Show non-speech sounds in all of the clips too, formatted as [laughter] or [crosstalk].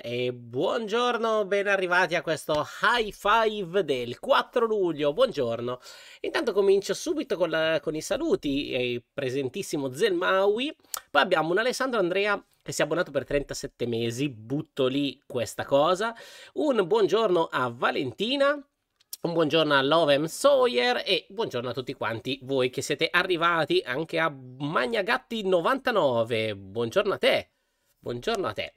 E buongiorno, ben arrivati a questo high five del 4 luglio. Buongiorno. Intanto comincio subito con, la, con i saluti. Eh, il presentissimo Zelmaui. Poi abbiamo un Alessandro Andrea che si è abbonato per 37 mesi. Butto lì questa cosa. Un buongiorno a Valentina un buongiorno a Lovem Sawyer e buongiorno a tutti quanti voi che siete arrivati anche a Magnagatti99. Buongiorno a te, buongiorno a te.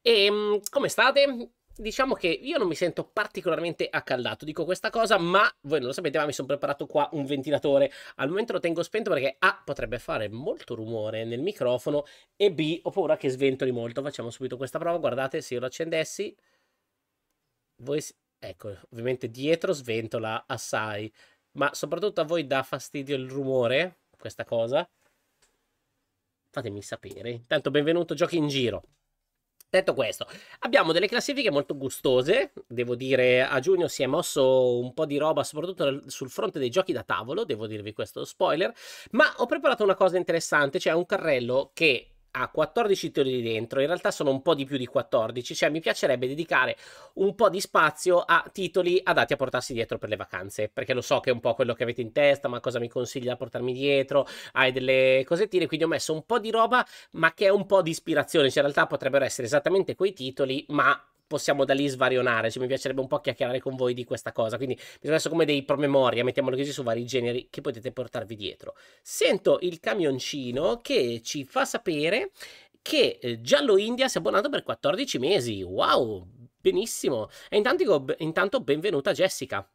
E ehm, come state? Diciamo che io non mi sento particolarmente accaldato, dico questa cosa, ma voi non lo sapete, ma mi sono preparato qua un ventilatore. Al momento lo tengo spento perché A ah, potrebbe fare molto rumore nel microfono e B ho paura che sventoli molto. Facciamo subito questa prova, guardate se io lo accendessi. Voi Ecco, ovviamente dietro sventola assai, ma soprattutto a voi dà fastidio il rumore, questa cosa? Fatemi sapere. Intanto benvenuto, giochi in giro. Detto questo, abbiamo delle classifiche molto gustose, devo dire a giugno si è mosso un po' di roba soprattutto sul fronte dei giochi da tavolo, devo dirvi questo spoiler, ma ho preparato una cosa interessante, cioè un carrello che ha 14 teorie dentro, in realtà sono un po' di più di 14, cioè mi piacerebbe dedicare un po' di spazio a titoli adatti a portarsi dietro per le vacanze, perché lo so che è un po' quello che avete in testa, ma cosa mi consiglia da portarmi dietro, hai delle cosettine, quindi ho messo un po' di roba, ma che è un po' di ispirazione, cioè in realtà potrebbero essere esattamente quei titoli, ma possiamo da lì svarionare. Cioè, mi piacerebbe un po' chiacchierare con voi di questa cosa. Quindi bisogna sono come dei promemoria, mettiamolo così, su vari generi che potete portarvi dietro. Sento il camioncino che ci fa sapere che eh, Giallo India si è abbonato per 14 mesi. Wow, benissimo. E intanto, intanto benvenuta Jessica,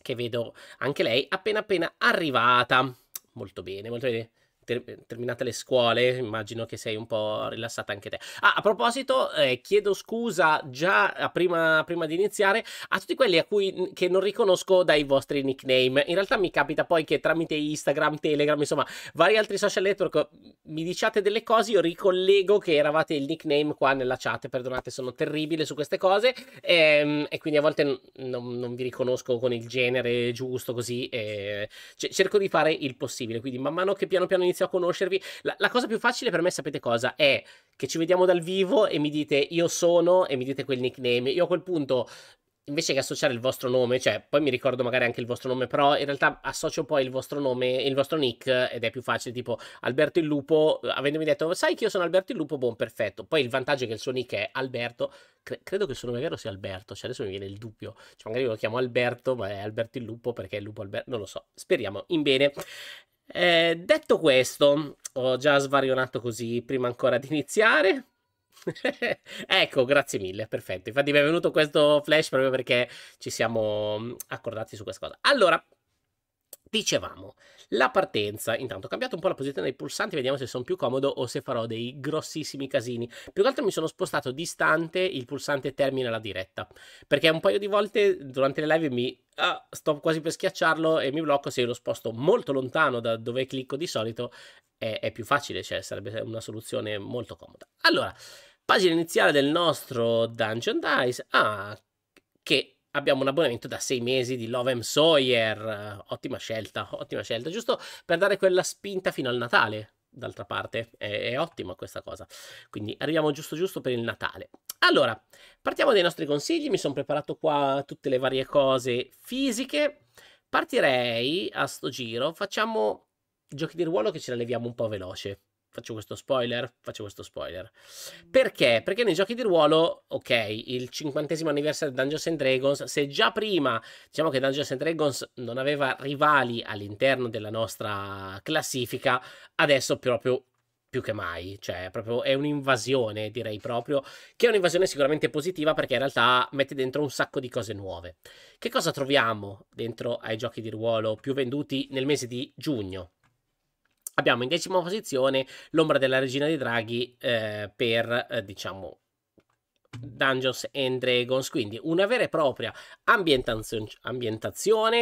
che vedo anche lei appena appena arrivata. Molto bene, molto bene ter- terminate le scuole, immagino che sei un po' rilassata anche te. Ah, a proposito, eh, chiedo scusa già eh, prima, prima, di iniziare a tutti quelli a cui che non riconosco dai vostri nickname. In realtà mi capita poi che tramite Instagram, Telegram, insomma, vari altri social network mi diciate delle cose, io ricollego che eravate il nickname qua nella chat. Perdonate, sono terribile su queste cose ehm, e quindi a volte n- non, non, vi riconosco con il genere giusto così. Eh, c- cerco di fare il possibile, quindi man mano che piano piano inizio a conoscervi. La, la, cosa più facile per me, sapete cosa? È che ci vediamo dal vivo e mi dite io sono e mi dite quel nickname. Io a quel punto. Invece che associare il vostro nome, cioè poi mi ricordo magari anche il vostro nome, però in realtà associo poi il vostro nome, il vostro nick ed è più facile, tipo Alberto il Lupo, avendomi detto sai che io sono Alberto il Lupo, buon perfetto. Poi il vantaggio è che il suo nick è Alberto, Cre- credo che il suo nome vero sia Alberto, cioè adesso mi viene il dubbio, cioè magari lo chiamo Alberto, ma è Alberto il lupo perché è lupo Alberto, non lo so, speriamo in bene. Eh, detto questo, ho già svarionato così prima ancora di iniziare. [laughs] ecco, grazie mille, perfetto. Infatti mi è venuto questo flash proprio perché ci siamo mm, accordati su questa cosa. Allora, Dicevamo, la partenza, intanto ho cambiato un po' la posizione dei pulsanti, vediamo se sono più comodo o se farò dei grossissimi casini. Più che altro mi sono spostato distante il pulsante termina la diretta, perché un paio di volte durante le live mi... Ah, sto quasi per schiacciarlo e mi blocco, se lo sposto molto lontano da dove clicco di solito è, è più facile, cioè sarebbe una soluzione molto comoda. Allora, pagina iniziale del nostro Dungeon Dice, ah, che abbiamo un abbonamento da sei mesi di Love Sawyer. Ottima scelta, ottima scelta, giusto per dare quella spinta fino al Natale. D'altra parte è, è ottima questa cosa. Quindi arriviamo giusto giusto per il Natale. Allora, partiamo dai nostri consigli. Mi sono preparato qua tutte le varie cose fisiche. Partirei a sto giro. Facciamo giochi di ruolo che ce la leviamo un po' veloce faccio questo spoiler, faccio questo spoiler. Perché? Perché nei giochi di ruolo, ok, il cinquantesimo anniversario di Dungeons and Dragons, se già prima diciamo che Dungeons and Dragons non aveva rivali all'interno della nostra classifica, adesso proprio più che mai, cioè proprio è un'invasione, direi proprio, che è un'invasione sicuramente positiva perché in realtà mette dentro un sacco di cose nuove. Che cosa troviamo dentro ai giochi di ruolo più venduti nel mese di giugno? Abbiamo in decima posizione l'ombra della regina dei draghi eh, per, eh, diciamo, Dungeons and Dragons, quindi una vera e propria ambientazione,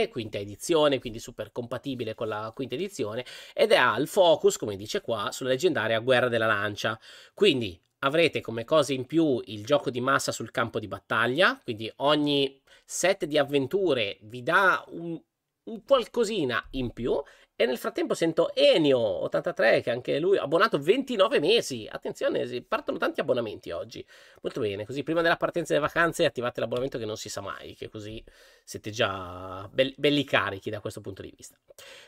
quinta edizione, quindi super compatibile con la quinta edizione, ed ha il focus, come dice qua, sulla leggendaria Guerra della Lancia. Quindi avrete come cose in più il gioco di massa sul campo di battaglia, quindi ogni set di avventure vi dà un, un qualcosina in più e nel frattempo sento Enio, 83, che anche lui ha abbonato 29 mesi. Attenzione, partono tanti abbonamenti oggi. Molto bene, così prima della partenza delle vacanze attivate l'abbonamento che non si sa mai, che così siete già be- belli carichi da questo punto di vista.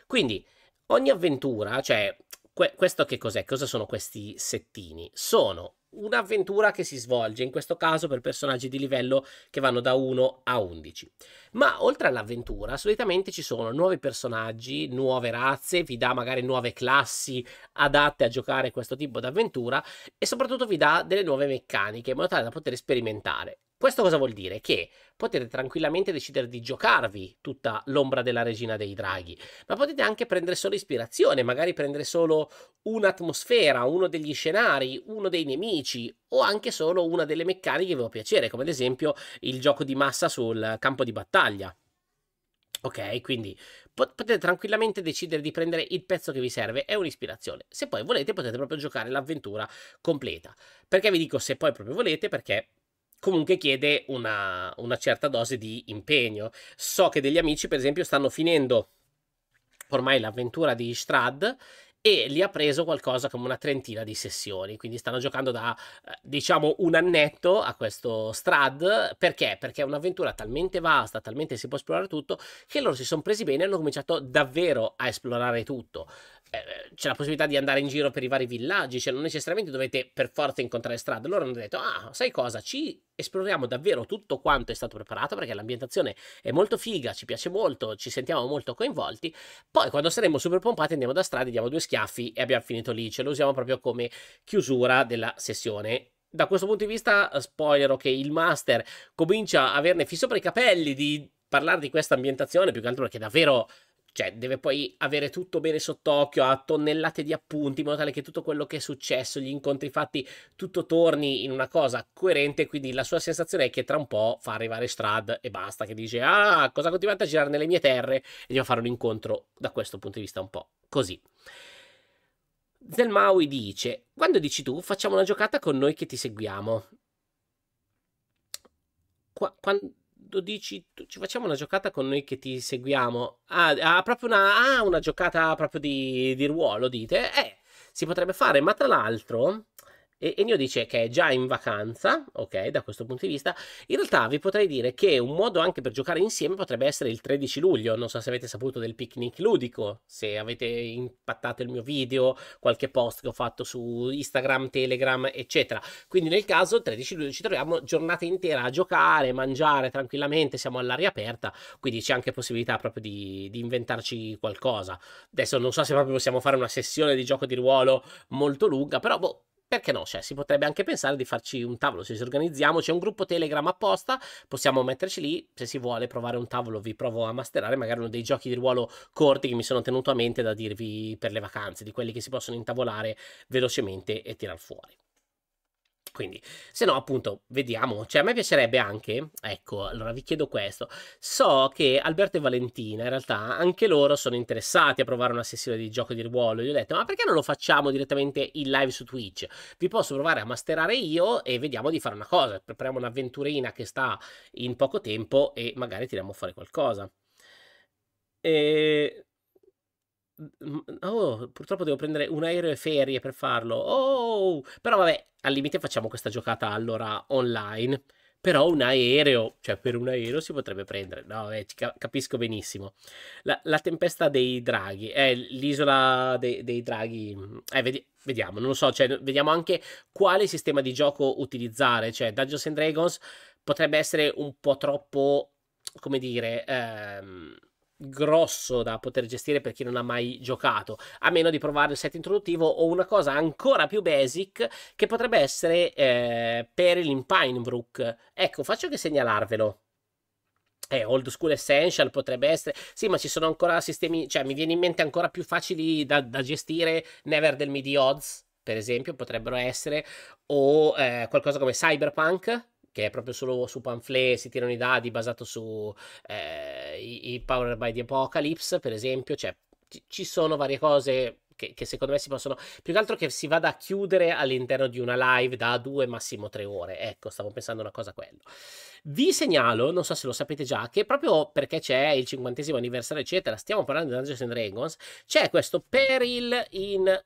Quindi, ogni avventura, cioè, que- questo che cos'è? Cosa sono questi settini? Sono un'avventura che si svolge, in questo caso per personaggi di livello che vanno da 1 a 11. Ma oltre all'avventura, solitamente ci sono nuovi personaggi, nuove razze, vi dà magari nuove classi adatte a giocare questo tipo di avventura e soprattutto vi dà delle nuove meccaniche in modo tale da poter sperimentare. Questo cosa vuol dire? Che potete tranquillamente decidere di giocarvi tutta l'ombra della regina dei draghi, ma potete anche prendere solo ispirazione, magari prendere solo un'atmosfera, uno degli scenari, uno dei nemici o anche solo una delle meccaniche che vi può piacere, come ad esempio il gioco di massa sul campo di battaglia. Ok, quindi potete tranquillamente decidere di prendere il pezzo che vi serve, è un'ispirazione. Se poi volete potete proprio giocare l'avventura completa. Perché vi dico se poi proprio volete? Perché comunque chiede una, una certa dose di impegno. So che degli amici, per esempio, stanno finendo ormai l'avventura di Strad e li ha preso qualcosa come una trentina di sessioni, quindi stanno giocando da eh, diciamo un annetto a questo Strad, perché? Perché è un'avventura talmente vasta, talmente si può esplorare tutto, che loro si sono presi bene e hanno cominciato davvero a esplorare tutto. Eh, c'è la possibilità di andare in giro per i vari villaggi, cioè non necessariamente dovete per forza incontrare strade. Loro hanno detto, ah, sai cosa, ci esploriamo davvero tutto quanto è stato preparato perché l'ambientazione è molto figa, ci piace molto, ci sentiamo molto coinvolti. Poi quando saremo super pompati andiamo da strade, diamo due schiaffi e abbiamo finito lì, ce lo usiamo proprio come chiusura della sessione da questo punto di vista, eh, spoiler, che il master comincia a averne fisso per i capelli di parlare di questa ambientazione, più che altro perché davvero cioè deve poi avere tutto bene sott'occhio, ha tonnellate di appunti in modo tale che tutto quello che è successo, gli incontri fatti, tutto torni in una cosa coerente, quindi la sua sensazione è che tra un po' fa arrivare Strad e basta, che dice ah cosa continuate a girare nelle mie terre e devo fare un incontro da questo punto di vista un po' così. Zelmaui dice, quando dici tu facciamo una giocata con noi che ti seguiamo. Qua, quando dici, ci facciamo una giocata con noi che ti seguiamo. Ah, ah proprio una, ah, una giocata proprio di, di ruolo, dite? Eh, si potrebbe fare, ma tra l'altro e Ennio dice che è già in vacanza, ok, da questo punto di vista. In realtà vi potrei dire che un modo anche per giocare insieme potrebbe essere il 13 luglio. Non so se avete saputo del picnic ludico, se avete impattato il mio video, qualche post che ho fatto su Instagram, Telegram, eccetera. Quindi nel caso il 13 luglio ci troviamo giornata intera a giocare, mangiare tranquillamente, siamo all'aria aperta, quindi c'è anche possibilità proprio di, di inventarci qualcosa. Adesso non so se proprio possiamo fare una sessione di gioco di ruolo molto lunga, però boh, perché no? Cioè, si potrebbe anche pensare di farci un tavolo, se ci organizziamo, c'è un gruppo Telegram apposta, possiamo metterci lì, se si vuole provare un tavolo vi provo a masterare magari uno dei giochi di ruolo corti che mi sono tenuto a mente da dirvi per le vacanze, di quelli che si possono intavolare velocemente e tirar fuori. Quindi, se no, appunto, vediamo. Cioè, a me piacerebbe anche, ecco, allora vi chiedo questo. So che Alberto e Valentina, in realtà, anche loro sono interessati a provare una sessione di gioco di ruolo. Gli ho detto, ma perché non lo facciamo direttamente in live su Twitch? Vi posso provare a masterare io e vediamo di fare una cosa. Prepariamo un'avventurina che sta in poco tempo e magari tiriamo fuori qualcosa. E Mhmm, mhmm, oh, purtroppo devo prendere un aereo e ferie per farlo. Oh, però vabbè, al limite facciamo questa giocata allora online. Però un aereo, cioè per un aereo si potrebbe prendere. No, vabbè, capisco benissimo. La, la tempesta dei draghi, eh, l'isola dei, dei draghi. Mhmm, eh, vedi, vediamo, non lo so, cioè, vediamo anche quale sistema di gioco utilizzare. Cioè, Dungeons and Dragons potrebbe essere un po' troppo, come dire... Ehm grosso da poter gestire per chi non ha mai giocato, a meno di provare il set introduttivo o una cosa ancora più basic che potrebbe essere eh, per l'Impinebrook. Ecco, faccio che segnalarvelo. Eh, old School Essential potrebbe essere, sì, ma ci sono ancora sistemi, cioè mi viene in mente ancora più facili da, da gestire Never del Midi Odds, per esempio, potrebbero essere, o eh, qualcosa come Cyberpunk, che è proprio solo su pamphlet, si tirano i dadi basato su eh, i, i Power by the Apocalypse, per esempio, cioè ci sono varie cose che, che, secondo me si possono più che altro che si vada a chiudere all'interno di una live da due massimo tre ore ecco stavo pensando una cosa a quello vi segnalo non so se lo sapete già che proprio perché c'è il cinquantesimo anniversario eccetera stiamo parlando di Dungeons and Dragons c'è questo peril in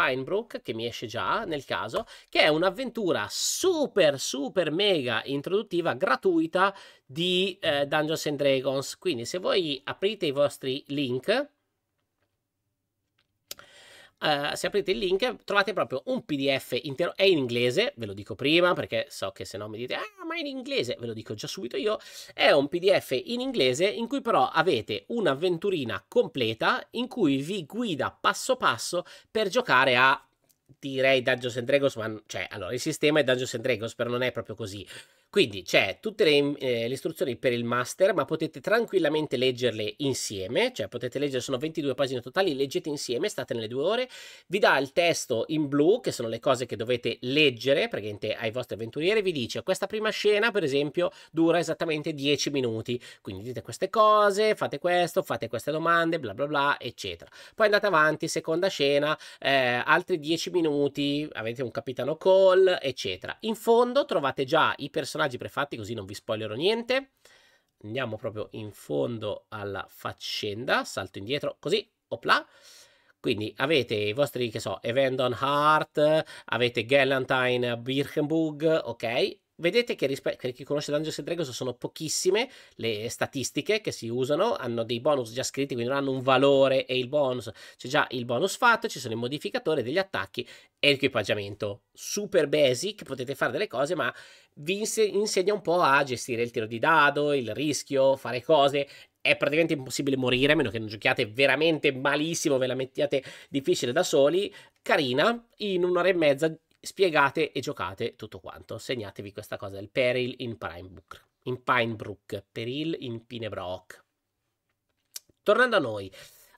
Pinebrook, che mi esce già nel caso, che è un'avventura super, super mega introduttiva, gratuita di eh, Dungeons and Dragons. Quindi se voi aprite i vostri link uh, se aprite il link trovate proprio un PDF intero, è in inglese, ve lo dico prima perché so che se no mi dite ah ma è in inglese, ve lo dico già subito io, è un PDF in inglese in cui però avete un'avventurina completa in cui vi guida passo passo per giocare a direi Dungeons and Dragons, ma cioè, allora il sistema è Dungeons and Dragons, però non è proprio così. Quindi c'è tutte le, mm, eh, le, istruzioni per il master, ma potete tranquillamente leggerle insieme, cioè potete leggere, sono 22 pagine totali, leggete insieme, state nelle due ore, vi dà il testo in blu, che sono le cose che dovete leggere, praticamente ai vostri avventurieri, vi dice questa prima scena, per esempio, dura esattamente 10 minuti, quindi dite queste cose, fate questo, fate queste domande, bla bla bla, eccetera. Poi andate avanti, seconda scena, eh, altri 10 minuti, avete un capitano call, eccetera. In fondo trovate già i personaggi personaggi prefatti, così non vi spoilerò niente. Andiamo proprio in fondo alla faccenda, salto indietro, così, opla. Quindi avete i vostri, che so, Evendon Hart, avete Gallantine Birkenbug, ok? Vedete che per chi conosce Dungeons and Dragons sono pochissime le statistiche che si usano, hanno dei bonus già scritti, quindi non hanno un valore e il bonus, c'è già il bonus fatto, ci sono i modificatori degli attacchi e l'equipaggiamento. Super basic, potete fare delle cose, ma vi insegna un po' a gestire il tiro di dado, il rischio, fare cose è praticamente impossibile morire a meno che non giochiate veramente malissimo, ve la mettiate difficile da soli. Carina, in un'ora e mezza spiegate e giocate tutto quanto. Segnatevi questa cosa del Peril in Pinebrook, in Pinebrook, Peril in Pinebrook. Tornando a noi.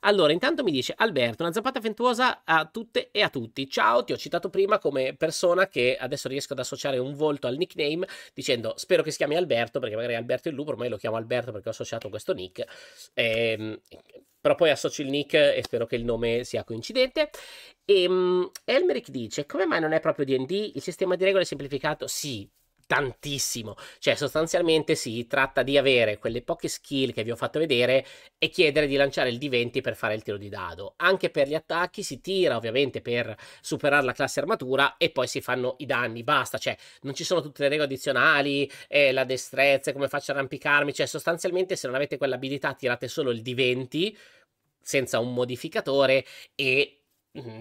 Allora, intanto mi dice Alberto, una zappata affettuosa a tutte e a tutti. Ciao, ti ho citato prima come persona che adesso riesco ad associare un volto al nickname dicendo spero che si chiami Alberto perché magari Alberto è il lupo, ormai lo chiamo Alberto perché ho associato questo nick. Ehm però poi associo il nick e spero che il nome sia coincidente. E, um, Elmeric dice: Come mai non è proprio DD? Il sistema di regole è semplificato? Sì, tantissimo. Cioè, sostanzialmente si tratta di avere quelle poche skill che vi ho fatto vedere e chiedere di lanciare il D20 per fare il tiro di dado. Anche per gli attacchi si tira ovviamente per superare la classe armatura e poi si fanno i danni. Basta, cioè, non ci sono tutte le regole addizionali, eh, la destrezza, come faccio a arrampicarmi. Cioè, sostanzialmente se non avete quell'abilità tirate solo il D20 senza un modificatore e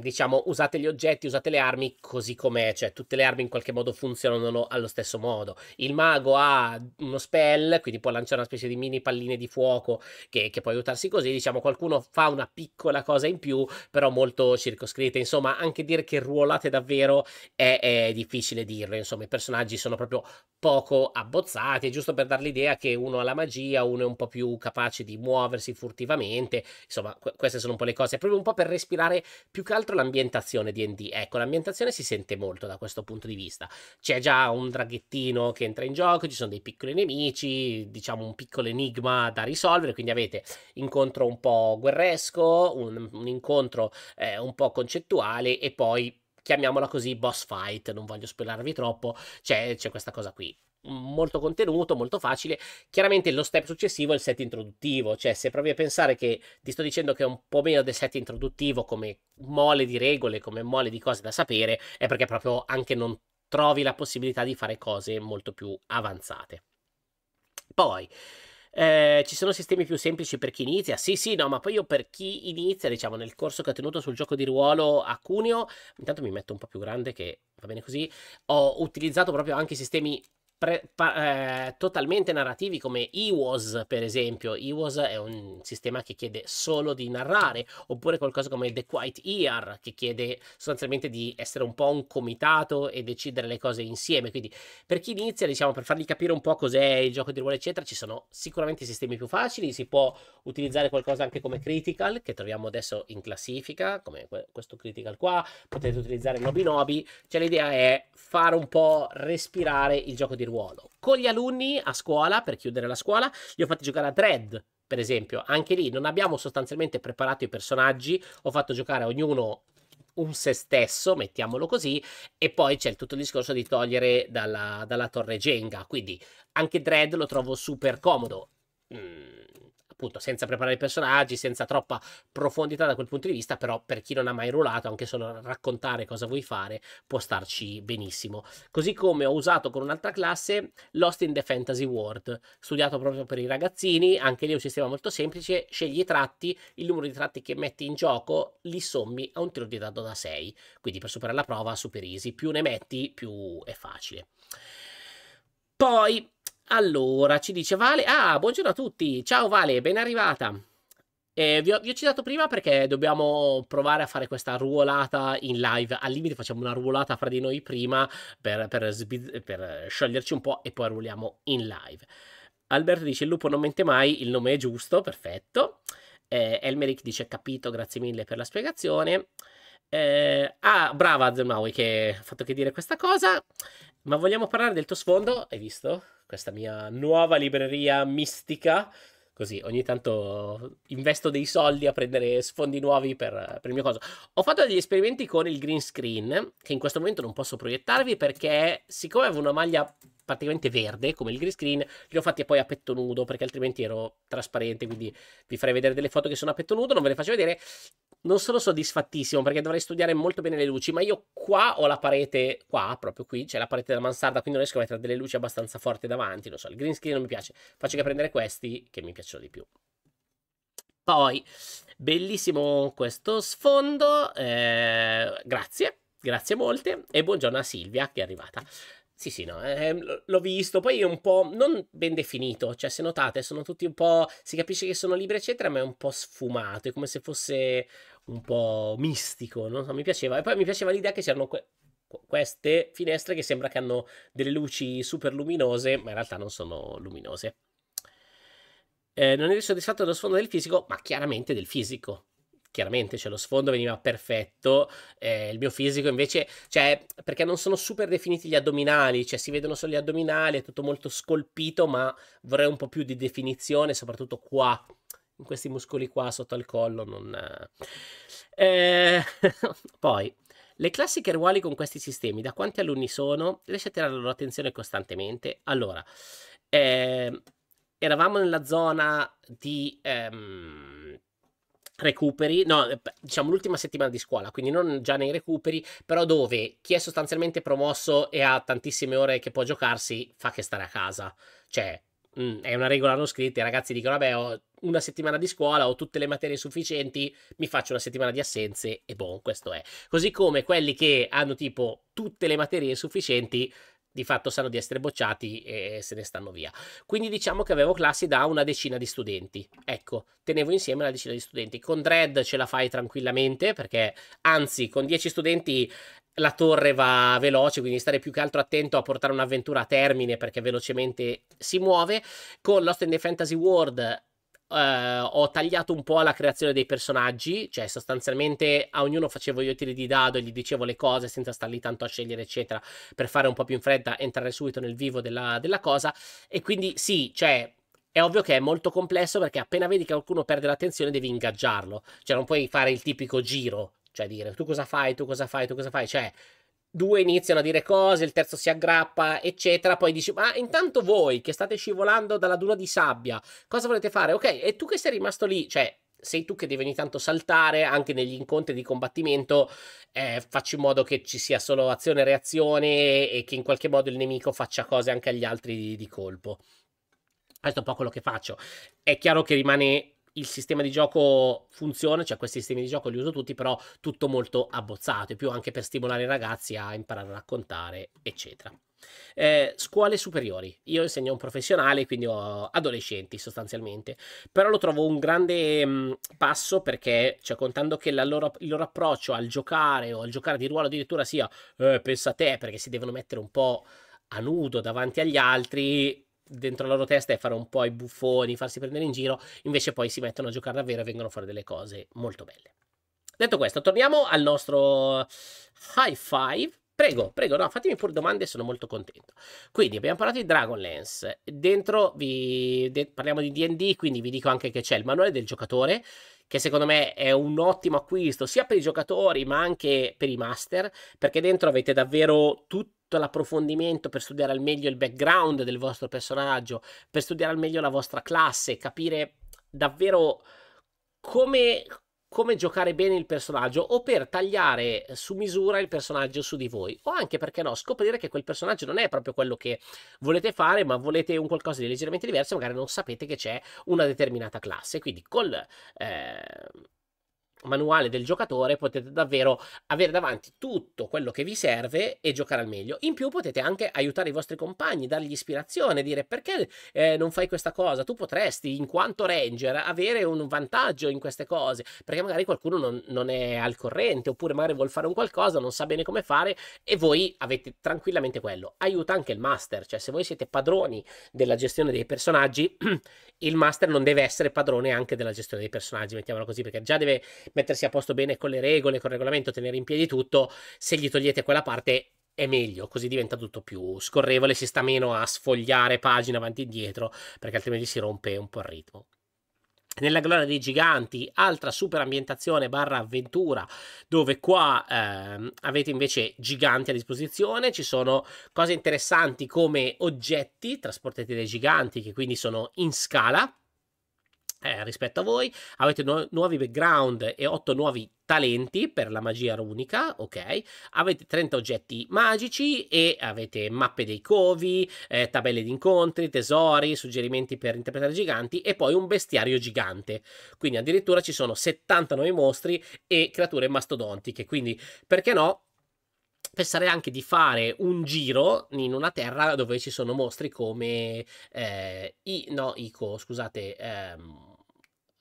diciamo, usate gli oggetti, usate le armi così com'è, cioè tutte le armi in qualche modo funzionano allo stesso modo. Il mago ha uno spell, quindi può lanciare una specie di mini palline di fuoco che, che può aiutarsi così, diciamo, qualcuno fa una piccola cosa in più, però molto circoscritta. Insomma, anche dire che ruolate davvero è, è difficile dirlo, insomma, i personaggi sono proprio poco abbozzati, giusto per dare l'idea che uno ha la magia, uno è un po' più capace di muoversi furtivamente, insomma, qu- queste sono un po' le cose, è proprio un po' per respirare più più che altro l'ambientazione di ND. Ecco, l'ambientazione si sente molto da questo punto di vista. C'è già un draghettino che entra in gioco, ci sono dei piccoli nemici, diciamo un piccolo enigma da risolvere, quindi avete incontro un po' guerresco, un, un incontro eh, un po' concettuale e poi chiamiamola così, boss fight, non voglio spoilervi troppo, c'è, c'è questa cosa qui molto contenuto, molto facile. Chiaramente lo step successivo è il set introduttivo, cioè se provi a pensare che ti sto dicendo che è un po' meno del set introduttivo come mole di regole, come mole di cose da sapere, è perché proprio anche non trovi la possibilità di fare cose molto più avanzate. Poi eh, ci sono sistemi più semplici per chi inizia? Sì, sì, no, ma poi io per chi inizia, diciamo, nel corso che ho tenuto sul gioco di ruolo a Cuneo, intanto mi metto un po' più grande che va bene così, ho utilizzato proprio anche i sistemi pre- pa- eh, totalmente narrativi come EWOS, per esempio. EWOS è un sistema che chiede solo di narrare, oppure qualcosa come The Quiet Ear, che chiede sostanzialmente di essere un po' un comitato e decidere le cose insieme. Quindi per chi inizia, diciamo, per fargli capire un po' cos'è il gioco di ruolo, eccetera, ci sono sicuramente sistemi più facili, si può utilizzare qualcosa anche come Critical, che troviamo adesso in classifica, come questo Critical qua, potete utilizzare Nobi Nobi, cioè l'idea è fare un po' respirare il gioco di ruolo ruolo. Con gli alunni a scuola, per chiudere la scuola, li ho fatti giocare a Dread, per esempio. Anche lì non abbiamo sostanzialmente preparato i personaggi, ho fatto giocare a ognuno un se stesso, mettiamolo così, e poi c'è tutto il discorso di togliere dalla, dalla torre Jenga, quindi anche Dread lo trovo super comodo. Mm appunto senza preparare i personaggi, senza troppa profondità da quel punto di vista, però per chi non ha mai rulato, anche solo raccontare cosa vuoi fare, può starci benissimo. Così come ho usato con un'altra classe Lost in the Fantasy World, studiato proprio per i ragazzini, anche lì è un sistema molto semplice, scegli i tratti, il numero di tratti che metti in gioco li sommi a un tiro di dado da 6, quindi per superare la prova super easy, più ne metti più è facile. Poi allora, ci dice Vale. Ah, buongiorno a tutti. Ciao Vale, ben arrivata. Eh, vi, ho, vi, ho, citato prima perché dobbiamo provare a fare questa ruolata in live. Al limite facciamo una ruolata fra di noi prima per, per, per scioglierci un po' e poi ruoliamo in live. Alberto dice il lupo non mente mai, il nome è giusto, perfetto. Eh, Elmeric dice capito, grazie mille per la spiegazione. Eh, ah, brava Zemaui che ha fatto che dire questa cosa. Ma vogliamo parlare del tuo sfondo, hai visto? questa mia nuova libreria mistica. Così ogni tanto investo dei soldi a prendere sfondi nuovi per, per il mio coso. Ho fatto degli esperimenti con il green screen, che in questo momento non posso proiettarvi perché, siccome avevo una maglia praticamente verde, come il green screen, li ho fatti poi a petto nudo perché altrimenti ero trasparente, quindi vi farei vedere delle foto che sono a petto nudo, non ve le faccio vedere non sono soddisfattissimo perché dovrei studiare molto bene le luci, ma io qua ho la parete, qua proprio qui, c'è la parete della mansarda, quindi non riesco a mettere delle luci abbastanza forti davanti, non so, il green screen non mi piace, faccio che prendere questi che mi piacciono di più. Poi, bellissimo questo sfondo, eh, grazie, grazie molte e buongiorno a Silvia che è arrivata. Sì, sì, no, eh, l'ho visto, poi è un po' non ben definito, cioè se notate sono tutti un po', si capisce che sono libri eccetera, ma è un po' sfumato, è come se fosse un po' mistico, non so, mi piaceva. E poi mi piaceva l'idea che c'erano que- queste finestre che sembra che hanno delle luci super luminose, ma in realtà non sono luminose. Eh, non eri soddisfatto dello sfondo del fisico, ma chiaramente del fisico. Chiaramente, cioè lo sfondo veniva perfetto, eh, il mio fisico invece, cioè, perché non sono super definiti gli addominali, cioè si vedono solo gli addominali, è tutto molto scolpito, ma vorrei un po' più di definizione, soprattutto qua, questi muscoli qua sotto al collo non... Eh, eh [laughs] poi, le classiche Kerwali con questi sistemi, da quanti alunni sono? Riesce a tirare la loro attenzione costantemente? Allora, eh, eravamo nella zona di... Ehm, recuperi, no, diciamo l'ultima settimana di scuola, quindi non già nei recuperi, però dove chi è sostanzialmente promosso e ha tantissime ore che può giocarsi fa che stare a casa. Cioè, Mm, è una regola non scritta, i ragazzi dicono vabbè ho una settimana di scuola, ho tutte le materie sufficienti, mi faccio una settimana di assenze e boh, questo è. Così come quelli che hanno tipo tutte le materie sufficienti di fatto sanno di essere bocciati e se ne stanno via. Quindi diciamo che avevo classi da una decina di studenti. Ecco, tenevo insieme una decina di studenti. Con Dread ce la fai tranquillamente perché, anzi, con 10 studenti la torre va veloce, quindi stare più che altro attento a portare un'avventura a termine perché velocemente si muove. Con Lost in the Fantasy World eh, ho tagliato un po' la creazione dei personaggi, cioè sostanzialmente a ognuno facevo io tiri di dado e gli dicevo le cose senza star lì tanto a scegliere, eccetera, per fare un po' più in fretta, entrare subito nel vivo della, della cosa. E quindi sì, cioè è ovvio che è molto complesso perché appena vedi che qualcuno perde l'attenzione devi ingaggiarlo, cioè non puoi fare il tipico giro, cioè dire tu cosa fai, tu cosa fai, tu cosa fai, cioè due iniziano a dire cose, il terzo si aggrappa, eccetera. Poi dici, ma intanto voi che state scivolando dalla duna di sabbia, cosa volete fare? Ok, e tu che sei rimasto lì, cioè sei tu che devi ogni tanto saltare anche negli incontri di combattimento. Eh, facci in modo che ci sia solo azione e reazione e che in qualche modo il nemico faccia cose anche agli altri di, di colpo. Questo è un po' quello che faccio. È chiaro che rimane il sistema di gioco funziona, cioè questi sistemi di gioco li uso tutti, però tutto molto abbozzato, e più anche per stimolare i ragazzi a imparare a raccontare, eccetera. Eh, scuole superiori. Io insegno un professionale, quindi ho adolescenti sostanzialmente, però lo trovo un grande mh, mm, passo perché, cioè, contando che loro, il loro approccio al giocare o al giocare di ruolo addirittura sia eh, pensa a te, perché si devono mettere un po' a nudo davanti agli altri, dentro la loro testa è fare un po' i buffoni, farsi prendere in giro, invece poi si mettono a giocare davvero e vengono a fare delle cose molto belle. Detto questo, torniamo al nostro high five. Prego, prego, no, fatemi pure domande, sono molto contento. Quindi abbiamo parlato di Dragonlance, dentro vi de parliamo di DD, quindi vi dico anche che c'è il manuale del giocatore, che secondo me è un ottimo acquisto sia per i giocatori ma anche per i master, perché dentro avete davvero tutto l'approfondimento per studiare al meglio il background del vostro personaggio, per studiare al meglio la vostra classe, capire davvero come, come giocare bene il personaggio o per tagliare su misura il personaggio su di voi o anche perché no scoprire che quel personaggio non è proprio quello che volete fare ma volete un qualcosa di leggermente diverso magari non sapete che c'è una determinata classe quindi col eh, manuale del giocatore potete davvero avere davanti tutto quello che vi serve e giocare al meglio. In più potete anche aiutare i vostri compagni, dargli ispirazione, dire perché eh, non fai questa cosa, tu potresti in quanto ranger avere un vantaggio in queste cose, perché magari qualcuno non, non è al corrente oppure magari vuol fare un qualcosa, non sa bene come fare e voi avete tranquillamente quello. Aiuta anche il master, cioè se voi siete padroni della gestione dei personaggi, [clears throat] il master non deve essere padrone anche della gestione dei personaggi, mettiamolo così, perché già deve mettersi a posto bene con le regole, con il regolamento, tenere in piedi tutto, se gli togliete quella parte è meglio, così diventa tutto più scorrevole, si sta meno a sfogliare pagine avanti e indietro, perché altrimenti si rompe un po' il ritmo. Nella gloria dei giganti, altra super ambientazione barra avventura, dove qua ehm, avete invece giganti a disposizione, ci sono cose interessanti come oggetti trasportati dai giganti, che quindi sono in scala, eh, rispetto a voi. Avete nu- nuovi background e 8 nuovi talenti per la magia runica, ok? Avete 30 oggetti magici e avete mappe dei covi, eh, tabelle di incontri, tesori, suggerimenti per interpretare giganti e poi un bestiario gigante. Quindi addirittura ci sono 70 nuovi mostri e creature mastodontiche, quindi perché no? pensare anche di fare un giro in una terra dove ci sono mostri come eh, i no Ico, scusate, ehm,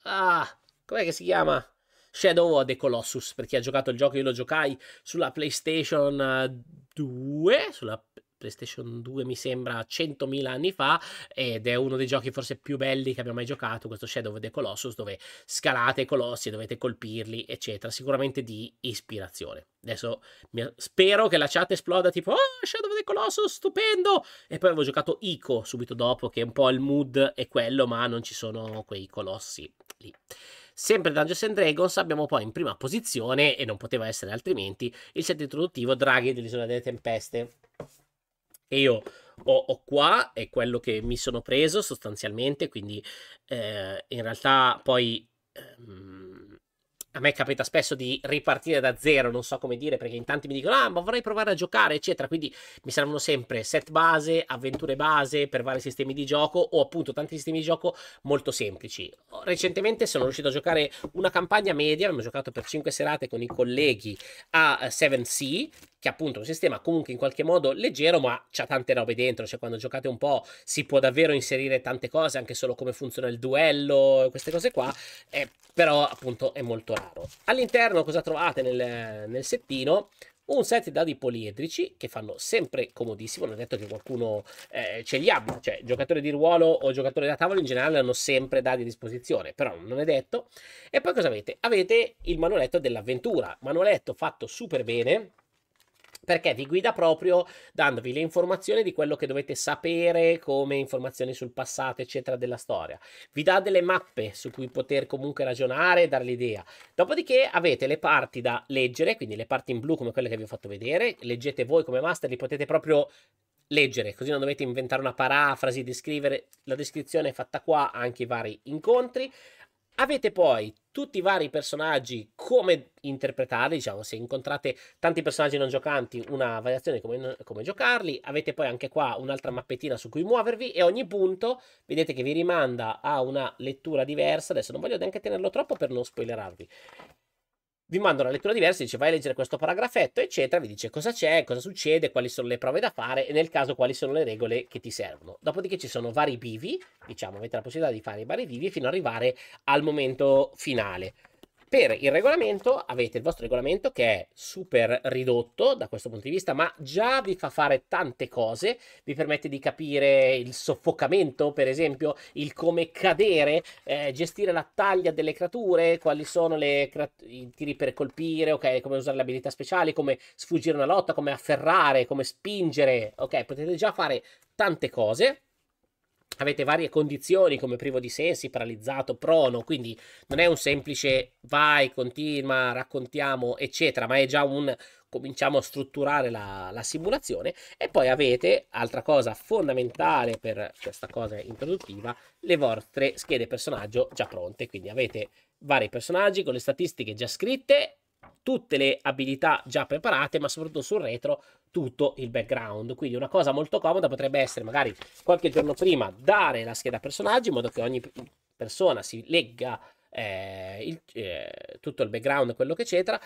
Ah, com'è che si chiama? Shadow of the Colossus, per chi ha giocato il gioco, io lo giocai sulla PlayStation 2, eh, sulla PlayStation 2 mi sembra 100.000 anni fa ed è uno dei giochi forse più belli che abbiamo mai giocato, questo Shadow of the Colossus dove scalate i colossi, e dovete colpirli, eccetera, sicuramente di ispirazione. Adesso spero che la chat esploda tipo oh, Shadow of the Colossus, stupendo! E poi avevo giocato Ico subito dopo che un po' il mood è quello, ma non ci sono quei colossi lì. Sempre Dungeons and Dragons abbiamo poi in prima posizione, e non poteva essere altrimenti, il set introduttivo Draghi dell'Isola delle Tempeste che io ho, ho, qua è quello che mi sono preso sostanzialmente, quindi eh, in realtà poi... Ehm, a me capita spesso di ripartire da zero, non so come dire, perché in tanti mi dicono, ah, ma vorrei provare a giocare, eccetera. Quindi mi servono sempre set base, avventure base per vari sistemi di gioco o appunto tanti sistemi di gioco molto semplici. Recentemente sono riuscito a giocare una campagna media, abbiamo giocato per 5 serate con i colleghi a eh, Seven Sea, che è appunto un sistema comunque in qualche modo leggero, ma c'ha tante robe dentro, cioè quando giocate un po' si può davvero inserire tante cose, anche solo come funziona il duello, queste cose qua, eh, però appunto è molto raro. All'interno cosa trovate nel, nel settino? un set di dadi poliedrici che fanno sempre comodissimo. Non è detto che qualcuno eh, ce li abbia, cioè giocatore di ruolo o giocatore da tavolo in generale hanno sempre dadi a disposizione, però non è detto. E poi cosa avete? Avete il manualetto dell'avventura, manualetto fatto super bene perché vi guida proprio dandovi le informazioni di quello che dovete sapere come informazioni sul passato eccetera della storia vi dà delle mappe su cui poter comunque ragionare e dare l'idea dopodiché avete le parti da leggere quindi le parti in blu come quelle che vi ho fatto vedere leggete voi come master li potete proprio leggere, così non dovete inventare una parafrasi, descrivere, la descrizione è fatta qua, anche i vari incontri. Avete poi tutti i vari personaggi, come interpretarli, diciamo, se incontrate tanti personaggi non giocanti, una variazione come, come giocarli, avete poi anche qua un'altra mappettina su cui muovervi e ogni punto vedete che vi rimanda a una lettura diversa, adesso non voglio neanche tenerlo troppo per non spoilerarvi vi manda una lettura diversa, dice vai a leggere questo paragrafetto, eccetera, vi dice cosa c'è, cosa succede, quali sono le prove da fare e nel caso quali sono le regole che ti servono. Dopodiché ci sono vari bivi, diciamo, avete la possibilità di fare i vari bivi fino ad arrivare al momento finale. Per il regolamento avete il vostro regolamento che è super ridotto da questo punto di vista, ma già vi fa fare tante cose, vi permette di capire il soffocamento, per esempio, il come cadere, eh, gestire la taglia delle creature, quali sono crat- i tiri per colpire, okay, come usare le abilità speciali, come sfuggire una lotta, come afferrare, come spingere, ok, potete già fare tante cose avete varie condizioni come privo di sensi, paralizzato, prono, quindi non è un semplice vai, continua, raccontiamo, eccetera, ma è già un cominciamo a strutturare la, la simulazione e poi avete, altra cosa fondamentale per questa cosa introduttiva, le vostre schede personaggio già pronte, quindi avete vari personaggi con le statistiche già scritte tutte le abilità già preparate, ma soprattutto sul retro tutto il background. Quindi una cosa molto comoda potrebbe essere magari qualche giorno prima dare la scheda personaggi in modo che ogni persona si legga eh, il, eh, tutto il background, quello che eccetera.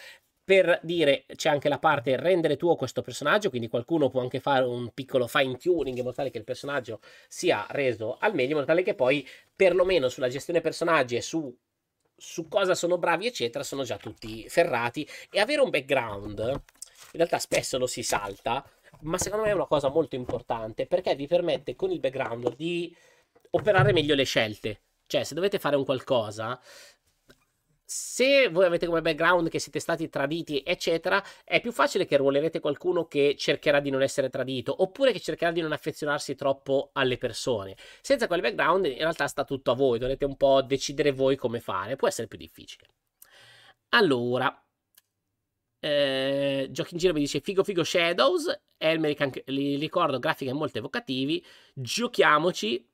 Per dire c'è anche la parte rendere tuo questo personaggio, quindi qualcuno può anche fare un piccolo fine tuning in modo tale che il personaggio sia reso al meglio, in modo tale che poi perlomeno sulla gestione personaggi e su su cosa sono bravi, eccetera, sono già tutti ferrati. E avere un background, in realtà spesso lo si salta, ma secondo me è una cosa molto importante perché vi permette con il background di operare meglio le scelte. Cioè, se dovete fare un qualcosa, se voi avete come background che siete stati traditi, eccetera, è più facile che ruolerete qualcuno che cercherà di non essere tradito oppure che cercherà di non affezionarsi troppo alle persone. Senza quel background, in realtà, sta tutto a voi, dovete un po' decidere voi come fare, può essere più difficile. Allora, eh, Giochi in giro mi dice figo figo Shadows, Elmeric li ricordo, grafiche molto evocativi, giochiamoci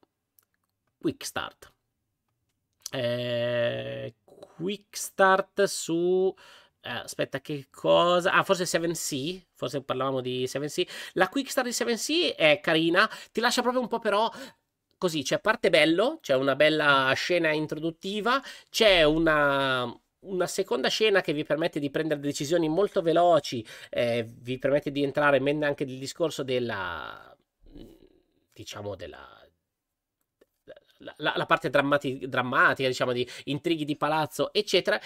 Quick Start. Eh, quick start su... Eh, aspetta, che cosa? Ah, forse 7C? Forse parlavamo di 7C. La quick start di 7C è carina, ti lascia proprio un po' però così, c'è parte bello, c'è una bella scena introduttiva, c'è una, una seconda scena che vi permette di prendere decisioni molto veloci, eh, vi permette di entrare anche del discorso della diciamo della la, la parte drammati- drammatica, diciamo, di intrighi di palazzo, eccetera,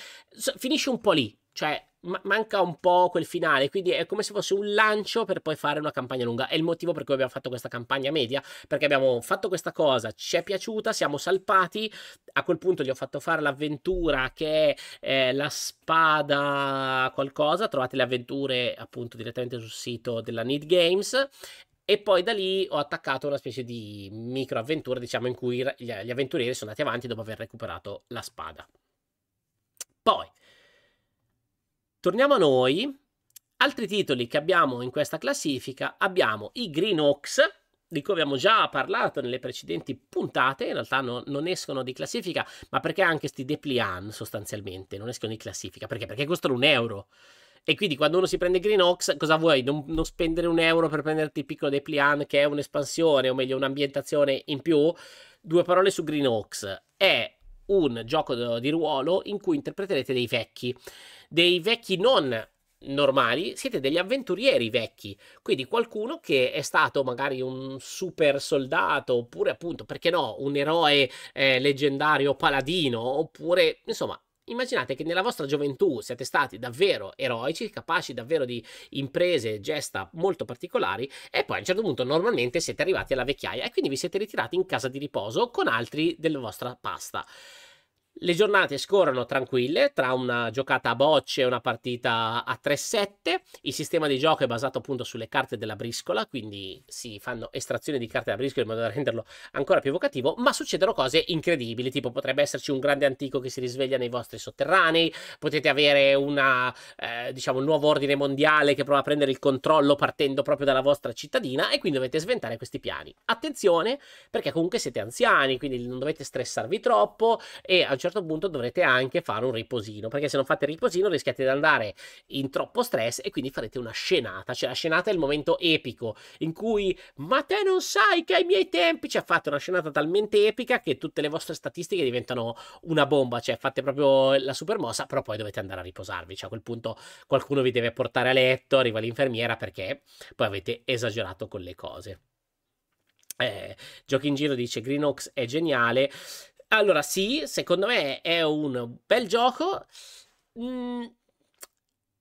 finisce un po' lì. Cioè, ma- manca un po' quel finale, quindi è come se fosse un lancio per poi fare una campagna lunga. È il motivo per cui abbiamo fatto questa campagna media, perché abbiamo fatto questa cosa, ci è piaciuta, siamo salpati. A quel punto gli ho fatto fare l'avventura che è eh, la spada qualcosa, trovate le avventure appunto direttamente sul sito della Need Games e poi da lì ho attaccato una specie di microavventura, diciamo, in cui gli avventurieri sono andati avanti dopo aver recuperato la spada. Poi, torniamo a noi. Altri titoli che abbiamo in questa classifica, abbiamo i Green Oaks, di cui abbiamo già parlato nelle precedenti puntate, in realtà no, non escono di classifica, ma perché anche sti Deplian sostanzialmente non escono di classifica, perché? Perché costano un euro. E quindi quando uno si prende Green Ox, cosa vuoi? Non, non spendere un euro per prenderti il piccolo Depliant, che è un'espansione, o meglio un'ambientazione in più? Due parole su Green Ox. È un gioco di ruolo in cui interpreterete dei vecchi. Dei vecchi non normali, siete degli avventurieri vecchi, quindi qualcuno che è stato magari un super soldato, oppure appunto, perché no, un eroe eh, leggendario paladino, oppure insomma Immaginate che nella vostra gioventù siete stati davvero eroici, capaci davvero di imprese, e gesta molto particolari e poi a un certo punto normalmente siete arrivati alla vecchiaia e quindi vi siete ritirati in casa di riposo con altri della vostra pasta. Le giornate scorrono tranquille tra una giocata a bocce e una partita a 3-7. Il sistema di gioco è basato appunto sulle carte della briscola, quindi si fanno estrazioni di carte della briscola in modo da renderlo ancora più evocativo, ma succedono cose incredibili, tipo potrebbe esserci un grande antico che si risveglia nei vostri sotterranei, potete avere una, eh, diciamo, un nuovo ordine mondiale che prova a prendere il controllo partendo proprio dalla vostra cittadina e quindi dovete sventare questi piani. Attenzione perché comunque siete anziani, quindi non dovete stressarvi troppo e a un certo certo punto dovrete anche fare un riposino, perché se non fate il riposino rischiate di andare in troppo stress e quindi farete una scenata, cioè la scenata è il momento epico in cui ma te non sai che ai miei tempi, ci cioè ha fatto una scenata talmente epica che tutte le vostre statistiche diventano una bomba, cioè fate proprio la super mossa, però poi dovete andare a riposarvi, cioè a quel punto qualcuno vi deve portare a letto, arriva l'infermiera perché poi avete esagerato con le cose. Eh, Giochi in giro dice Greenox è geniale. Allora, sì, secondo me è un bel gioco. Mm,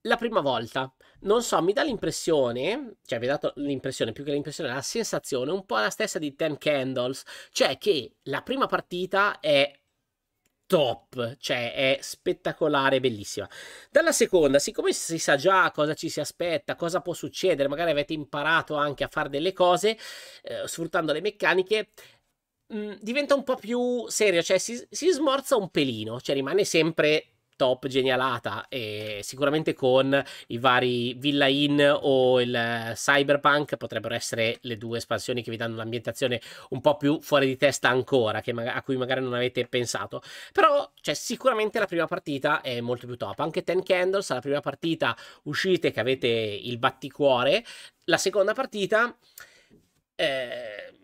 la prima volta. Non so, mi dà l'impressione, cioè mi ha dato l'impressione, più che l'impressione, la sensazione, un po' la stessa di Ten Candles, cioè che la prima partita è top, cioè è spettacolare, bellissima. Dalla seconda, siccome si sa già cosa ci si aspetta, cosa può succedere, magari avete imparato anche a fare delle cose eh, sfruttando le meccaniche, Mm, diventa un po' più seria, cioè si, si smorza un pelino, cioè rimane sempre top genialata e sicuramente con i vari Villa Inn o il Cyberpunk potrebbero essere le due espansioni che vi danno un'ambientazione un po' più fuori di testa ancora a cui magari non avete pensato però cioè, sicuramente la prima partita è molto più top anche Ten Candles la prima partita uscite che avete il batticuore la seconda partita eh,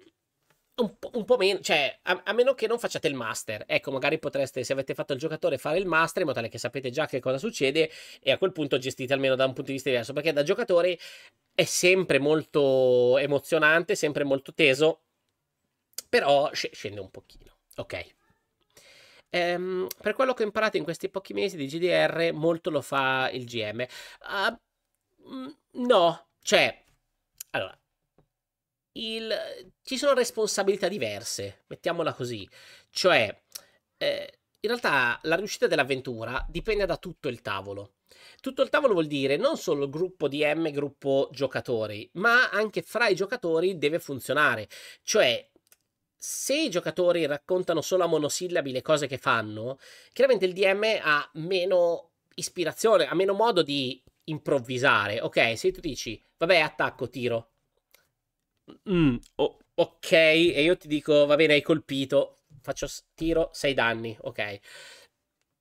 un po', un po meno, cioè a, a, meno che non facciate il master. Ecco, magari potreste, se avete fatto il giocatore, fare il master in modo tale che sapete già che cosa succede e a quel punto gestite almeno da un punto di vista diverso, perché da giocatore è sempre molto emozionante, sempre molto teso, però scende un pochino. Ok. Ehm, per quello che ho imparato in questi pochi mesi di GDR, molto lo fa il GM. Uh, ah, mm, no, cioè, allora, il... ci sono responsabilità diverse, mettiamola così. Cioè, eh, in realtà la riuscita dell'avventura dipende da tutto il tavolo. Tutto il tavolo vuol dire non solo gruppo DM, gruppo giocatori, ma anche fra i giocatori deve funzionare. Cioè, se i giocatori raccontano solo a monosillabi le cose che fanno, chiaramente il DM ha meno ispirazione, ha meno modo di improvvisare. Ok, se tu dici, vabbè, attacco, tiro, mm, oh, ok, e io ti dico, va bene, hai colpito, faccio tiro, 6 danni, ok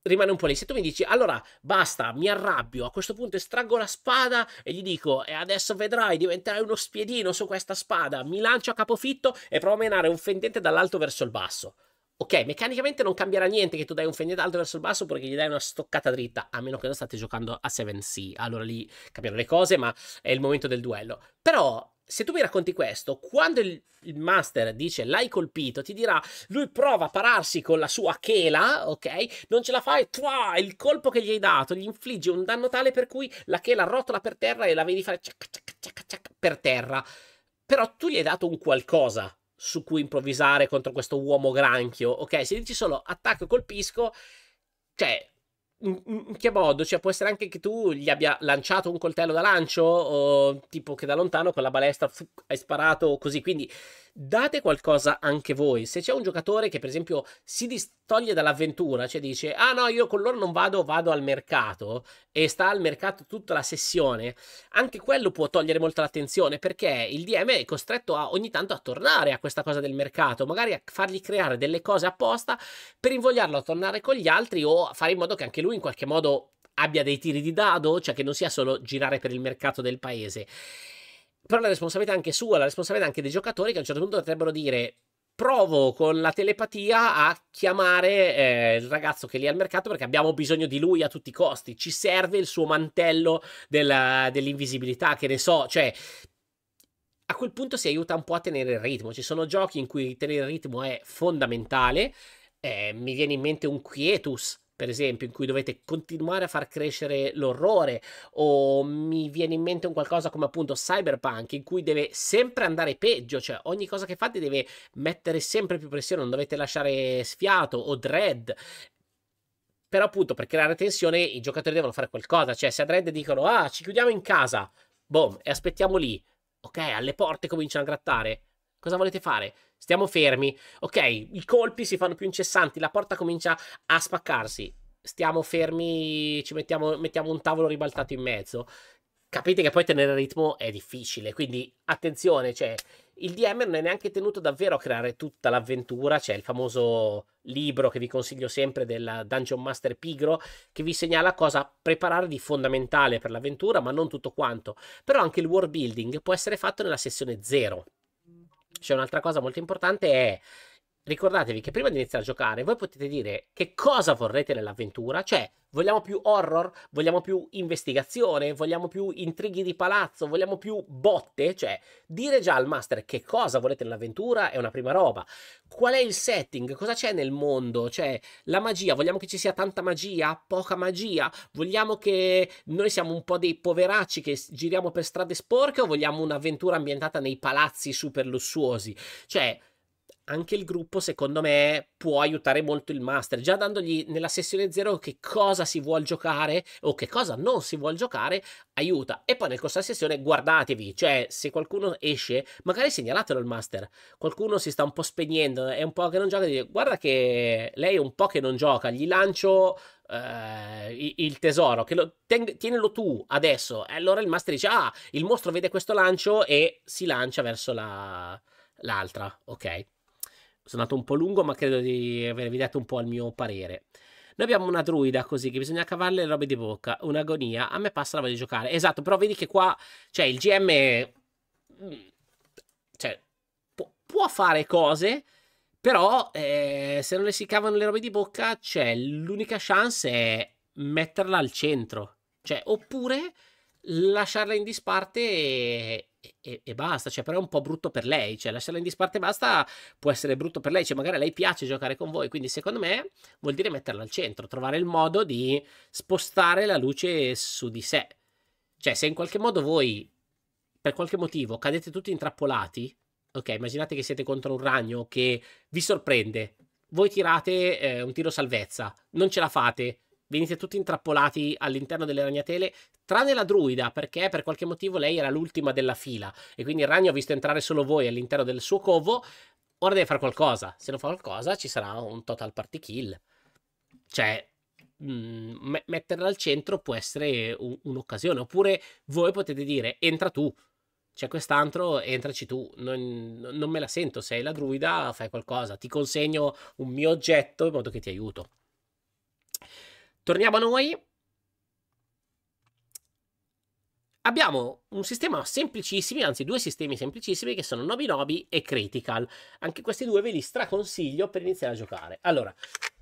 rimane un po' lì. Se tu mi dici, allora basta, mi arrabbio, a questo punto estraggo la spada e gli dico, e adesso vedrai, diventerai uno spiedino su questa spada, mi lancio a capofitto e provo a menare un fendente dall'alto verso il basso. Ok, meccanicamente non cambierà niente che tu dai un fendente alto verso il basso perché gli dai una stoccata dritta, a meno che non state giocando a 7C. Allora lì cambiano le cose, ma è il momento del duello. Però se tu mi racconti questo, quando il, il master dice l'hai colpito, ti dirà lui prova a pararsi con la sua chela, ok? Non ce la fai, tua, il colpo che gli hai dato gli infligge un danno tale per cui la chela rotola per terra e la vedi fare ciac, ciac, ciac, per terra. Però tu gli hai dato un qualcosa su cui improvvisare contro questo uomo granchio, ok? Se dici solo attacco e colpisco, cioè in che modo? Cioè, può essere anche che tu gli abbia lanciato un coltello da lancio, o tipo che da lontano con la balestra fu, hai sparato così. Quindi date qualcosa anche voi. Se c'è un giocatore che, per esempio, si distoglie dall'avventura, cioè dice: Ah no, io con loro non vado, vado al mercato e sta al mercato tutta la sessione, anche quello può togliere molto l'attenzione perché il DM è costretto a, ogni tanto a tornare a questa cosa del mercato, magari a fargli creare delle cose apposta per invogliarlo a tornare con gli altri o a fare in modo che anche lui in qualche modo abbia dei tiri di dado, cioè che non sia solo girare per il mercato del paese. Però la responsabilità è anche sua, la responsabilità è anche dei giocatori che a un certo punto potrebbero dire provo con la telepatia a chiamare eh, il ragazzo che è lì al mercato perché abbiamo bisogno di lui a tutti i costi, ci serve il suo mantello della, dell'invisibilità, che ne so, cioè a quel punto si aiuta un po' a tenere il ritmo, ci sono giochi in cui tenere il ritmo è fondamentale, eh, mi viene in mente un Quietus per esempio, in cui dovete continuare a far crescere l'orrore, o mi viene in mente un qualcosa come appunto Cyberpunk, in cui deve sempre andare peggio, cioè ogni cosa che fate deve mettere sempre più pressione, non dovete lasciare sfiato, o Dread, però appunto per creare tensione i giocatori devono fare qualcosa, cioè se a Dread dicono ah ci chiudiamo in casa, boom, e aspettiamo lì, ok alle porte cominciano a grattare, Cosa volete fare? Stiamo fermi. Ok, i colpi si fanno più incessanti, la porta comincia a spaccarsi. Stiamo fermi, ci mettiamo, mettiamo un tavolo ribaltato in mezzo. Capite che poi tenere il ritmo è difficile, quindi attenzione, cioè il DM non è neanche tenuto davvero a creare tutta l'avventura, c'è cioè, il famoso libro che vi consiglio sempre del Dungeon Master Pigro che vi segnala cosa preparare di fondamentale per l'avventura, ma non tutto quanto. Però anche il world building può essere fatto nella sessione 0 c'è un'altra cosa molto importante è ricordatevi che prima di iniziare a giocare voi potete dire che cosa vorrete nell'avventura, cioè vogliamo più horror, vogliamo più investigazione, vogliamo più intrighi di palazzo, vogliamo più botte, cioè dire già al master che cosa volete nell'avventura è una prima roba. Qual è il setting? Cosa c'è nel mondo? Cioè la magia, vogliamo che ci sia tanta magia, poca magia? Vogliamo che noi siamo un po' dei poveracci che giriamo per strade sporche o vogliamo un'avventura ambientata nei palazzi super lussuosi? Cioè anche il gruppo, secondo me, può aiutare molto il master, già dandogli nella sessione 0 che cosa si vuole giocare o che cosa non si vuole giocare, aiuta. E poi nel corso della sessione guardatevi, cioè se qualcuno esce, magari segnalatelo il master. Qualcuno si sta un po' spegnendo, è un po' che non gioca, dice, guarda che lei è un po' che non gioca, gli lancio Uh, il tesoro, che lo, ten, tienilo tu adesso. E allora il master dice: Ah, il mostro vede questo lancio e si lancia verso la, l'altra. Ok sono andato un po' lungo, ma credo di avervi dato un po' il mio parere. Noi abbiamo una druida così che bisogna cavarle le robe di bocca, un'agonia. A me passa la voglia di giocare. Esatto, però vedi che qua, cioè il GM mm, cioè può, può fare cose, però eh, se non le si cavano le robe di bocca, cioè l'unica chance è metterla al centro. Cioè, oppure lasciarla in disparte e, e, e, basta, cioè, però è un po' brutto per lei, cioè, lasciarla in disparte e basta può essere brutto per lei, cioè, magari a lei piace giocare con voi, quindi secondo me vuol dire metterla al centro, trovare il modo di spostare la luce su di sé. Cioè, se in qualche modo voi, per qualche motivo, cadete tutti intrappolati, ok, immaginate che siete contro un ragno che vi sorprende, voi tirate eh, un tiro salvezza, non ce la fate, venite tutti intrappolati all'interno delle ragnatele, tranne la druida, perché per qualche motivo lei era l'ultima della fila e quindi il ragno ha visto entrare solo voi all'interno del suo covo, ora deve fare qualcosa, se non fa qualcosa ci sarà un total party kill. Cioè, mh, mm, metterla al centro può essere un'occasione, oppure voi potete dire entra tu. C'è quest'antro, entraci tu. Non, non me la sento. Sei la druida, fai qualcosa. Ti consegno un mio oggetto in modo che ti aiuto. Torniamo a noi. Abbiamo un sistema semplicissimo, anzi due sistemi semplicissimi che sono Nobi Nobi e Critical. Anche questi due ve li straconsiglio per iniziare a giocare. Allora,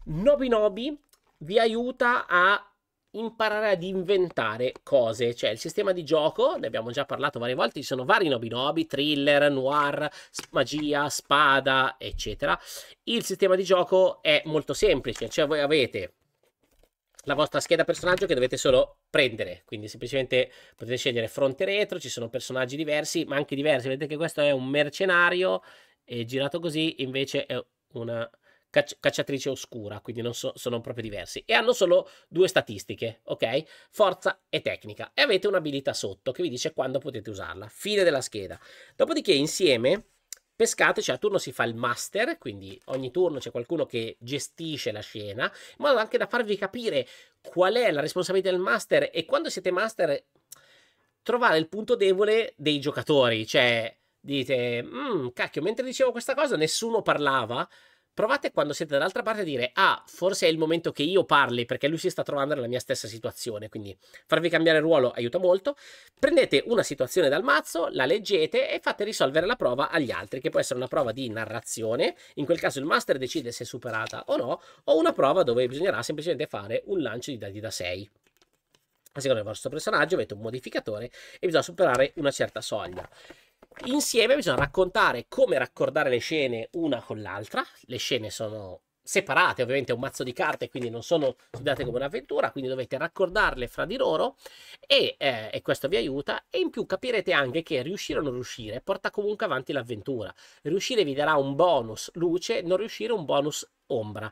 Nobi Nobi vi aiuta a imparare ad inventare cose, cioè il sistema di gioco, ne abbiamo già parlato varie volte, ci sono vari Nobi Nobi, thriller, noir, magia, spada, eccetera. Il sistema di gioco è molto semplice, cioè voi avete la vostra scheda personaggio che dovete solo prendere, quindi semplicemente potete scegliere fronte e retro, ci sono personaggi diversi, ma anche diversi, vedete che questo è un mercenario e girato così invece è una cacciatrice oscura, quindi non so, sono proprio diversi. E hanno solo due statistiche, ok? Forza e tecnica. E avete un'abilità sotto che vi dice quando potete usarla. Fine della scheda. Dopodiché insieme pescate, cioè a turno si fa il master, quindi ogni turno c'è qualcuno che gestisce la scena, in modo anche da farvi capire qual è la responsabilità del master e quando siete master trovare il punto debole dei giocatori, cioè dite, mm, cacchio, mentre dicevo questa cosa nessuno parlava, Provate quando siete dall'altra parte a dire, ah, forse è il momento che io parli perché lui si sta trovando nella mia stessa situazione, quindi farvi cambiare ruolo aiuta molto. Prendete una situazione dal mazzo, la leggete e fate risolvere la prova agli altri, che può essere una prova di narrazione, in quel caso il master decide se è superata o no, o una prova dove bisognerà semplicemente fare un lancio di dadi da 6. A seconda del vostro personaggio avete un modificatore e bisogna superare una certa soglia. Insieme bisogna raccontare come raccordare le scene una con l'altra. Le scene sono separate, ovviamente è un mazzo di carte, quindi non sono studiate come un'avventura, quindi dovete raccordarle fra di loro e, eh, e, questo vi aiuta e in più capirete anche che riuscire o non riuscire porta comunque avanti l'avventura. Riuscire vi darà un bonus luce, non riuscire un bonus ombra.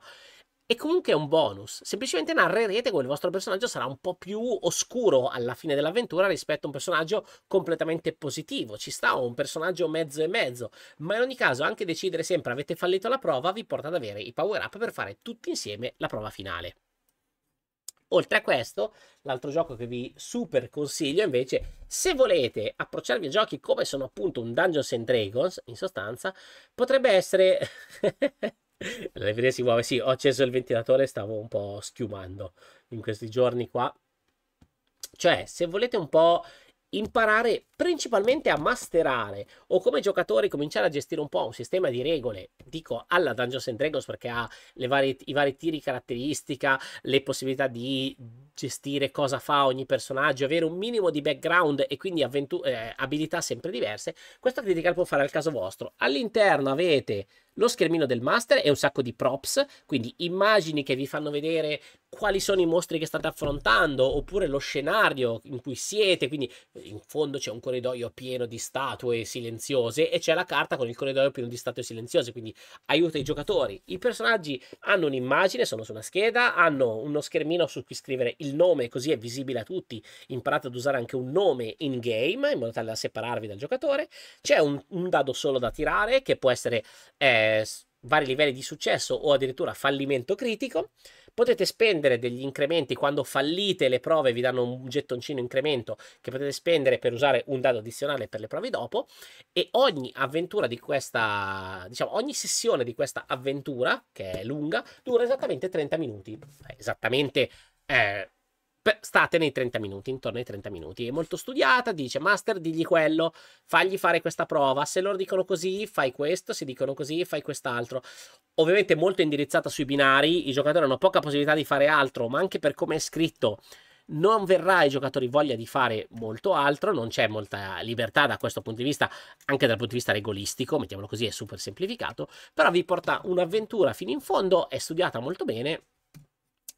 E comunque è un bonus. Semplicemente narrerete come il vostro personaggio sarà un po' più oscuro alla fine dell'avventura rispetto a un personaggio completamente positivo. Ci sta un personaggio mezzo e mezzo. Ma in ogni caso, anche decidere sempre avete fallito la prova vi porta ad avere i power up per fare tutti insieme la prova finale. Oltre a questo, l'altro gioco che vi super consiglio invece, se volete approcciarvi a giochi come sono appunto un Dungeons and Dragons, in sostanza, potrebbe essere [laughs] La rivede si muove. Sì, ho acceso il ventilatore, e stavo un po' schiumando in questi giorni qua. Cioè, se volete un po' imparare principalmente a masterare o come giocatore cominciare a gestire un po' un sistema di regole, dico alla Dungeons and Dragons perché ha varie, i vari tiri caratteristica, le possibilità di gestire cosa fa ogni personaggio, avere un minimo di background e quindi eh, abilità sempre diverse, questa critica può fare al caso vostro. All'interno avete lo schermino del master e un sacco di props, quindi immagini che vi fanno vedere quali sono i mostri che state affrontando, oppure lo scenario in cui siete, quindi eh, in fondo c'è un corridoio pieno di statue silenziose e c'è la carta con il corridoio pieno di statue silenziose, quindi aiuta i giocatori. I personaggi hanno un'immagine, sono su una scheda, hanno uno schermino su cui scrivere il nome, così è visibile a tutti. Imparate ad usare anche un nome in game, in modo tale da separarvi dal giocatore. C'è un, un dado solo da tirare, che può essere... Eh, vari livelli di successo o addirittura fallimento critico. Potete spendere degli incrementi quando fallite le prove, vi danno un gettoncino incremento che potete spendere per usare un dado addizionale per le prove dopo e ogni avventura di questa, diciamo, ogni sessione di questa avventura, che è lunga, dura esattamente 30 minuti. Esattamente eh, state nei 30 minuti, intorno ai 30 minuti. È molto studiata, dice master, digli quello, fagli fare questa prova, se loro dicono così fai questo, se dicono così fai quest'altro. Ovviamente molto indirizzata sui binari, i giocatori hanno poca possibilità di fare altro, ma anche per come è scritto non verrà ai giocatori voglia di fare molto altro, non c'è molta libertà da questo punto di vista, anche dal punto di vista regolistico, mettiamolo così, è super semplificato, però vi porta un'avventura fino in fondo, è studiata molto bene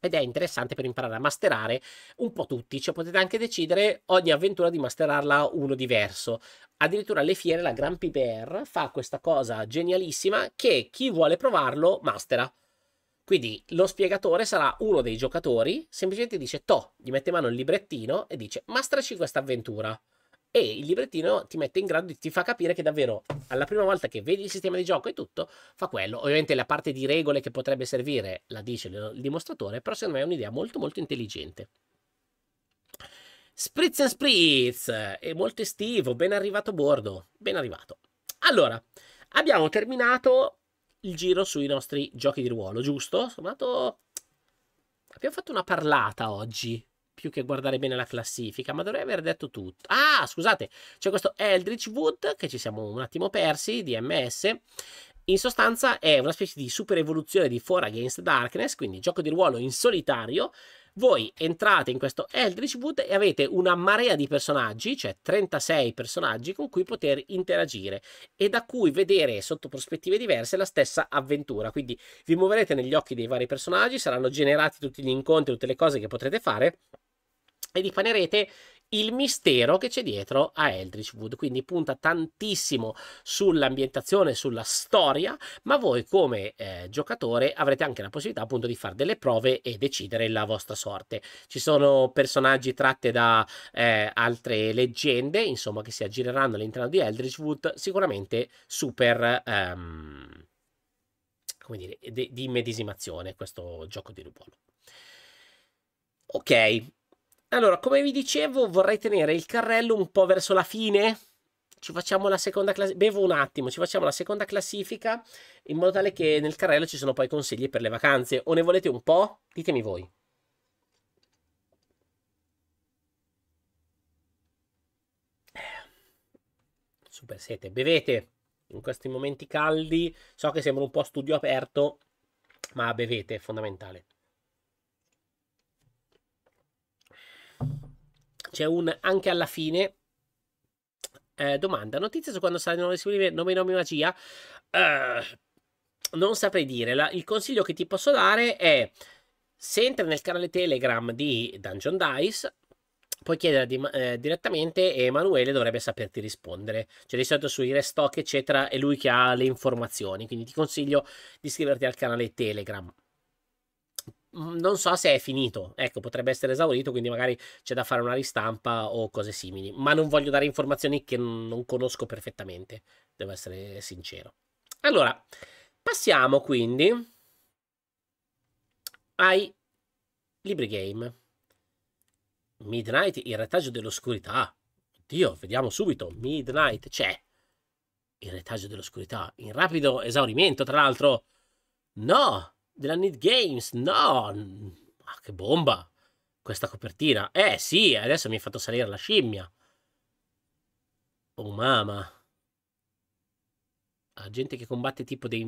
ed è interessante per imparare a masterare un po' tutti, cioè potete anche decidere ogni avventura di masterarla uno diverso. Addirittura alle fiere la Grand Bear, fa questa cosa genialissima che chi vuole provarlo mastera. Quindi lo spiegatore sarà uno dei giocatori, semplicemente dice to, gli mette in mano il librettino e dice mastraci questa avventura e il librettino ti mette in grado, ti fa capire che davvero alla prima volta che vedi il sistema di gioco e tutto, fa quello. Ovviamente la parte di regole che potrebbe servire la dice il dimostratore, però secondo me è un'idea molto molto intelligente. Spritz and Spritz, è molto estivo, ben arrivato a Bordo, ben arrivato. Allora, abbiamo terminato il giro sui nostri giochi di ruolo, giusto? Sommato abbiamo fatto una parlata oggi, più che guardare bene la classifica, ma dovrei aver detto tutto. Ah, scusate, c'è questo Eldritch Wood che ci siamo un attimo persi, DMS. In sostanza è una specie di super evoluzione di For Against Darkness, quindi gioco di ruolo in solitario. Voi entrate in questo Eldritch Wood e avete una marea di personaggi, cioè 36 personaggi con cui poter interagire e da cui vedere sotto prospettive diverse la stessa avventura. Quindi vi muoverete negli occhi dei vari personaggi, saranno generati tutti gli incontri, tutte le cose che potrete fare ed dipanerete il mistero che c'è dietro a Eldritch Wood, quindi punta tantissimo sull'ambientazione, sulla storia, ma voi come eh, giocatore avrete anche la possibilità appunto di fare delle prove e decidere la vostra sorte. Ci sono personaggi tratte da eh, altre leggende, insomma, che si aggireranno all'interno di Eldritch Wood, sicuramente super... Ehm, come dire, di, di medesimazione questo gioco di ruolo. Ok, allora, come vi dicevo, vorrei tenere il carrello un po' verso la fine. Ci facciamo la seconda classifica. Bevo un attimo, ci facciamo la seconda classifica in modo tale che nel carrello ci sono poi consigli per le vacanze. O ne volete un po'? Ditemi voi. Eh, super sete, bevete in questi momenti caldi. So che sembra un po' studio aperto, ma bevete, è fondamentale. C'è un anche alla fine. Eh, domanda, notizie su quando saranno disponibili nomi nomi magia? Uh, non saprei dire, La, il consiglio che ti posso dare è se entri nel canale Telegram di Dungeon Dice, puoi chiedere di, eh, direttamente e Emanuele dovrebbe saperti rispondere. Cioè di solito sui restock eccetera è lui che ha le informazioni, quindi ti consiglio di iscriverti al canale Telegram. Mhmm, non so se è finito. Ecco, potrebbe essere esaurito, quindi magari c'è da fare una ristampa o cose simili. Ma non voglio dare informazioni che non conosco perfettamente, devo essere sincero. Allora, passiamo quindi ai libri game. Midnight, il retaggio dell'oscurità. Dio, vediamo subito. Midnight c'è. Il retaggio dell'oscurità. In rapido esaurimento, tra l'altro. No! della Need Games. No, ma che bomba questa copertina. Eh sì, adesso mi hai fatto salire la scimmia. Oh mamma. La gente che combatte tipo dei...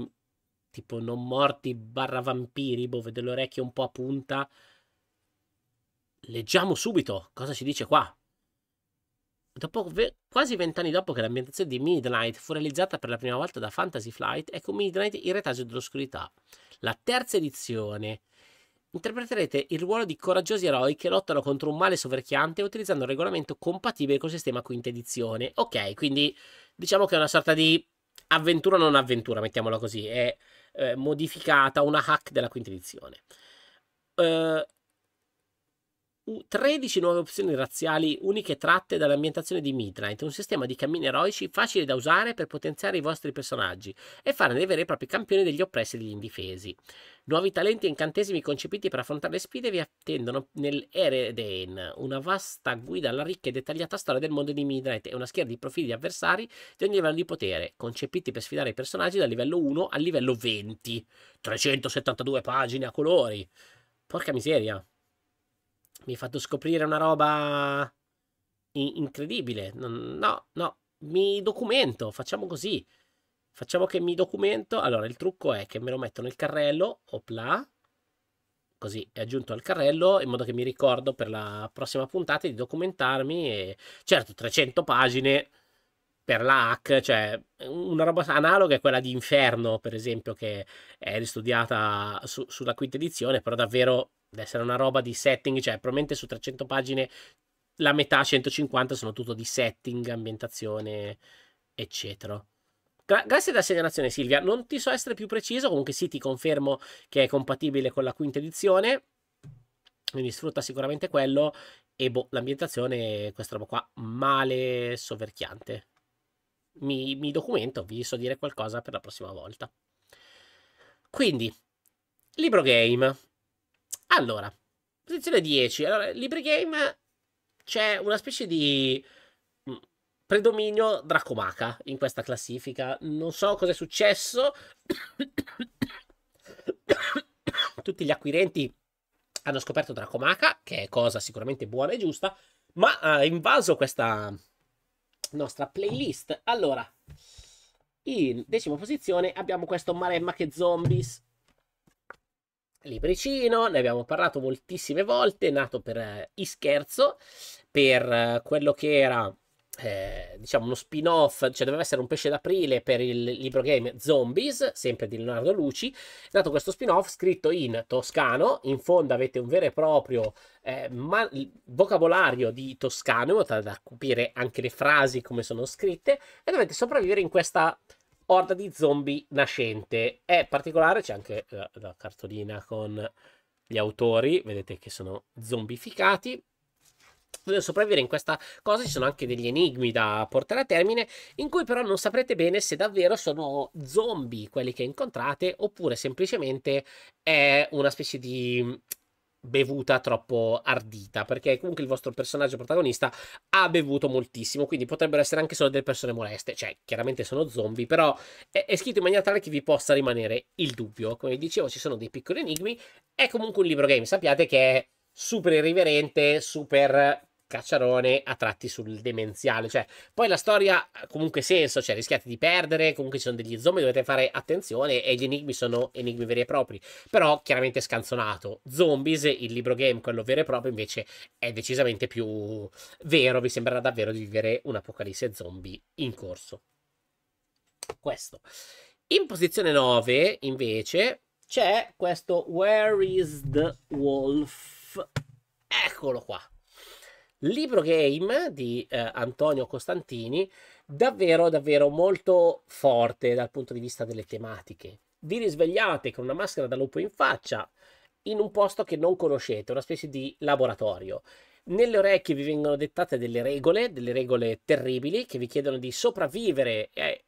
tipo non morti barra vampiri, boh, vedo le orecchie un po' a punta. Leggiamo subito cosa ci dice qua. Dopo ve quasi vent'anni dopo che l'ambientazione di Midnight fu realizzata per la prima volta da Fantasy Flight, ecco Midnight il retaggio dell'oscurità la terza edizione. Interpreterete il ruolo di coraggiosi eroi che lottano contro un male soverchiante utilizzando un regolamento compatibile col sistema quinta edizione. Ok, quindi diciamo che è una sorta di avventura non avventura, mettiamola così, è eh, modificata una hack della quinta edizione. Eh, 13 nuove opzioni razziali uniche tratte dall'ambientazione di Midnight, un sistema di cammini eroici facile da usare per potenziare i vostri personaggi e farne dei veri e propri campioni degli oppressi e degli indifesi. Nuovi talenti e incantesimi concepiti per affrontare le sfide vi attendono nell'Eredain, una vasta guida alla ricca e dettagliata storia del mondo di Midnight e una schiera di profili di avversari di ogni livello di potere, concepiti per sfidare i personaggi dal livello 1 al livello 20. 372 pagine a colori. Porca miseria mi hai fatto scoprire una roba incredibile. No, no, mi documento, facciamo così. Facciamo che mi documento. Allora, il trucco è che me lo metto nel carrello, opla, così è aggiunto al carrello, in modo che mi ricordo per la prossima puntata di documentarmi. E... Certo, 300 pagine per la hack, cioè una roba analoga è quella di Inferno, per esempio, che è ristudiata su, sulla quinta edizione, però davvero deve essere una roba di setting, cioè probabilmente su 300 pagine la metà, 150, sono tutto di setting, ambientazione, eccetera. Gra- grazie della segnalazione Silvia, non ti so essere più preciso, comunque sì ti confermo che è compatibile con la quinta edizione, quindi sfrutta sicuramente quello e boh, l'ambientazione, questa roba qua, male soverchiante. Mi, mi documento, vi so dire qualcosa per la prossima volta. Quindi, libro game. Allora, posizione 10. Allora, Libri Game c'è una specie di mm, predominio Dracomaca in questa classifica. Non so cosa è successo. [coughs] Tutti gli acquirenti hanno scoperto Dracomaca, che è cosa sicuramente buona e giusta, ma ha invaso questa nostra playlist. Allora, in decima posizione abbiamo questo Maremma che Zombies libricino, ne abbiamo parlato moltissime volte, è nato per eh, Ischerzo, per eh, quello che era eh, diciamo uno spin-off, cioè doveva essere un pesce d'aprile per il libro game Zombies, sempre di Leonardo Luci, è nato questo spin-off scritto in toscano, in fondo avete un vero e proprio eh, ma- vocabolario di toscano, in modo da capire anche le frasi come sono scritte, e dovete sopravvivere in questa Orda di zombie nascente. È particolare, c'è anche la, eh, la cartolina con gli autori, vedete che sono zombificati per sopravvivere in questa cosa ci sono anche degli enigmi da portare a termine in cui però non saprete bene se davvero sono zombie quelli che incontrate oppure semplicemente è una specie di bevuta troppo ardita, perché comunque il vostro personaggio protagonista ha bevuto moltissimo, quindi potrebbero essere anche solo delle persone moleste, cioè chiaramente sono zombie, però è, è scritto in maniera tale che vi possa rimanere il dubbio. Come dicevo, ci sono dei piccoli enigmi, è comunque un libro game, sappiate che è super irriverente, super cacciarone a tratti sul demenziale. Cioè, poi la storia ha comunque senso, cioè rischiate di perdere, comunque ci sono degli zombie, dovete fare attenzione e gli enigmi sono enigmi veri e propri, però chiaramente scanzonato. Zombies, il libro game, quello vero e proprio, invece è decisamente più vero, vi sembra davvero di vivere un'apocalisse zombie in corso. Questo. In posizione 9, invece, c'è questo Where is the Wolf? Eccolo qua Libro Game di eh, Antonio Costantini, davvero davvero molto forte dal punto di vista delle tematiche. Vi risvegliate con una maschera da lupo in faccia in un posto che non conoscete, una specie di laboratorio. Nelle orecchie vi vengono dettate delle regole, delle regole terribili che vi chiedono di sopravvivere e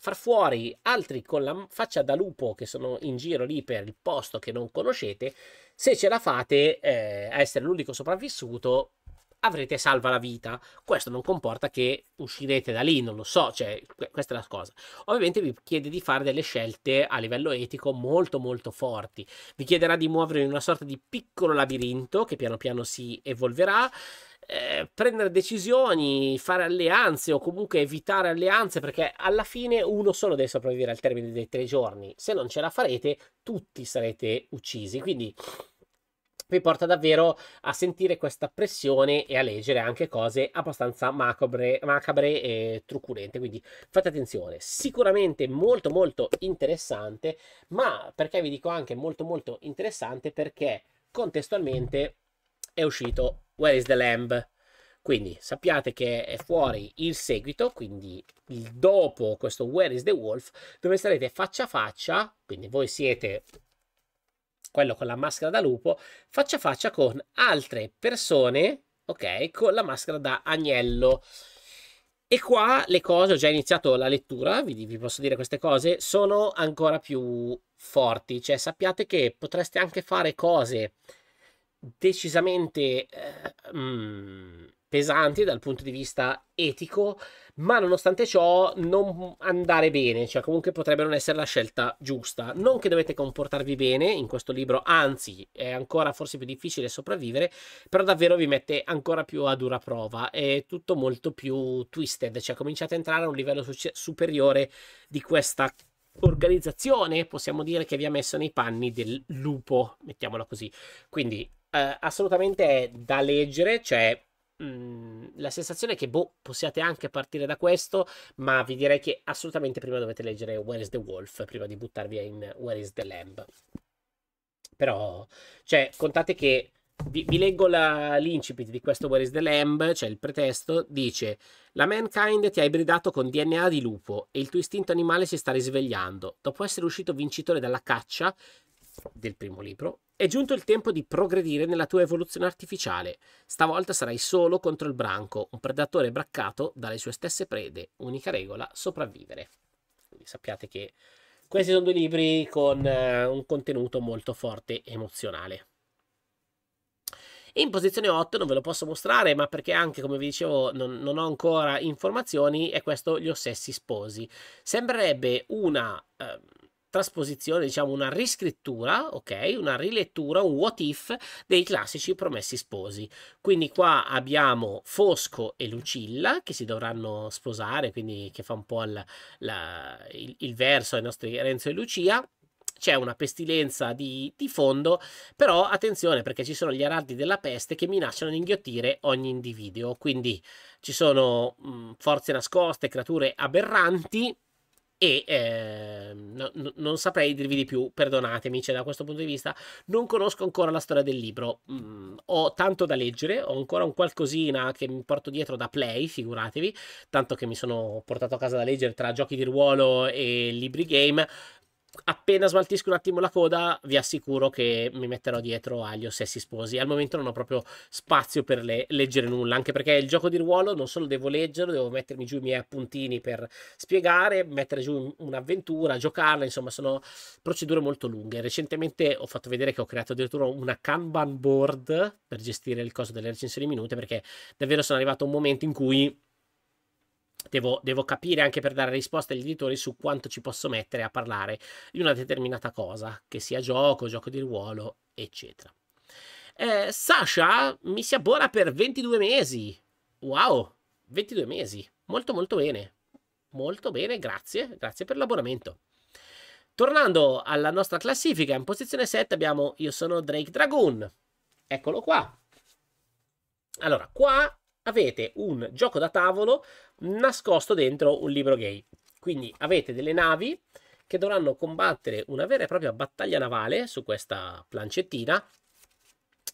far fuori altri con la faccia da lupo che sono in giro lì per il posto che non conoscete. Se ce la fate eh, a essere l'unico sopravvissuto, avrete salva la vita. Questo non comporta che uscirete da lì, non lo so, cioè, questa è la cosa. Ovviamente vi chiede di fare delle scelte a livello etico molto molto forti. Vi chiederà di muovervi in una sorta di piccolo labirinto che piano piano si evolverà. Eh, prendere decisioni, fare alleanze o comunque evitare alleanze perché alla fine uno solo deve sopravvivere al termine dei tre giorni. Se non ce la farete, tutti sarete uccisi. Quindi vi porta davvero a sentire questa pressione e a leggere anche cose abbastanza macabre, macabre e truculente. Quindi fate attenzione, sicuramente molto molto interessante, ma perché vi dico anche molto molto interessante perché contestualmente è uscito Where is the Lamb? Quindi sappiate che è fuori il seguito, quindi il dopo questo Where is the Wolf, dove sarete faccia a faccia, quindi voi siete quello con la maschera da lupo, faccia a faccia con altre persone, ok, con la maschera da agnello. E qua le cose, ho già iniziato la lettura, vi, vi, posso dire queste cose, sono ancora più forti, cioè sappiate che potreste anche fare cose decisamente eh, mh, mm, pesanti dal punto di vista etico, ma nonostante ciò non andare bene, cioè comunque potrebbe non essere la scelta giusta. Non che dovete comportarvi bene in questo libro, anzi è ancora forse più difficile sopravvivere, però davvero vi mette ancora più a dura prova, è tutto molto più twisted, cioè cominciate a entrare a un livello superiore di questa organizzazione, possiamo dire che vi ha messo nei panni del lupo, mettiamola così. Quindi eh, assolutamente è da leggere, cioè Mhmm, la sensazione è che, boh, possiate anche partire da questo, ma vi direi che assolutamente prima dovete leggere Where is the Wolf, prima di buttarvi in Where is the Lamb. Però, cioè, contate che... Vi, vi, leggo la, l'incipit di questo Where is the Lamb, cioè il pretesto, dice La mankind ti ha ibridato con DNA di lupo e il tuo istinto animale si sta risvegliando. Dopo essere uscito vincitore dalla caccia, del primo libro, è giunto il tempo di progredire nella tua evoluzione artificiale. Stavolta sarai solo contro il branco, un predatore braccato dalle sue stesse prede. Unica regola, sopravvivere. Quindi sappiate che questi sono due libri con uh, un contenuto molto forte emozionale. In posizione 8 non ve lo posso mostrare, ma perché anche, come vi dicevo, non, non ho ancora informazioni, è questo Gli Ossessi Sposi. Sembrerebbe una... Uh, trasposizione, diciamo una riscrittura, ok, una rilettura, un what if dei classici promessi sposi. Quindi qua abbiamo Fosco e Lucilla che si dovranno sposare, quindi che fa un po' la, la, il, il verso ai nostri Renzo e Lucia c'è una pestilenza di, di, fondo, però attenzione perché ci sono gli araldi della peste che minacciano di inghiottire ogni individuo, quindi ci sono mh, mm, forze nascoste, creature aberranti e eh, no, non saprei dirvi di più, perdonatemi, cioè, da questo punto di vista non conosco ancora la storia del libro, mm, ho tanto da leggere, ho ancora un qualcosina che mi porto dietro da play, figuratevi, tanto che mi sono portato a casa da leggere tra giochi di ruolo e libri game, appena smaltisco un attimo la coda, vi assicuro che mi metterò dietro agli ossessi sposi. Al momento non ho proprio spazio per le, leggere nulla, anche perché il gioco di ruolo non solo devo leggere, devo mettermi giù i miei appuntini per spiegare, mettere giù un'avventura, giocarla, insomma, sono procedure molto lunghe. Recentemente ho fatto vedere che ho creato addirittura una Kanban board per gestire il coso delle recensioni minute, perché davvero sono arrivato a un momento in cui devo, devo capire anche per dare risposta agli editori su quanto ci posso mettere a parlare di una determinata cosa, che sia gioco, gioco di ruolo, eccetera. Eh, Sasha mi si abbona per 22 mesi. Wow, 22 mesi. Molto molto bene. Molto bene, grazie. Grazie per l'abbonamento. Tornando alla nostra classifica, in posizione 7 abbiamo Io sono Drake Dragoon. Eccolo qua. Allora, qua avete un gioco da tavolo nascosto dentro un libro gay. Quindi avete delle navi che dovranno combattere una vera e propria battaglia navale su questa plancettina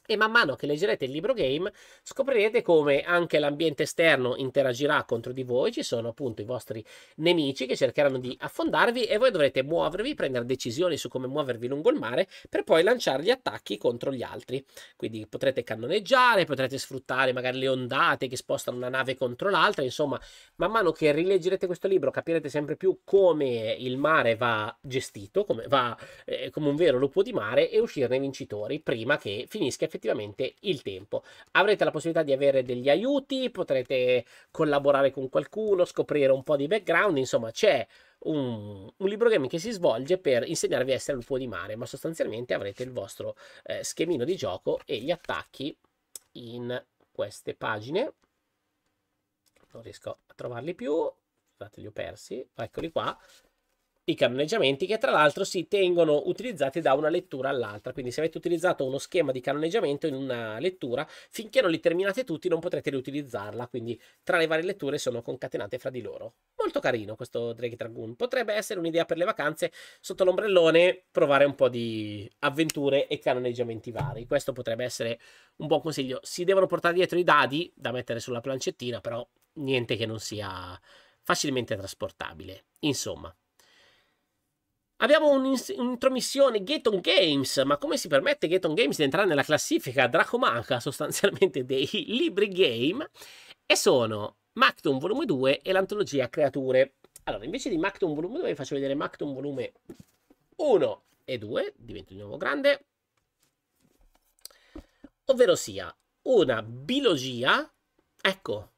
e man mano che leggerete il libro game scoprirete come anche l'ambiente esterno interagirà contro di voi, ci sono appunto i vostri nemici che cercheranno di affondarvi e voi dovrete muovervi, prendere decisioni su come muovervi lungo il mare per poi lanciare gli attacchi contro gli altri. Quindi potrete cannoneggiare, potrete sfruttare magari le ondate che spostano una nave contro l'altra, insomma man mano che rileggerete questo libro capirete sempre più come il mare va gestito, come, va, eh, come un vero lupo di mare e uscirne vincitori prima che finisca effettivamente il tempo. Avrete la possibilità di avere degli aiuti, potrete collaborare con qualcuno, scoprire un po' di background, insomma c'è un, un libro gaming che si svolge per insegnarvi a essere un po' di mare, ma sostanzialmente avrete il vostro eh, schemino di gioco e gli attacchi in queste pagine. Non riesco a trovarli più, scusate li ho persi, eccoli qua i canoneggiamenti che tra l'altro si tengono utilizzati da una lettura all'altra. Quindi se avete utilizzato uno schema di canoneggiamento in una lettura, finché non li terminate tutti non potrete riutilizzarla, quindi tra le varie letture sono concatenate fra di loro. Molto carino questo Drake Dragoon, potrebbe essere un'idea per le vacanze sotto l'ombrellone, provare un po' di avventure e canoneggiamenti vari. Questo potrebbe essere un buon consiglio. Si devono portare dietro i dadi da mettere sulla plancettina, però niente che non sia facilmente trasportabile. Insomma, Abbiamo un'intromissione Gaton Games, ma come si permette Gaton Games di entrare nella classifica dracomanca sostanzialmente dei libri game? E sono Mactum volume 2 e l'antologia Creature. Allora, invece di Mactum volume 2 vi faccio vedere Mactum volume 1 e 2, divento di nuovo grande, ovvero sia una biologia, ecco,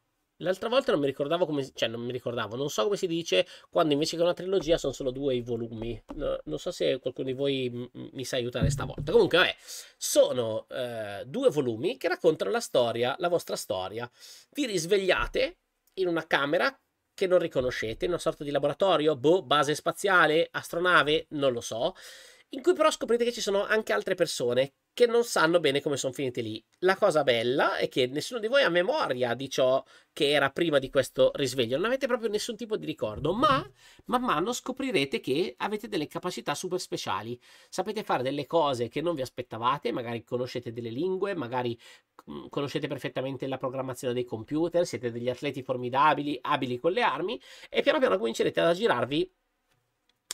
L'altra volta non mi ricordavo come, cioè non mi ricordavo, non so come si dice quando invece che una trilogia sono solo due i volumi. No, non so se qualcuno di voi mi sa aiutare stavolta. Comunque, vabbè, sono eh, due volumi che raccontano la storia, la vostra storia. Vi risvegliate in una camera che non riconoscete, in una sorta di laboratorio, boh, base spaziale, astronave, non lo so in cui però scoprite che ci sono anche altre persone che non sanno bene come sono finite lì. La cosa bella è che nessuno di voi ha memoria di ciò che era prima di questo risveglio, non avete proprio nessun tipo di ricordo, ma man mano scoprirete che avete delle capacità super speciali, sapete fare delle cose che non vi aspettavate, magari conoscete delle lingue, magari mm, conoscete perfettamente la programmazione dei computer, siete degli atleti formidabili, abili con le armi e piano piano comincerete ad aggirarvi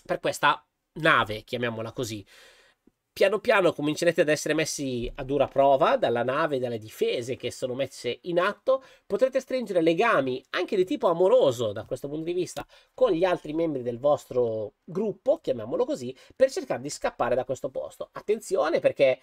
per questa nave, chiamiamola così. Piano piano comincerete ad essere messi a dura prova dalla nave, dalle difese che sono messe in atto, potrete stringere legami anche di tipo amoroso da questo punto di vista con gli altri membri del vostro gruppo, chiamiamolo così, per cercare di scappare da questo posto. Attenzione perché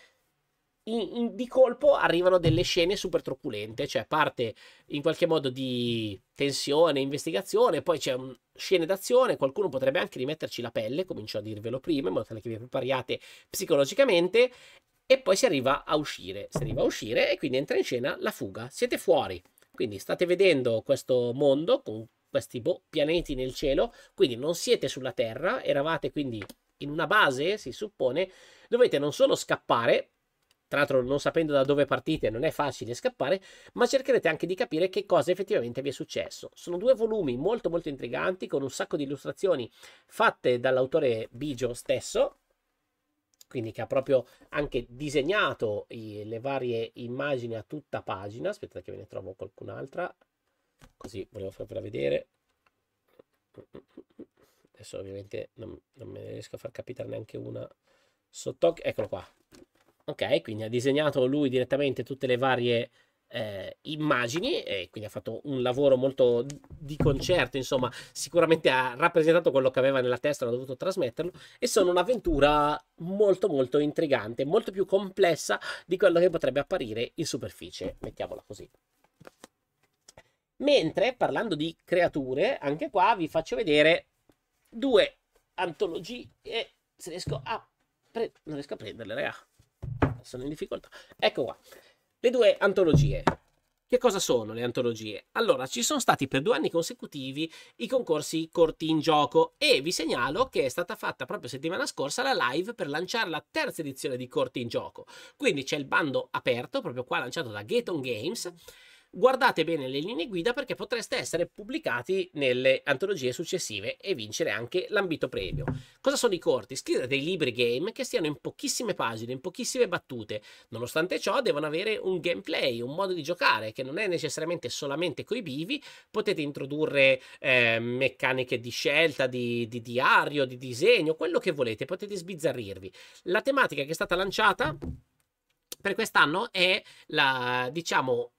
in, in, di colpo arrivano delle scene super truculente, cioè parte in qualche modo di tensione, investigazione, poi c'è un, scene d'azione, qualcuno potrebbe anche rimetterci la pelle, comincio a dirvelo prima, in modo tale che vi prepariate psicologicamente, e poi si arriva a uscire, si arriva a uscire e quindi entra in scena la fuga, siete fuori, quindi state vedendo questo mondo con questi boh, pianeti nel cielo, quindi non siete sulla Terra, eravate quindi in una base, si suppone, dovete non solo scappare, tra l'altro non sapendo da dove partite non è facile scappare, ma cercherete anche di capire che cosa effettivamente vi è successo. Sono due volumi molto molto intriganti con un sacco di illustrazioni fatte dall'autore Bigio stesso, quindi che ha proprio anche disegnato i, le varie immagini a tutta pagina. Aspettate che ve ne trovo qualcun'altra, così volevo farvela vedere. Adesso ovviamente non, non me ne riesco a far capire neanche una sott'occhio. Eccolo qua, ok? Quindi ha disegnato lui direttamente tutte le varie eh, immagini e quindi ha fatto un lavoro molto di concerto, insomma, sicuramente ha rappresentato quello che aveva nella testa, l'ha dovuto trasmetterlo e sono un'avventura molto molto intrigante, molto più complessa di quello che potrebbe apparire in superficie, mettiamola così. Mentre parlando di creature, anche qua vi faccio vedere due antologie, se riesco a pre- non riesco a prenderle, ragazzi sono in difficoltà. Ecco qua, le due antologie. Che cosa sono le antologie? Allora, ci sono stati per due anni consecutivi i concorsi corti in gioco e vi segnalo che è stata fatta proprio settimana scorsa la live per lanciare la terza edizione di corti in gioco. Quindi c'è il bando aperto, proprio qua lanciato da Gaton Games guardate bene le linee guida perché potreste essere pubblicati nelle antologie successive e vincere anche l'ambito premio. Cosa sono i corti? Scrivere dei libri game che siano in pochissime pagine, in pochissime battute. Nonostante ciò devono avere un gameplay, un modo di giocare che non è necessariamente solamente coi bivi, potete introdurre eh, meccaniche di scelta, di, di diario, di disegno, quello che volete, potete sbizzarrirvi. La tematica che è stata lanciata per quest'anno è la, diciamo,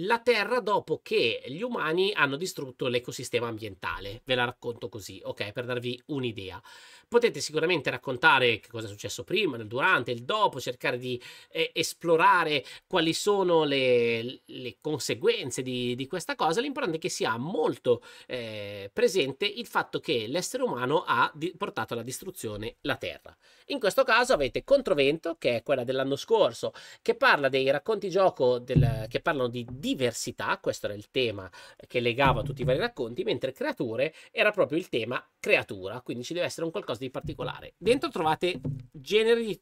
la Terra dopo che gli umani hanno distrutto l'ecosistema ambientale. Ve la racconto così, ok, per darvi un'idea. Potete sicuramente raccontare che cosa è successo prima, nel durante, il dopo, cercare di eh, esplorare quali sono le, le conseguenze di, di, questa cosa. L'importante è che sia molto eh, presente il fatto che l'essere umano ha di- portato alla distruzione la Terra. In questo caso avete Controvento, che è quella dell'anno scorso, che parla dei racconti gioco del, che parlano di diversità, questo era il tema eh, che legava tutti i vari mm. racconti, mentre creature era proprio il tema creatura, quindi ci deve essere un qualcosa di particolare. Dentro trovate generi di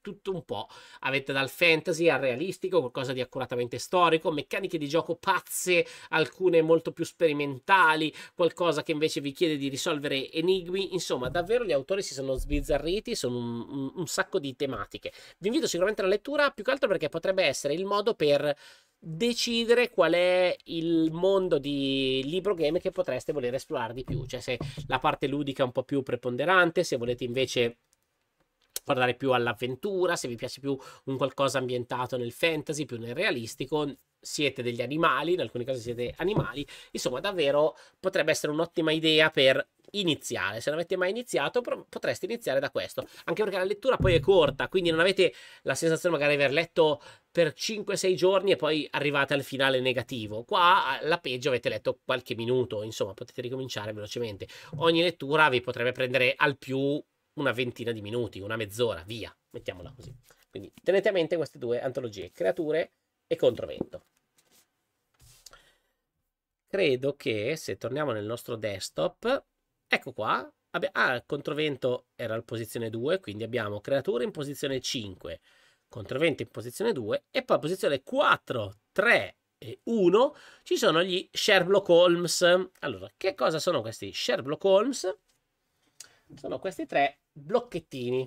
tutto un po'. Avete dal fantasy al realistico, qualcosa di accuratamente storico, meccaniche di gioco pazze, alcune molto più sperimentali, qualcosa che invece vi chiede di risolvere enigmi. Insomma, davvero gli autori si sono sbizzarriti, sono un, un, un sacco di tematiche. Vi invito sicuramente alla lettura, più che altro perché potrebbe essere il modo per decidere qual è il mondo di libro game che potreste voler esplorare di più, cioè se la parte ludica è un po' più preponderante, se volete invece guardare più all'avventura, se vi piace più un qualcosa ambientato nel fantasy, più nel realistico, siete degli animali, in alcuni casi siete animali, insomma davvero potrebbe essere un'ottima idea per iniziare, se non avete mai iniziato potreste iniziare da questo, anche perché la lettura poi è corta, quindi non avete la sensazione magari di aver letto per 5-6 giorni e poi arrivate al finale negativo, qua eh, la peggio avete letto qualche minuto, insomma potete ricominciare velocemente, ogni lettura vi potrebbe prendere al più una ventina di minuti, una mezz'ora, via, mettiamola così. Quindi tenete a mente queste due antologie, creature e controvento. Credo che se torniamo nel nostro desktop, ecco qua, ah, controvento era in posizione 2, quindi abbiamo creature in posizione 5, controvento in posizione 2 e poi posizione 4, 3 e 1 ci sono gli Sherlock Holmes. Allora, che cosa sono questi Sherlock Holmes? Sono questi tre blocchettini.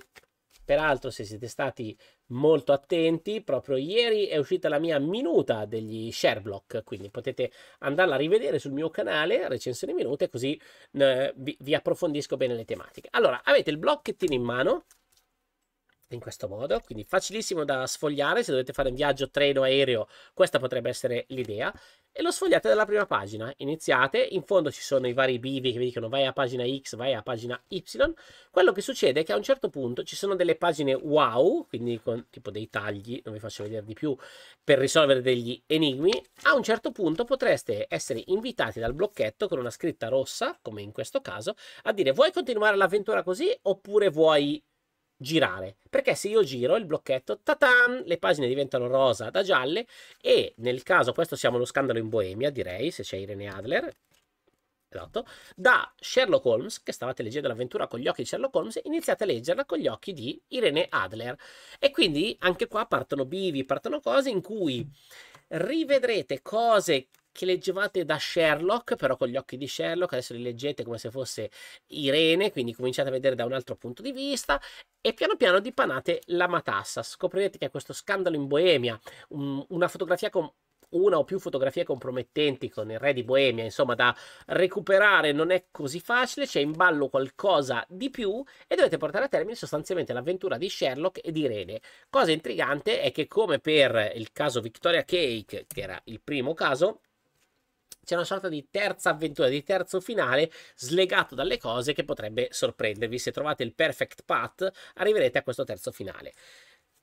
Peraltro, se siete stati molto attenti, proprio ieri è uscita la mia minuta degli share block, quindi potete andarla a rivedere sul mio canale, recensioni minute, così eh, vi, vi approfondisco bene le tematiche. Allora, avete il blocchettino in mano, in questo modo, quindi facilissimo da sfogliare se dovete fare un viaggio treno aereo, questa potrebbe essere l'idea e lo sfogliate dalla prima pagina. Iniziate, in fondo ci sono i vari bivi che vi dicono vai a pagina X, vai a pagina Y. Quello che succede è che a un certo punto ci sono delle pagine wow, quindi con tipo dei tagli, non vi faccio vedere di più, per risolvere degli enigmi. A un certo punto potreste essere invitati dal blocchetto con una scritta rossa, come in questo caso, a dire vuoi continuare l'avventura così oppure vuoi girare, perché se io giro il blocchetto, tatam, le pagine diventano rosa da gialle e nel caso questo siamo lo scandalo in Boemia, direi, se c'è Irene Adler, esatto, da Sherlock Holmes, che stavate leggendo l'avventura con gli occhi di Sherlock Holmes, iniziate a leggerla con gli occhi di Irene Adler. E quindi anche qua partono bivi, partono cose in cui rivedrete cose che leggevate da Sherlock, però con gli occhi di Sherlock, adesso li leggete come se fosse Irene, quindi cominciate a vedere da un altro punto di vista e piano piano dipanate la matassa. Scoprirete che questo scandalo in Boemia, un, una fotografia con una o più fotografie compromettenti con il re di Boemia, insomma, da recuperare non è così facile, c'è in ballo qualcosa di più e dovete portare a termine sostanzialmente l'avventura di Sherlock e di Irene. Cosa intrigante è che come per il caso Victoria Cake, che era il primo caso, c'è una sorta di terza avventura, di terzo finale slegato dalle cose che potrebbe sorprendervi. Se trovate il perfect path, arriverete a questo terzo finale.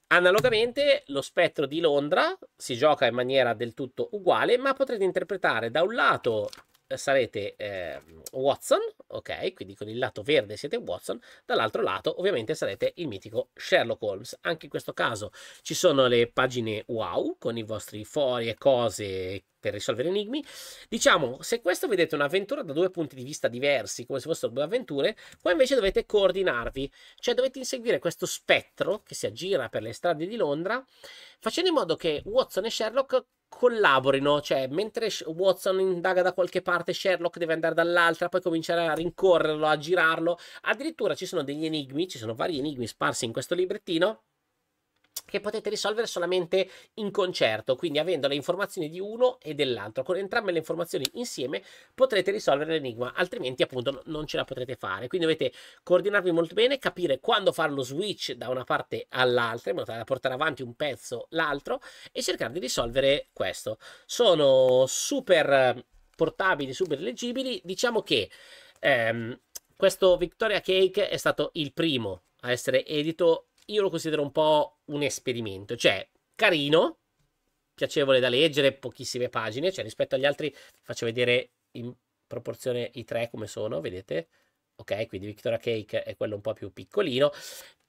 Analogamente, lo spettro di Londra si gioca in maniera del tutto uguale, ma potrete interpretare da un lato sarete eh, Watson, ok? Quindi con il lato verde siete Watson, dall'altro lato ovviamente sarete il mitico Sherlock Holmes. Anche in questo caso ci sono le pagine wow con i vostri fori e cose per risolvere enigmi. Diciamo, se questo vedete un'avventura da due punti di vista diversi, come se fossero due avventure, qua invece dovete coordinarvi, cioè dovete inseguire questo spettro che si aggira per le strade di Londra, facendo in modo che Watson e Sherlock collaborino, cioè mentre Watson indaga da qualche parte, Sherlock deve andare dall'altra, poi cominciare a rincorrerlo, a girarlo. Addirittura ci sono degli enigmi, ci sono vari enigmi sparsi in questo librettino che potete risolvere solamente in concerto, quindi avendo le informazioni di uno e dell'altro. Con entrambe le informazioni insieme potrete risolvere l'enigma, altrimenti appunto non ce la potrete fare. Quindi dovete coordinarvi molto bene, capire quando fare lo switch da una parte all'altra, in modo tale da portare avanti un pezzo l'altro e cercare di risolvere questo. Sono super portabili, super leggibili, diciamo che ehm, questo Victoria Cake è stato il primo a essere edito io lo considero un po' un esperimento, cioè carino, piacevole da leggere, pochissime pagine, cioè rispetto agli altri faccio vedere in proporzione i tre come sono, vedete? Ok, quindi Victoria Cake è quello un po' più piccolino,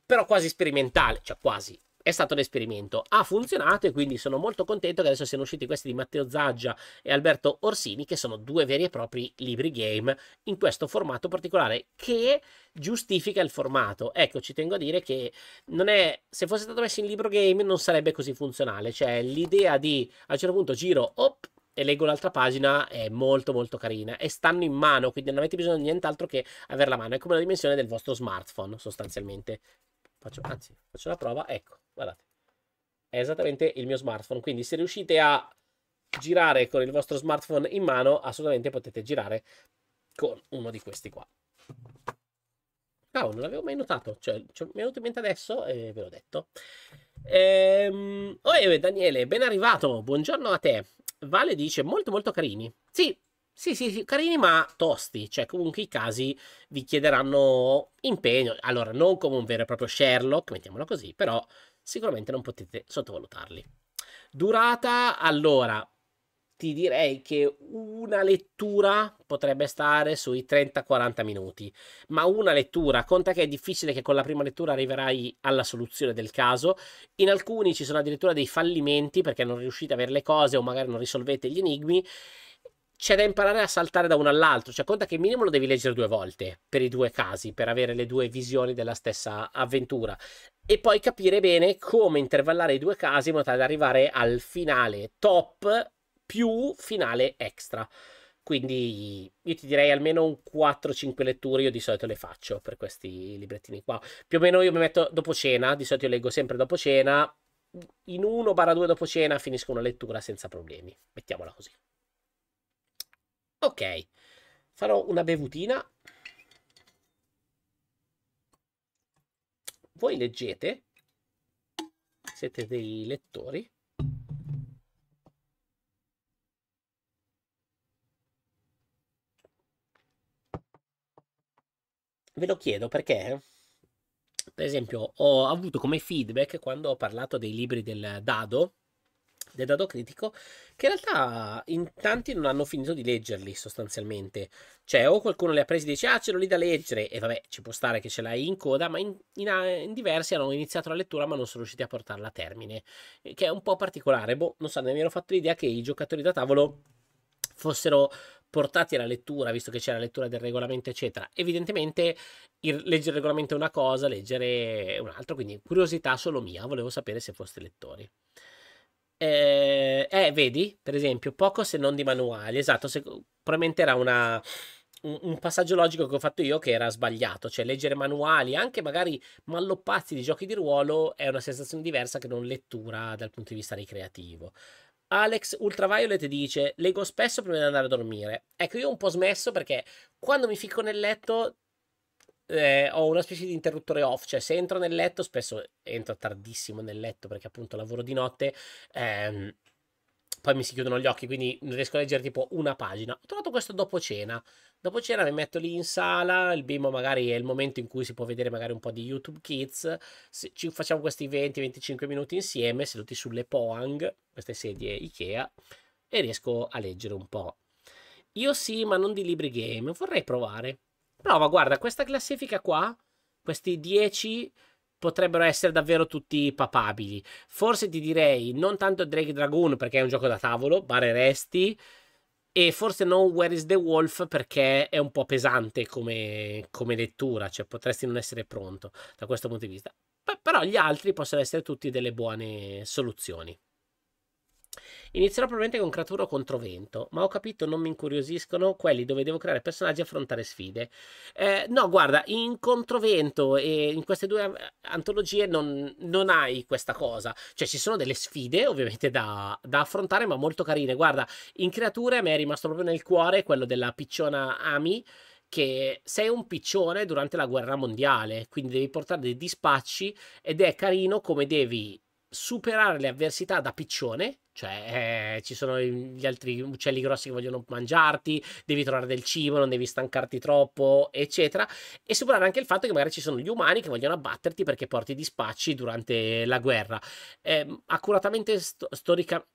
però quasi sperimentale, cioè quasi è stato un esperimento. Ha funzionato e quindi sono molto contento che adesso siano usciti questi di Matteo Zaggia e Alberto Orsini, che sono due veri e propri libri game in questo formato particolare che giustifica il formato. Ecco, ci tengo a dire che non è, se fosse stato messo in libro game non sarebbe così funzionale, cioè l'idea di a un certo punto giro, op, e leggo l'altra pagina è molto molto carina e stanno in mano quindi non avete bisogno di nient'altro che averla a mano è come la dimensione del vostro smartphone sostanzialmente Faccio, anzi, faccio la prova. Ecco, guardate. È esattamente il mio smartphone. Quindi se riuscite a girare con il vostro smartphone in mano, assolutamente potete girare con uno di questi qua. Cavolo, non l'avevo mai notato. Cioè, cioè, mi è venuto in mente adesso e ve l'ho detto. Ehm, oh, Daniele, ben arrivato. Buongiorno a te. Vale dice, molto molto carini. Sì, sì, sì, sì, carini ma tosti, cioè comunque i casi vi chiederanno impegno, allora non come un vero e proprio Sherlock, mettiamolo così, però sicuramente non potete sottovalutarli. Durata, allora, ti direi che una lettura potrebbe stare sui 30-40 minuti, ma una lettura, conta che è difficile che con la prima lettura arriverai alla soluzione del caso, in alcuni ci sono addirittura dei fallimenti perché non riuscite a avere le cose o magari non risolvete gli enigmi c'è da imparare a saltare da uno all'altro, cioè conta che minimo lo devi leggere due volte per i due casi, per avere le due visioni della stessa avventura e poi capire bene come intervallare i due casi in modo tale da arrivare al finale top più finale extra. Quindi io ti direi almeno un 4-5 letture, io di solito le faccio per questi librettini qua. Più o meno io mi metto dopo cena, di solito io leggo sempre dopo cena, in 1-2 dopo cena finisco una lettura senza problemi, mettiamola così. Ok, farò una bevutina. Voi leggete, siete dei lettori. Ve lo chiedo perché, per esempio, ho avuto come feedback quando ho parlato dei libri del dado del dado critico che in realtà in tanti non hanno finito di leggerli sostanzialmente cioè o qualcuno li ha presi e dice ah ce l'ho lì da leggere e vabbè ci può stare che ce l'hai in coda ma in, in, in, diversi hanno iniziato la lettura ma non sono riusciti a portarla a termine che è un po' particolare boh non so ne avevo fatto l'idea che i giocatori da tavolo fossero portati alla lettura, visto che c'è la lettura del regolamento, eccetera. Evidentemente il, leggere il regolamento è una cosa, leggere è un altro quindi curiosità solo mia, volevo sapere se foste lettori. Eh, eh, vedi, per esempio, poco se non di manuali. Esatto, se, probabilmente era una, un, un, passaggio logico che ho fatto io che era sbagliato. Cioè, leggere manuali, anche magari malloppazzi di giochi di ruolo, è una sensazione diversa che non lettura dal punto di vista ricreativo. Alex Ultraviolet dice: Leggo spesso prima di andare a dormire. Ecco, io ho un po' smesso perché quando mi fico nel letto eh, ho una specie di interruttore off, cioè se entro nel letto, spesso entro tardissimo nel letto perché appunto lavoro di notte, ehm, poi mi si chiudono gli occhi, quindi riesco a leggere tipo una pagina. Ho trovato questo dopo cena. Dopo cena mi metto lì in sala, il bimbo magari è il momento in cui si può vedere magari un po' di YouTube Kids, se ci facciamo questi 20-25 minuti insieme, seduti sulle Poang, queste sedie Ikea, e riesco a leggere un po'. Io sì, ma non di libri game, vorrei provare. Prova, guarda, questa classifica qua, questi 10 potrebbero essere davvero tutti papabili. Forse ti direi non tanto Drake Dragoon perché è un gioco da tavolo, bareresti, e forse non Where is the Wolf perché è un po' pesante come, come lettura, cioè potresti non essere pronto da questo punto di vista. P però gli altri possono essere tutti delle buone soluzioni. Inizierò probabilmente con Craturo contro Vento, ma ho capito non mi incuriosiscono quelli dove devo creare personaggi e affrontare sfide. Eh, no, guarda, in Controvento e in queste due eh, antologie non, non, hai questa cosa. Cioè ci sono delle sfide ovviamente da, da affrontare, ma molto carine. Guarda, in Creature a me è rimasto proprio nel cuore quello della picciona Ami che sei un piccione durante la guerra mondiale, quindi devi portare dei dispacci ed è carino come devi superare le avversità da piccione, cioè eh, ci sono gli altri uccelli grossi che vogliono mangiarti, devi trovare del cibo, non devi stancarti troppo, eccetera, e superare anche il fatto che magari ci sono gli umani che vogliono abbatterti perché porti dispacci durante la guerra. Eh, accuratamente storicamente,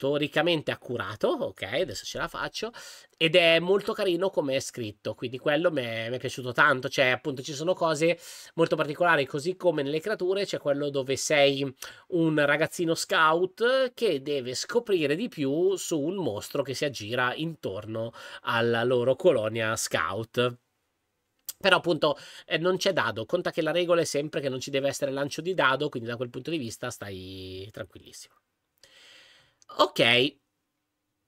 storicamente accurato, ok, adesso ce la faccio, ed è molto carino come è scritto, quindi quello mi è, piaciuto tanto, cioè appunto ci sono cose molto particolari, così come nelle creature c'è quello dove sei un ragazzino scout che deve scoprire di più su un mostro che si aggira intorno alla loro colonia scout. Però appunto eh, non c'è dado, conta che la regola è sempre che non ci deve essere lancio di dado, quindi da quel punto di vista stai tranquillissimo. Ok,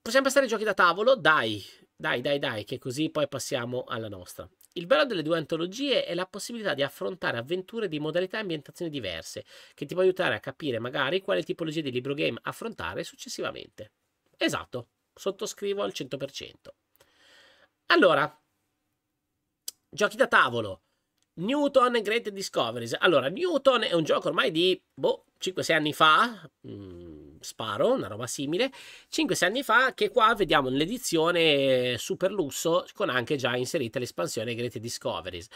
possiamo passare ai giochi da tavolo? Dai, dai, dai, dai, che così poi passiamo alla nostra. Il bello delle due antologie è la possibilità di affrontare avventure di modalità e ambientazioni diverse, che ti può aiutare a capire magari quale tipologia di libro game affrontare successivamente. Esatto, sottoscrivo al 100%. Allora, giochi da tavolo. Newton e Great Discoveries. Allora, Newton è un gioco ormai di boh, 5-6 anni fa. Mm Sparo, una roba simile, 5-6 anni fa, che qua vediamo nell'edizione eh, super lusso con anche già inserita l'espansione Great Discoveries.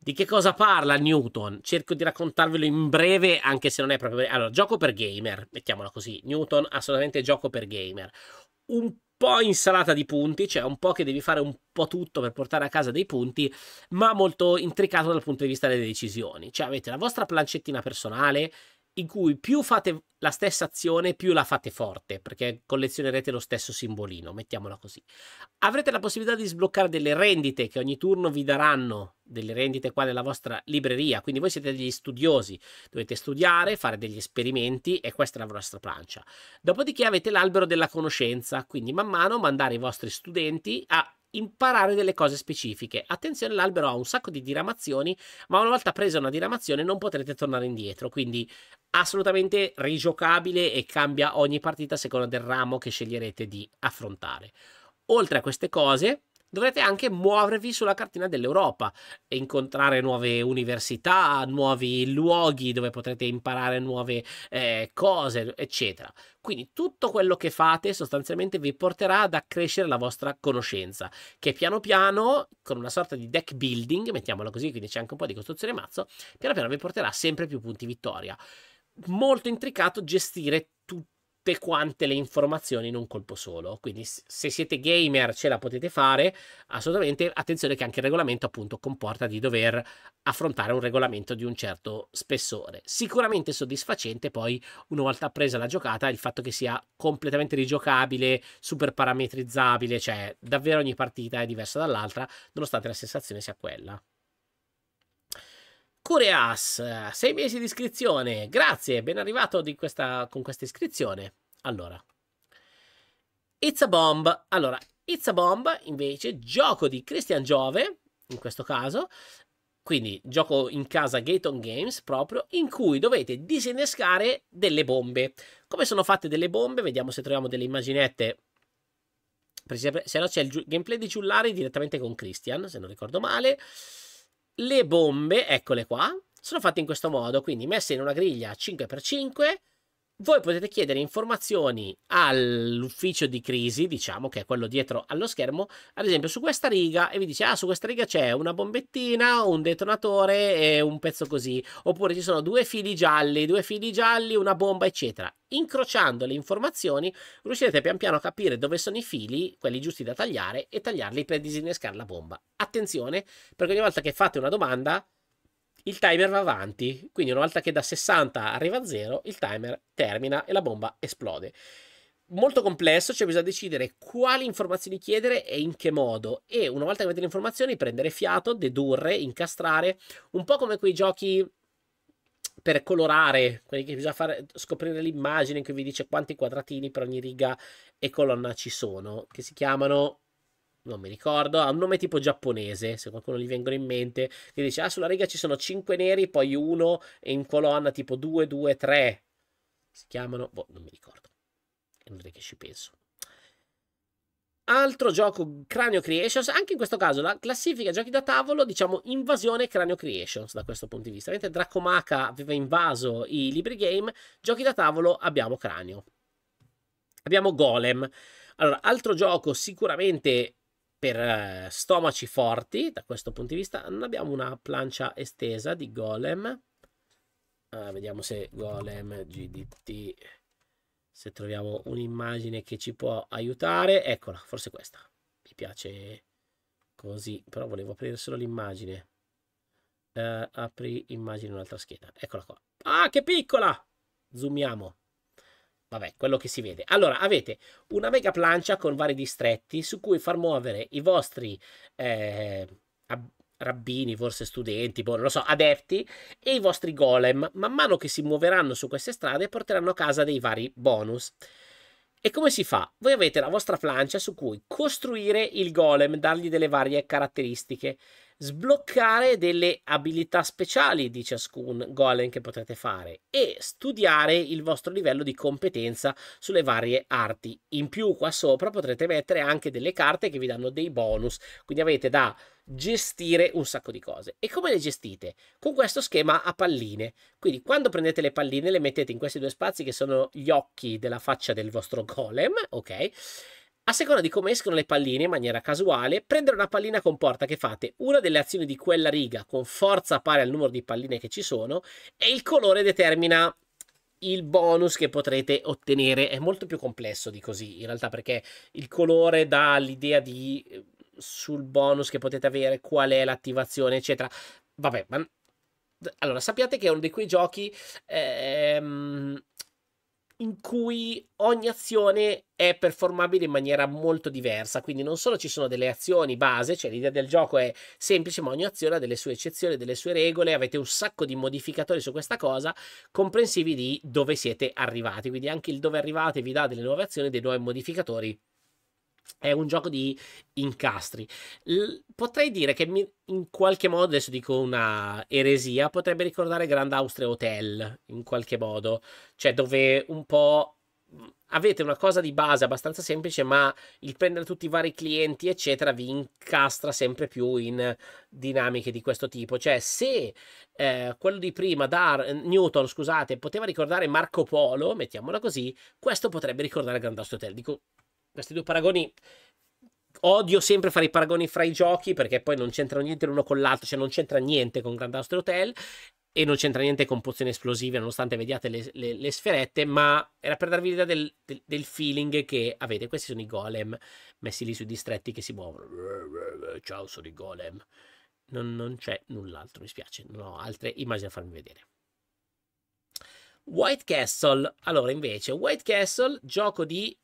Di che cosa parla Newton? Cerco di raccontarvelo in breve, anche se non è proprio... Allora, gioco per gamer, mettiamola così. Newton, assolutamente gioco per gamer. Un po' insalata di punti, cioè un po' che devi fare un po' tutto per portare a casa dei punti, ma molto intricato dal punto di vista delle decisioni. Cioè avete la vostra plancettina personale in cui più fate la stessa azione, più la fate forte, perché collezionerete lo stesso simbolino, mettiamola così. Avrete la possibilità di sbloccare delle rendite che ogni turno vi daranno, delle rendite qua nella vostra libreria, quindi voi siete degli studiosi, dovete studiare, fare degli esperimenti e questa è la vostra plancia. Dopodiché avete l'albero della conoscenza, quindi man mano mandare i vostri studenti a imparare delle cose specifiche. Attenzione, l'albero ha un sacco di diramazioni, ma una volta presa una diramazione non potrete tornare indietro, quindi assolutamente rigiocabile e cambia ogni partita a seconda del ramo che sceglierete di affrontare. Oltre a queste cose, dovrete anche muovervi sulla cartina dell'Europa e incontrare nuove università, nuovi luoghi dove potrete imparare nuove eh, cose, eccetera. Quindi tutto quello che fate sostanzialmente vi porterà ad accrescere la vostra conoscenza, che piano piano, con una sorta di deck building, mettiamolo così, quindi c'è anche un po' di costruzione mazzo, piano piano vi porterà sempre più punti vittoria molto intricato gestire tutte quante le informazioni in un colpo solo. Quindi se siete gamer ce la potete fare, assolutamente attenzione che anche il regolamento appunto comporta di dover affrontare un regolamento di un certo spessore. Sicuramente soddisfacente poi una volta presa la giocata il fatto che sia completamente rigiocabile, super parametrizzabile, cioè davvero ogni partita è diversa dall'altra, nonostante la sensazione sia quella. Cureas, 6 mesi di iscrizione, grazie, ben arrivato questa, con questa iscrizione. Allora, It's a Bomb. Allora, It's a Bomb invece, gioco di Christian Giove, in questo caso, quindi gioco in casa Gaton Games proprio, in cui dovete disinnescare delle bombe. Come sono fatte delle bombe? Vediamo se troviamo delle immaginette. se no c'è il gameplay di Giullari direttamente con Christian, se non ricordo male. Le bombe, eccole qua, sono fatte in questo modo, quindi messe in una griglia 5x5, voi potete chiedere informazioni all'ufficio di crisi, diciamo che è quello dietro allo schermo, ad esempio su questa riga e vi dice ah su questa riga c'è una bombettina, un detonatore e un pezzo così, oppure ci sono due fili gialli, due fili gialli, una bomba eccetera. Incrociando le informazioni riuscirete pian piano a capire dove sono i fili, quelli giusti da tagliare e tagliarli per disinnescare la bomba. Attenzione perché ogni volta che fate una domanda il timer va avanti, quindi una volta che da 60 arriva a 0, il timer termina e la bomba esplode. Molto complesso, cioè bisogna decidere quali informazioni chiedere e in che modo. E una volta che avete le informazioni, prendere fiato, dedurre, incastrare, un po' come quei giochi per colorare, quelli che bisogna fare, scoprire l'immagine in cui vi dice quanti quadratini per ogni riga e colonna ci sono, che si chiamano non mi ricordo, ha un nome tipo giapponese, se qualcuno gli vengono in mente, che dice, ah sulla riga ci sono 5 neri, poi uno e in colonna tipo 2, 2, 3, si chiamano, boh, non mi ricordo, è che ci penso. Altro gioco Cranio Creations, anche in questo caso la classifica giochi da tavolo, diciamo invasione Cranio Creations da questo punto di vista. Mentre Dracomaca aveva invaso i libri game, giochi da tavolo abbiamo Cranio. Abbiamo Golem. Allora, altro gioco sicuramente per eh, stomaci forti, da questo punto di vista, non abbiamo una plancia estesa di golem. Ah, vediamo se golem GDT, se troviamo un'immagine che ci può aiutare. Eccola, forse questa. Mi piace così, però volevo aprire solo l'immagine. Eh, apri immagine un'altra scheda. Eccola qua. Ah, che piccola! Zoomiamo vabbè, quello che si vede. Allora, avete una mega plancia con vari distretti su cui far muovere i vostri eh, rabbini, forse studenti, boh, non lo so, adepti e i vostri golem. Man mano che si muoveranno su queste strade porteranno a casa dei vari bonus. E come si fa? Voi avete la vostra plancia su cui costruire il golem, dargli delle varie caratteristiche sbloccare delle abilità speciali di ciascun golem che potrete fare e studiare il vostro livello di competenza sulle varie arti. In più qua sopra potrete mettere anche delle carte che vi danno dei bonus, quindi avete da gestire un sacco di cose. E come le gestite? Con questo schema a palline. Quindi quando prendete le palline le mettete in questi due spazi che sono gli occhi della faccia del vostro golem, ok? A seconda di come escono le palline in maniera casuale, prendere una pallina comporta che fate una delle azioni di quella riga con forza pari al numero di palline che ci sono e il colore determina il bonus che potrete ottenere. È molto più complesso di così in realtà perché il colore dà l'idea di eh, sul bonus che potete avere, qual è l'attivazione, eccetera. Vabbè, ma... allora sappiate che è uno di quei giochi ehm, in cui ogni azione è performabile in maniera molto diversa. Quindi non solo ci sono delle azioni base, cioè l'idea del gioco è semplice, ma ogni azione ha delle sue eccezioni, delle sue regole, avete un sacco di modificatori su questa cosa, comprensivi di dove siete arrivati. Quindi anche il dove arrivate vi dà delle nuove azioni, dei nuovi modificatori è un gioco di incastri. L- potrei dire che mi, in qualche modo, adesso dico una eresia, potrebbe ricordare Grand Austria Hotel, in qualche modo, cioè dove un po' avete una cosa di base abbastanza semplice, ma il prendere tutti i vari clienti, eccetera, vi incastra sempre più in dinamiche di questo tipo. Cioè, se eh, quello di prima, Dar, eh, Newton, scusate, poteva ricordare Marco Polo, mettiamola così, questo potrebbe ricordare Grand Austria Hotel. Dico, questi due paragoni odio sempre fare i paragoni fra i giochi perché poi non c'entrano niente l'uno con l'altro, cioè non c'entra niente con Grand Austria Hotel e non c'entra niente con pozioni esplosive nonostante vediate le, le, le sferette, ma era per darvi l'idea del, del, del, feeling che avete, questi sono i golem messi lì sui distretti che si muovono. Ciao, sono i golem. Non, non c'è null'altro, mi spiace, non ho altre immagini da farmi vedere. White Castle, allora invece, White Castle, gioco di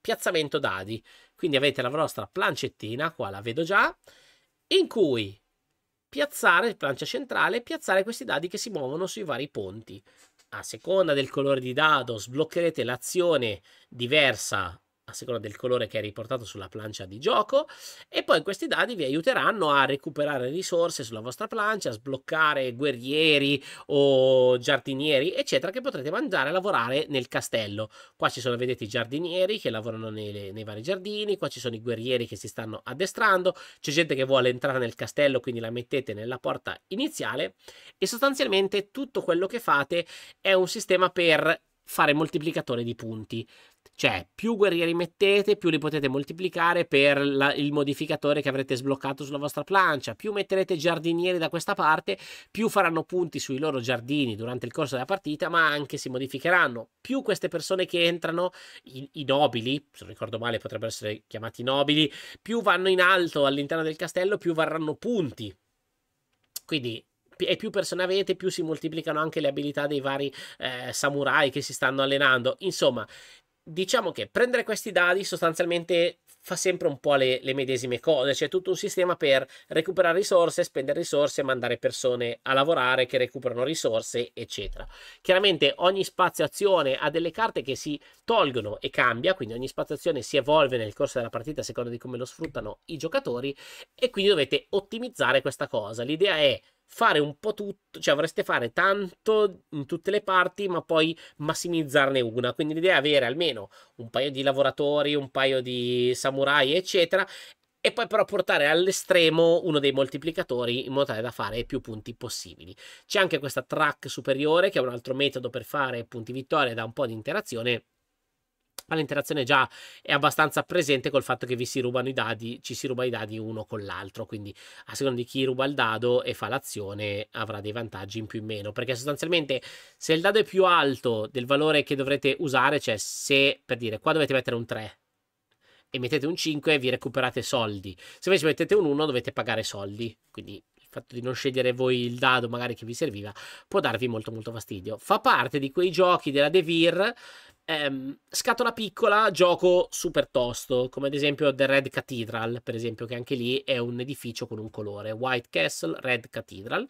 piazzamento dadi. Quindi avete la vostra plancettina, qua la vedo già, in cui piazzare, plancia centrale, piazzare questi dadi che si muovono sui vari ponti. A seconda del colore di dado sbloccherete l'azione diversa a seconda del colore che è riportato sulla plancia di gioco e poi questi dadi vi aiuteranno a recuperare risorse sulla vostra plancia, a sbloccare guerrieri o giardinieri eccetera che potrete mandare a lavorare nel castello. Qua ci sono vedete i giardinieri che lavorano nei, nei vari giardini, qua ci sono i guerrieri che si stanno addestrando, c'è gente che vuole entrare nel castello quindi la mettete nella porta iniziale e sostanzialmente tutto quello che fate è un sistema per fare moltiplicatore di punti. Cioè, più guerrieri mettete, più li potete moltiplicare per la, il modificatore che avrete sbloccato sulla vostra plancia. Più metterete giardinieri da questa parte, più faranno punti sui loro giardini durante il corso della partita, ma anche si modificheranno. Più queste persone che entrano, i, i nobili, se non ricordo male potrebbero essere chiamati nobili, più vanno in alto all'interno del castello, più varranno punti. Quindi e più persone avete, più si moltiplicano anche le abilità dei vari eh, samurai che si stanno allenando. Insomma, diciamo che prendere questi dadi sostanzialmente fa sempre un po' le, le medesime cose, c'è tutto un sistema per recuperare risorse, spendere risorse, mandare persone a lavorare che recuperano risorse, eccetera. Chiaramente ogni spazio azione ha delle carte che si tolgono e cambia, quindi ogni spazio azione si evolve nel corso della partita a seconda di come lo sfruttano i giocatori e quindi dovete ottimizzare questa cosa. L'idea è fare un po' tutto, cioè vorreste fare tanto in tutte le parti, ma poi massimizzarne una. Quindi l'idea è avere almeno un paio di lavoratori, un paio di samurai, eccetera, e poi però portare all'estremo uno dei moltiplicatori in modo tale da fare più punti possibili. C'è anche questa track superiore che è un altro metodo per fare punti vittoria da un po' di interazione ma l'interazione già è abbastanza presente col fatto che vi si rubano i dadi, ci si ruba i dadi uno con l'altro, quindi a seconda di chi ruba il dado e fa l'azione avrà dei vantaggi in più o in meno, perché sostanzialmente se il dado è più alto del valore che dovrete usare, cioè se per dire qua dovete mettere un 3 e mettete un 5 vi recuperate soldi, se invece mettete un 1 dovete pagare soldi, quindi il fatto di non scegliere voi il dado magari che vi serviva può darvi molto molto fastidio. Fa parte di quei giochi della Devir ehm, scatola piccola, gioco super tosto, come ad esempio The Red Cathedral, per esempio, che anche lì è un edificio con un colore, White Castle, Red Cathedral.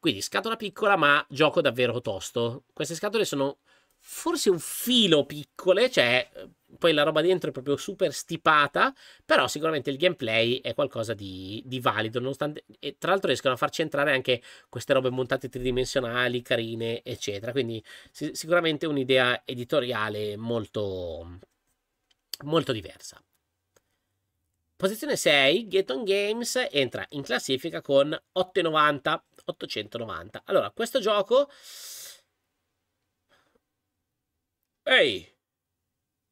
Quindi scatola piccola, ma gioco davvero tosto. Queste scatole sono forse un filo piccole, cioè eh, poi la roba dentro è proprio super stipata, però sicuramente il gameplay è qualcosa di, di valido, nonostante, e tra l'altro riescono a farci entrare anche queste robe montate tridimensionali, carine, eccetera, quindi si, sicuramente un'idea editoriale molto, molto diversa. Posizione 6, Geton Games entra in classifica con 890, 890. Allora, questo gioco Ehi!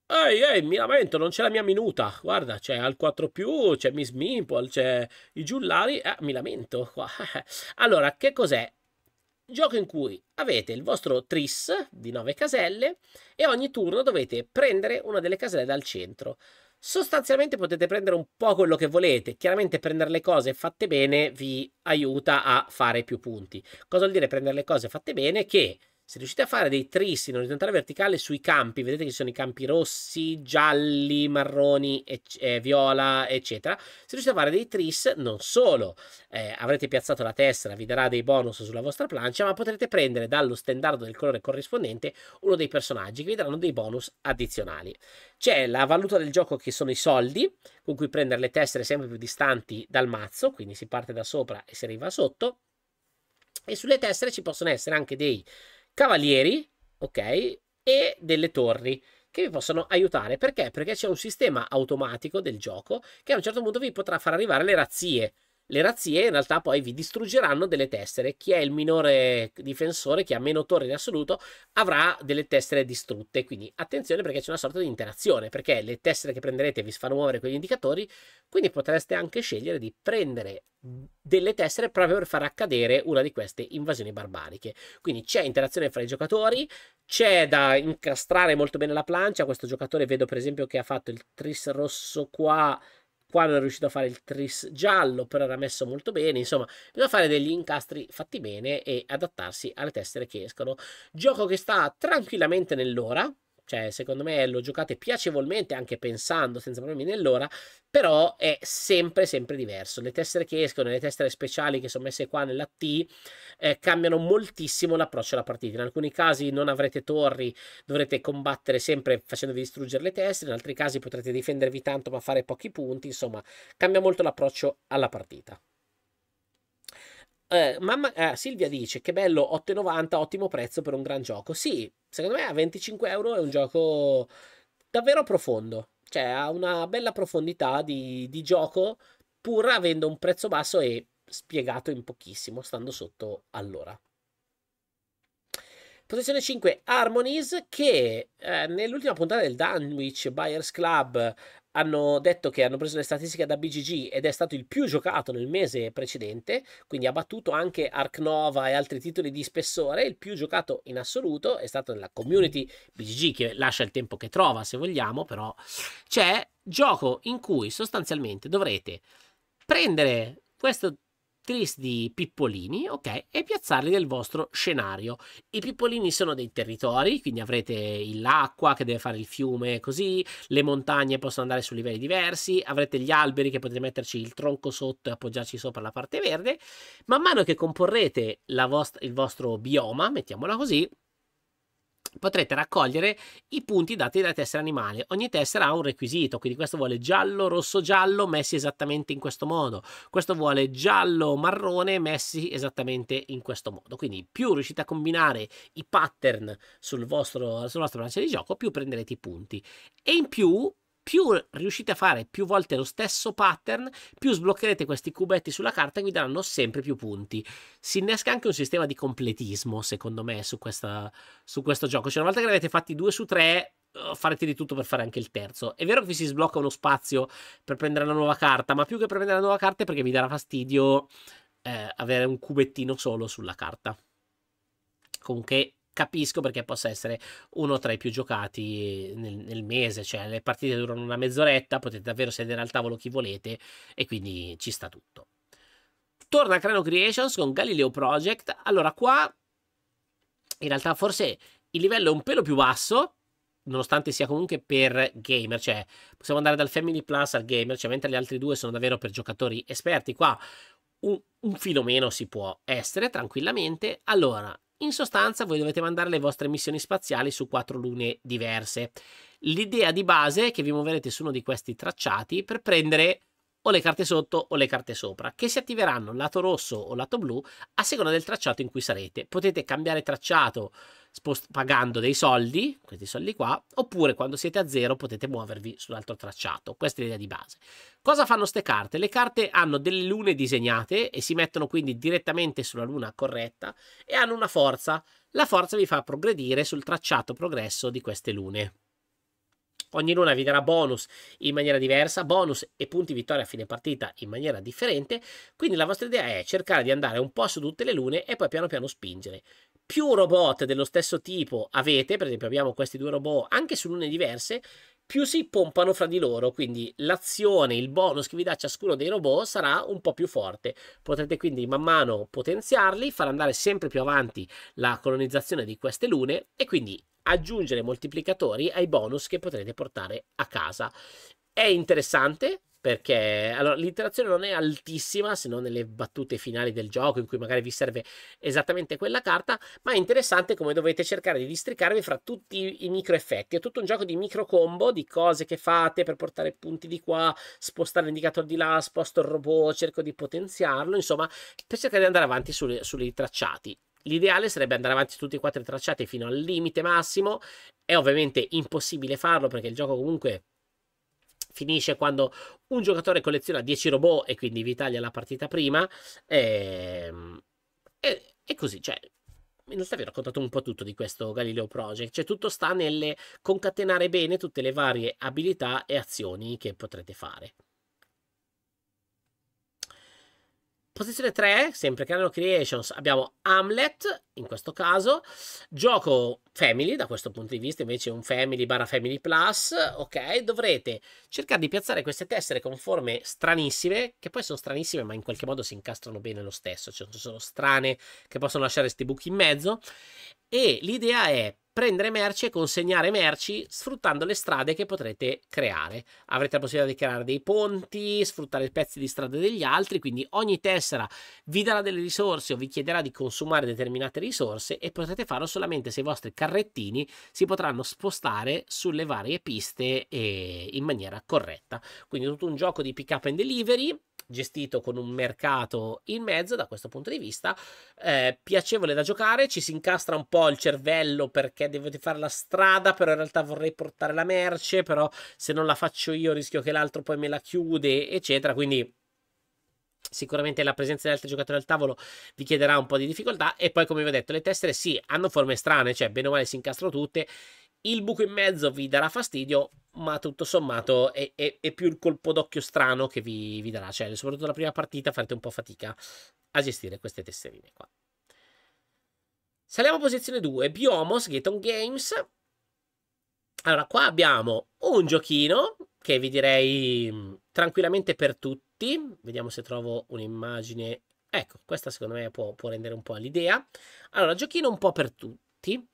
Ehi, ehi, mi lamento, non c'è la mia minuta. Guarda, c'è al 4 più, c'è Miss Mimple, c'è i giullari. Ah, mi lamento qua. [laughs] Allora, che cos'è? Gioco in cui avete il vostro tris di 9 caselle e ogni turno dovete prendere una delle caselle dal centro. Sostanzialmente potete prendere un po' quello che volete, chiaramente prendere le cose fatte bene vi aiuta a fare più punti. Cosa vuol dire prendere le cose fatte bene? Che se riuscite a fare dei tris in orizzontale e verticale sui campi, vedete che ci sono i campi rossi, gialli, marroni, e, eh, viola, eccetera. Se riuscite a fare dei tris, non solo eh, avrete piazzato la tessera, vi darà dei bonus sulla vostra plancia, ma potrete prendere dallo standard del colore corrispondente uno dei personaggi che vi daranno dei bonus addizionali. C'è la valuta del gioco che sono i soldi, con cui prendere le tessere sempre più distanti dal mazzo, quindi si parte da sopra e si arriva sotto. E sulle tessere ci possono essere anche dei cavalieri, ok, e delle torri che vi possono aiutare. Perché? Perché c'è un sistema automatico del gioco che a un certo punto vi potrà far arrivare le razzie. Le razzie in realtà poi vi distruggeranno delle tessere. Chi è il minore difensore, chi ha meno torri in assoluto, avrà delle tessere distrutte. Quindi attenzione perché c'è una sorta di interazione, perché le tessere che prenderete vi fanno muovere quegli indicatori, quindi potreste anche scegliere di prendere delle tessere proprio per far accadere una di queste invasioni barbariche. Quindi c'è interazione fra i giocatori, c'è da incastrare molto bene la plancia. Questo giocatore vedo per esempio che ha fatto il tris rosso qua qua non è riuscito a fare il tris giallo, però era messo molto bene, insomma, bisogna fare degli incastri fatti bene e adattarsi alle tessere che escono. Gioco che sta tranquillamente nell'ora, cioè, secondo me lo giocate piacevolmente, anche pensando, senza problemi nell'ora, però è sempre, sempre diverso. Le tessere che escono le tessere speciali che sono messe qua nella T eh, cambiano moltissimo l'approccio alla partita. In alcuni casi non avrete torri, dovrete combattere sempre facendovi distruggere le tessere, in altri casi potrete difendervi tanto ma fare pochi punti, insomma, cambia molto l'approccio alla partita eh, mamma, eh, Silvia dice che bello, 8,90, ottimo prezzo per un gran gioco. Sì, secondo me a 25 euro è un gioco davvero profondo. Cioè, ha una bella profondità di, di gioco, pur avendo un prezzo basso e spiegato in pochissimo, stando sotto all'ora. Posizione 5, Harmonies, che eh, nell'ultima puntata del Dunwich Buyers Club hanno detto che hanno preso le statistiche da BGG ed è stato il più giocato nel mese precedente, quindi ha battuto anche Ark Nova e altri titoli di spessore, il più giocato in assoluto è stato nella community BGG che lascia il tempo che trova se vogliamo, però c'è gioco in cui sostanzialmente dovrete prendere questo di pippolini, ok, e piazzarli nel vostro scenario. I pippolini sono dei territori, quindi avrete l'acqua che deve fare il fiume così, le montagne possono andare su livelli diversi, avrete gli alberi che potete metterci il tronco sotto e appoggiarci sopra la parte verde. Man mano che comporrete vostra, il vostro bioma, mettiamola così, potrete raccogliere i punti dati dalla tessera animale. Ogni tessera ha un requisito, quindi questo vuole giallo, rosso, giallo messi esattamente in questo modo. Questo vuole giallo, marrone messi esattamente in questo modo. Quindi più riuscite a combinare i pattern sul vostro, sulla vostra plancia di gioco, più prenderete i punti. E in più più riuscite a fare più volte lo stesso pattern, più sbloccherete questi cubetti sulla carta e vi daranno sempre più punti. Si innesca anche un sistema di completismo, secondo me, su, questa, su questo gioco. Cioè, una volta che ne avete fatti due su tre, eh, farete di tutto per fare anche il terzo. È vero che vi si sblocca uno spazio per prendere la nuova carta, ma più che per prendere la nuova carta è perché vi darà fastidio eh, avere un cubettino solo sulla carta. Comunque capisco perché possa essere uno tra i più giocati nel, nel, mese, cioè le partite durano una mezz'oretta, potete davvero sedere al tavolo chi volete e quindi ci sta tutto. Torna a Crano Creations con Galileo Project, allora qua in realtà forse il livello è un pelo più basso, nonostante sia comunque per gamer, cioè possiamo andare dal Family Plus al gamer, cioè mentre gli altri due sono davvero per giocatori esperti, qua un, un filo meno si può essere tranquillamente. Allora, in sostanza voi dovete mandare le vostre missioni spaziali su quattro lune diverse. L'idea di base è che vi muoverete su uno di questi tracciati per prendere o le carte sotto o le carte sopra, che si attiveranno lato rosso o lato blu a seconda del tracciato in cui sarete. Potete cambiare tracciato spost- pagando dei soldi, questi soldi qua, oppure quando siete a zero potete muovervi sull'altro tracciato. Questa è l'idea di base. Cosa fanno queste carte? Le carte hanno delle lune disegnate e si mettono quindi direttamente sulla luna corretta e hanno una forza. La forza vi fa progredire sul tracciato progresso di queste lune. Ogni luna vi darà bonus in maniera diversa, bonus e punti vittoria a fine partita in maniera differente, quindi la vostra idea è cercare di andare un po' su tutte le lune e poi piano piano spingere più robot dello stesso tipo avete, per esempio abbiamo questi due robot anche su lune diverse, più si pompano fra di loro, quindi l'azione, il bonus che vi dà ciascuno dei robot sarà un po' più forte. Potrete quindi man mano potenziarli, far andare sempre più avanti la colonizzazione di queste lune e quindi aggiungere moltiplicatori ai bonus che potrete portare a casa. È interessante, perché allora, l'interazione non è altissima se non nelle battute finali del gioco in cui magari vi serve esattamente quella carta, ma è interessante come dovete cercare di districarvi fra tutti i micro effetti. È tutto un gioco di micro combo, di cose che fate per portare punti di qua, spostare l'indicatore di là, sposto il robot, cerco di potenziarlo, insomma, per cercare di andare avanti sui tracciati. L'ideale sarebbe andare avanti tutti e quattro i tracciati fino al limite massimo. È ovviamente impossibile farlo perché il gioco comunque finisce quando un giocatore colleziona 10 robot e quindi vi taglia la partita prima. E, ehm, e, e così, cioè, in realtà vi ho raccontato un po' tutto di questo Galileo Project, cioè tutto sta nel concatenare bene tutte le varie abilità e azioni che potrete fare. Posizione 3, sempre Canal Creations, abbiamo Hamlet, in questo caso, gioco Family, da questo punto di vista invece un Family barra Family Plus, ok? Dovrete cercare di piazzare queste tessere con forme stranissime, che poi sono stranissime ma in qualche modo si incastrano bene lo stesso, cioè sono strane che possono lasciare questi buchi in mezzo, e l'idea è prendere merci e consegnare merci sfruttando le strade che potrete creare. Avrete la possibilità di creare dei ponti, sfruttare pezzi di strada degli altri, quindi ogni tessera vi darà delle risorse o vi chiederà di consumare determinate risorse e potrete farlo solamente se i vostri carrettini si potranno spostare sulle varie piste eh, in maniera corretta. Quindi tutto un gioco di pick up and delivery gestito con un mercato in mezzo da questo punto di vista, eh, piacevole da giocare, ci si incastra un po' il cervello perché devo fare la strada, però in realtà vorrei portare la merce, però se non la faccio io rischio che l'altro poi me la chiude, eccetera, quindi sicuramente la presenza di altri giocatori al tavolo vi chiederà un po' di difficoltà e poi come vi ho detto le tessere sì hanno forme strane cioè bene o male si incastrano tutte il buco in mezzo vi darà fastidio, ma tutto sommato è, è, è più il colpo d'occhio strano che vi, vi, darà. Cioè, soprattutto la prima partita farete un po' fatica a gestire queste tesserine qua. Saliamo a posizione 2, Biomos, Gaton Games. Allora, qua abbiamo un giochino che vi direi mm, tranquillamente per tutti. Vediamo se trovo un'immagine. Ecco, questa secondo me può, può rendere un po' l'idea. Allora, giochino un po' per tutti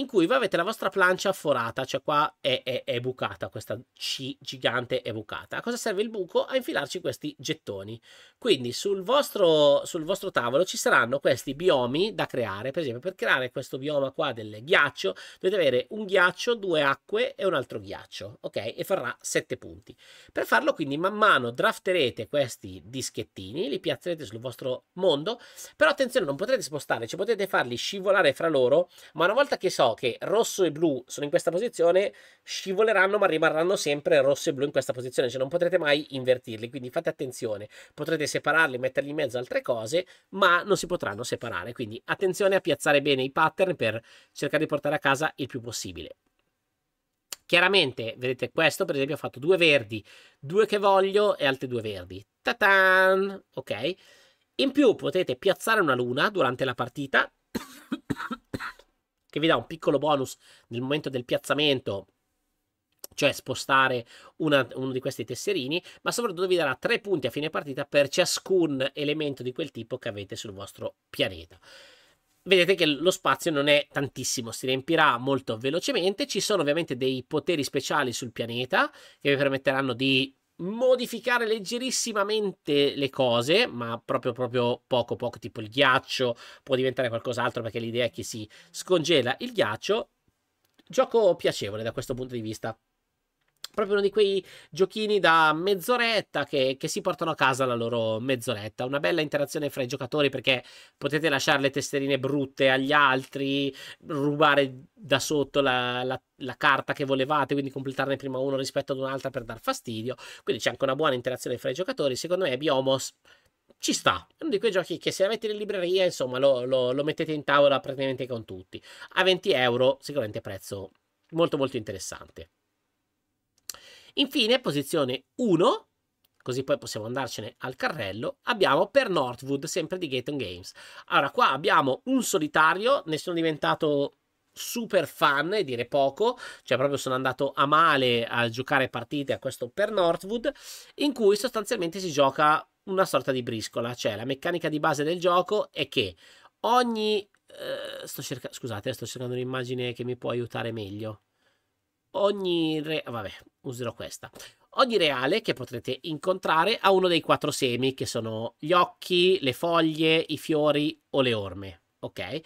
in cui voi avete la vostra plancia forata, cioè qua è, è, è, bucata, questa C gigante è bucata. A cosa serve il buco? A infilarci questi gettoni. Quindi sul vostro, sul vostro tavolo ci saranno questi biomi da creare, per esempio per creare questo bioma qua del ghiaccio dovete avere un ghiaccio, due acque e un altro ghiaccio, ok? E farà 7 punti. Per farlo quindi man mano drafterete questi dischettini, li piazzerete sul vostro mondo, però attenzione non potrete spostarli, cioè potete farli scivolare fra loro, ma una volta che so che rosso e blu sono in questa posizione, scivoleranno ma rimarranno sempre rosso e blu in questa posizione, cioè non potrete mai invertirli, quindi fate attenzione, potrete separarli, metterli in mezzo a altre cose, ma non si potranno separare, quindi attenzione a piazzare bene i pattern per cercare di portare a casa il più possibile. Chiaramente, vedete questo, per esempio, ho fatto due verdi, due che voglio e altri due verdi. Ta-tan! Ok? In più potete piazzare una luna durante la partita che vi dà un piccolo bonus nel momento del piazzamento cioè spostare una, uno di questi tesserini, ma soprattutto vi darà tre punti a fine partita per ciascun elemento di quel tipo che avete sul vostro pianeta. Vedete che lo spazio non è tantissimo, si riempirà molto velocemente, ci sono ovviamente dei poteri speciali sul pianeta che vi permetteranno di modificare leggerissimamente le cose, ma proprio, proprio poco poco, tipo il ghiaccio può diventare qualcos'altro perché l'idea è che si scongela il ghiaccio. Gioco piacevole da questo punto di vista proprio uno di quei giochini da mezz'oretta che, che, si portano a casa la loro mezz'oretta. Una bella interazione fra i giocatori perché potete lasciare le tesserine brutte agli altri, rubare da sotto la, la, la carta che volevate, quindi completarne prima uno rispetto ad un'altra per dar fastidio. Quindi c'è anche una buona interazione fra i giocatori. Secondo me, Biomos ci sta. È uno di quei giochi che se la mettete in libreria, insomma, lo, lo, lo, mettete in tavola praticamente con tutti. A 20 euro, sicuramente prezzo molto molto interessante. Infine, posizione 1, così poi possiamo andarcene al carrello, abbiamo per Northwood, sempre di Gaten Games. Allora, qua abbiamo un solitario, ne sono diventato super fan e dire poco, cioè proprio sono andato a male a giocare partite a questo per Northwood, in cui sostanzialmente si gioca una sorta di briscola, cioè la meccanica di base del gioco è che ogni... Eh, sto cerca- scusate, sto cercando un'immagine che mi può aiutare meglio. Ogni... Re... vabbè, userò questa. Ogni reale che potrete incontrare ha uno dei quattro semi, che sono gli occhi, le foglie, i fiori o le orme, ok?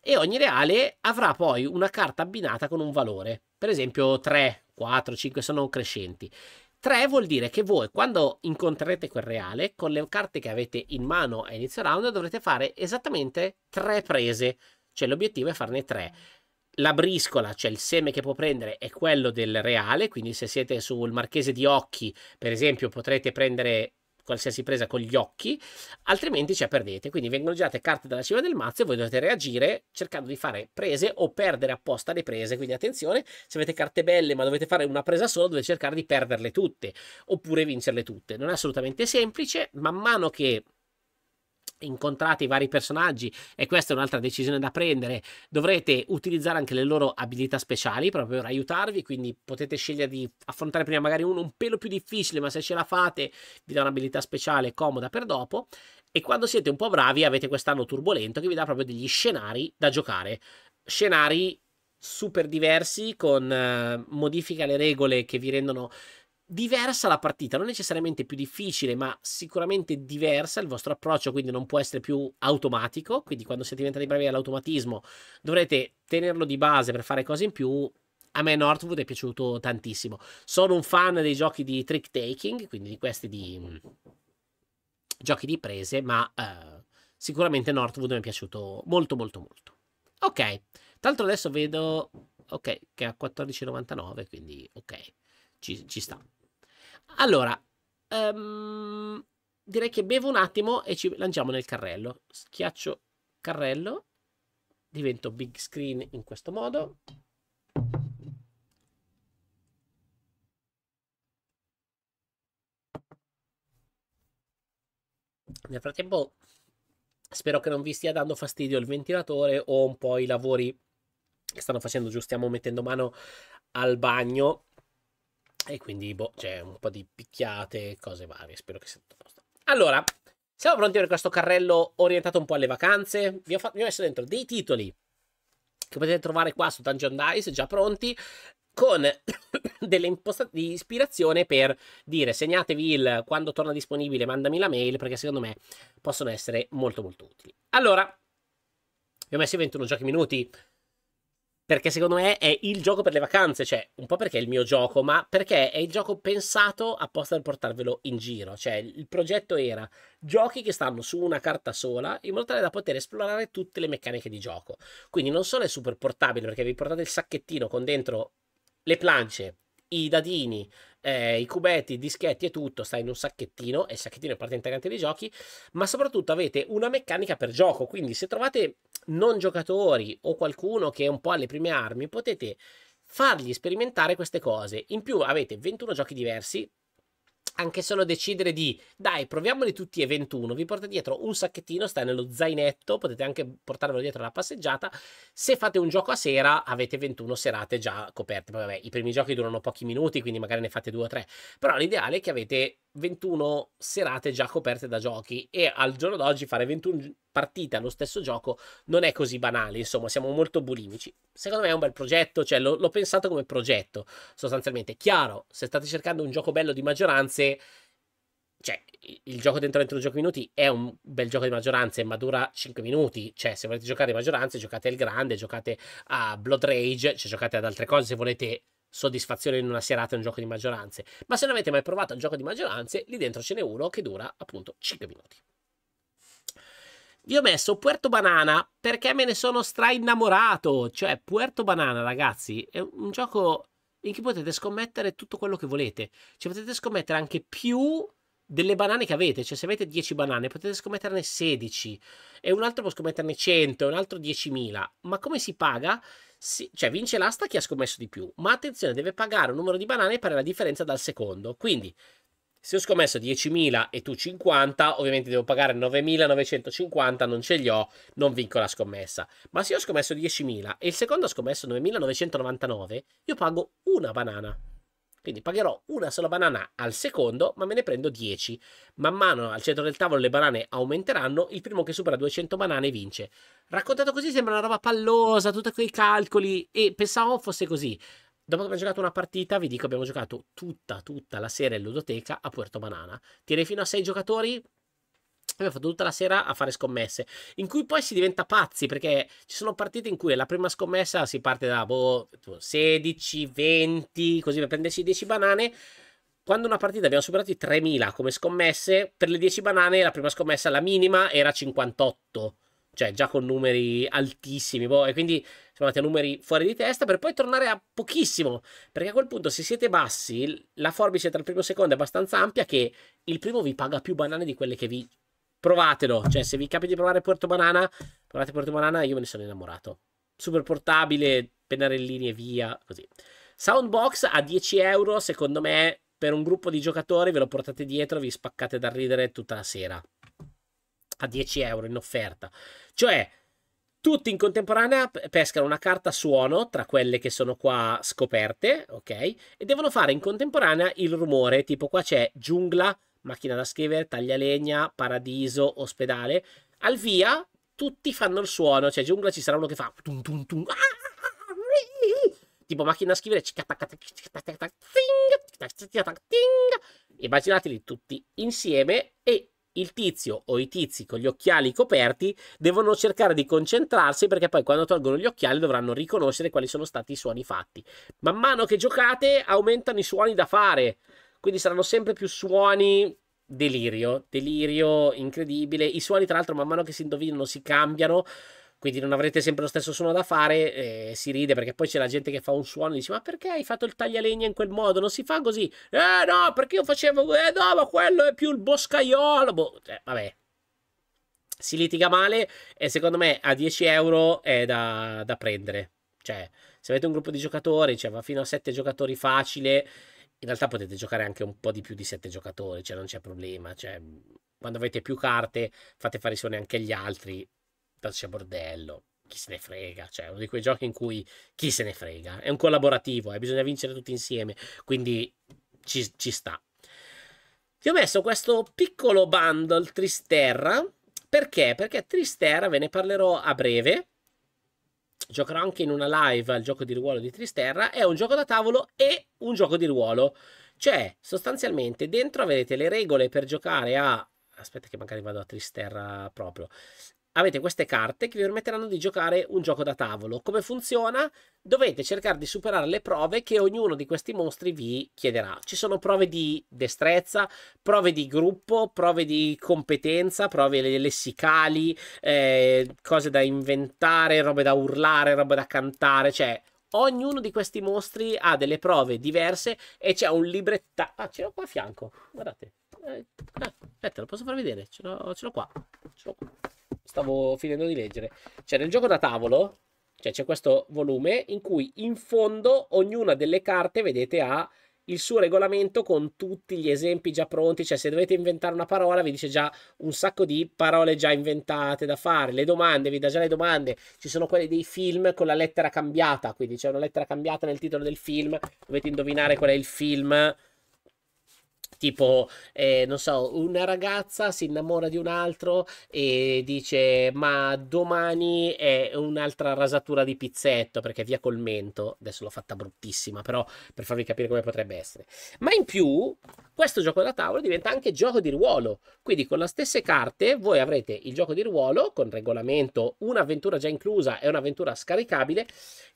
E ogni reale avrà poi una carta abbinata con un valore, per esempio 3, 4, 5 sono crescenti. 3 vuol dire che voi quando incontrerete quel reale, con le carte che avete in mano a inizio round, dovrete fare esattamente 3 prese, cioè l'obiettivo è farne 3 la briscola, cioè il seme che può prendere, è quello del reale, quindi se siete sul marchese di occhi, per esempio, potrete prendere qualsiasi presa con gli occhi, altrimenti ci perdete. Quindi vengono girate carte dalla cima del mazzo e voi dovete reagire cercando di fare prese o perdere apposta le prese. Quindi attenzione, se avete carte belle ma dovete fare una presa sola, dovete cercare di perderle tutte oppure vincerle tutte. Non è assolutamente semplice, man mano che incontrate i vari personaggi e questa è un'altra decisione da prendere dovrete utilizzare anche le loro abilità speciali proprio per aiutarvi quindi potete scegliere di affrontare prima magari uno un pelo più difficile ma se ce la fate vi dà un'abilità speciale comoda per dopo e quando siete un po' bravi avete quest'anno turbolento che vi dà proprio degli scenari da giocare scenari super diversi con uh, eh, modifica le regole che vi rendono diversa la partita, non necessariamente più difficile, ma sicuramente diversa il vostro approccio, quindi non può essere più automatico, quindi quando siete diventati bravi all'automatismo dovrete tenerlo di base per fare cose in più. A me Northwood è piaciuto tantissimo. Sono un fan dei giochi di trick taking, quindi di questi di mm, giochi di prese, ma eh, sicuramente Northwood mi è piaciuto molto molto molto. Ok, tra l'altro adesso vedo ok, che è a 14,99, quindi ok, ci, ci sta. Allora, um, direi che bevo un attimo e ci lanciamo nel carrello. Schiaccio carrello, divento big screen in questo modo. Nel frattempo spero che non vi stia dando fastidio il ventilatore o un po' i lavori che stanno facendo giù. Stiamo mettendo mano al bagno e quindi, boh, c'è un po' di picchiate, cose varie. Spero che sia tutto a posto. Allora, siamo pronti per questo carrello orientato un po' alle vacanze. Vi ho, fatto, vi ho messo dentro dei titoli che potete trovare qua su Dungeon Dice, già pronti con [coughs] delle impostazioni di ispirazione per dire segnatevi il quando torna disponibile mandami la mail perché secondo me possono essere molto molto utili. Allora, vi ho messo i 21 giochi minuti perché secondo me è il gioco per le vacanze, cioè un po' perché è il mio gioco, ma perché è il gioco pensato apposta per portarvelo in giro, cioè il progetto era giochi che stanno su una carta sola in modo tale da poter esplorare tutte le meccaniche di gioco. Quindi non solo è super portabile perché vi portate il sacchettino con dentro le planche, i dadini, eh, i cubetti, i dischetti e tutto sta in un sacchettino e il sacchettino è parte integrante dei giochi, ma soprattutto avete una meccanica per gioco, quindi se trovate non giocatori o qualcuno che è un po' alle prime armi, potete fargli sperimentare queste cose. In più avete 21 giochi diversi, anche solo decidere di, dai, proviamoli tutti e 21, vi porta dietro un sacchettino, sta nello zainetto, potete anche portarvelo dietro alla passeggiata. Se fate un gioco a sera, avete 21 serate già coperte. Poi, vabbè, i primi giochi durano pochi minuti, quindi magari ne fate due o tre. Però l'ideale è che avete 21 serate già coperte da giochi e al giorno d'oggi fare 21 partita allo stesso gioco non è così banale, insomma, siamo molto bulimici. Secondo me è un bel progetto, cioè l'ho, l'ho pensato come progetto, sostanzialmente. Chiaro, se state cercando un gioco bello di maggioranze, cioè il gioco dentro dentro 5 minuti è un bel gioco di maggioranze, ma dura 5 minuti. Cioè, se volete giocare di maggioranze, giocate al grande, giocate a Blood Rage, cioè giocate ad altre cose se volete soddisfazione in una serata un gioco di maggioranze. Ma se non avete mai provato un gioco di maggioranze, lì dentro ce n'è uno che dura appunto 5 minuti. Vi ho messo Puerto Banana perché me ne sono stra innamorato. Cioè, Puerto Banana, ragazzi, è un gioco in cui potete scommettere tutto quello che volete. Cioè, potete scommettere anche più delle banane che avete. Cioè, se avete 10 banane, potete scommetterne 16. E un altro può scommetterne 100, e un altro 10.000. Ma come si paga? Si, cioè, vince l'asta chi ha scommesso di più. Ma attenzione, deve pagare un numero di banane pari la differenza dal secondo. Quindi, se ho scommesso 10.000 e tu 50, ovviamente devo pagare 9.950, non ce li ho, non vinco la scommessa. Ma se ho scommesso 10.000 e il secondo ha scommesso 9.999, io pago una banana. Quindi pagherò una sola banana al secondo, ma me ne prendo 10. Man mano al centro del tavolo le banane aumenteranno, il primo che supera 200 banane vince. Raccontato così sembra una roba pallosa, tutti quei calcoli, e pensavo fosse così. Dopo che abbiamo giocato una partita, vi dico, abbiamo giocato tutta, tutta la sera in ludoteca a Puerto Banana. Tirei fino a sei giocatori, abbiamo fatto tutta la sera a fare scommesse, in cui poi si diventa pazzi perché ci sono partite in cui la prima scommessa si parte da boh, 16, 20, così per prendersi 10 banane. Quando una partita abbiamo superato i 3000 come scommesse, per le 10 banane la prima scommessa, la minima, era 58 cioè già con numeri altissimi, boh, e quindi siamo andati a numeri fuori di testa per poi tornare a pochissimo, perché a quel punto se siete bassi la forbice tra il primo e il secondo è abbastanza ampia che il primo vi paga più banane di quelle che vi... Provatelo, cioè se vi capita di provare Porto Banana, provate Porto Banana, io me ne sono innamorato. Super portabile, pennarellini e via, così. Soundbox a 10 euro, secondo me, per un gruppo di giocatori ve lo portate dietro, e vi spaccate da ridere tutta la sera a 10 euro in offerta. Cioè, tutti in contemporanea pescano una carta suono tra quelle che sono qua scoperte, ok? E devono fare in contemporanea il rumore, tipo qua c'è giungla, macchina da scrivere, taglialegna, paradiso, ospedale. Al via tutti fanno il suono, cioè giungla ci sarà uno che fa tum tum tum, ah, tipo macchina da scrivere, immaginateli tutti insieme e il tizio o i tizi con gli occhiali coperti devono cercare di concentrarsi perché poi quando tolgono gli occhiali dovranno riconoscere quali sono stati i suoni fatti. Man mano che giocate aumentano i suoni da fare, quindi saranno sempre più suoni delirio, delirio incredibile. I suoni tra l'altro man mano che si indovinano si cambiano quindi non avrete sempre lo stesso suono da fare, eh, si ride perché poi c'è la gente che fa un suono e dice ma perché hai fatto il taglialegna in quel modo, non si fa così, eh no perché io facevo, eh no ma quello è più il boscaiolo, boh, eh, vabbè. Si litiga male e secondo me a 10 euro è da, da prendere. Cioè, se avete un gruppo di giocatori, cioè va fino a 7 giocatori facile, in realtà potete giocare anche un po' di più di 7 giocatori, cioè non c'è problema. Cioè, quando avete più carte, fate fare i suoni anche agli altri, tanto sia bordello, chi se ne frega, cioè uno di quei giochi in cui chi se ne frega, è un collaborativo, eh, bisogna vincere tutti insieme, quindi ci, ci sta. Ti ho messo questo piccolo bundle Tristerra, perché? Perché Tristerra ve ne parlerò a breve, giocherò anche in una live al gioco di ruolo di Tristerra, è un gioco da tavolo e un gioco di ruolo, cioè sostanzialmente dentro avete le regole per giocare a aspetta che magari vado a Tristerra proprio avete queste carte che vi permetteranno di giocare un gioco da tavolo. Come funziona? Dovete cercare di superare le prove che ognuno di questi mostri vi chiederà. Ci sono prove di destrezza, prove di gruppo, prove di competenza, prove lessicali, eh, cose da inventare, robe da urlare, robe da cantare, cioè ognuno di questi mostri ha delle prove diverse e c'è un libretta. Ah, ce l'ho qua a fianco. Guardate. Eh, ah, aspetta, lo posso far vedere? Ce l'ho, qua. Ce l'ho qua stavo finendo di leggere. Cioè, nel gioco da tavolo, cioè c'è questo volume in cui in fondo ognuna delle carte, vedete, ha il suo regolamento con tutti gli esempi già pronti, cioè se dovete inventare una parola vi dice già un sacco di parole già inventate da fare, le domande, vi dà già le domande, ci sono quelle dei film con la lettera cambiata, quindi c'è una lettera cambiata nel titolo del film, dovete indovinare qual è il film tipo, eh, non so, una ragazza si innamora di un altro e dice ma domani è un'altra rasatura di pizzetto perché via col mento, adesso l'ho fatta bruttissima, però per farvi capire come potrebbe essere. Ma in più questo gioco da tavola diventa anche gioco di ruolo, quindi con le stesse carte voi avrete il gioco di ruolo con regolamento, un'avventura già inclusa e un'avventura scaricabile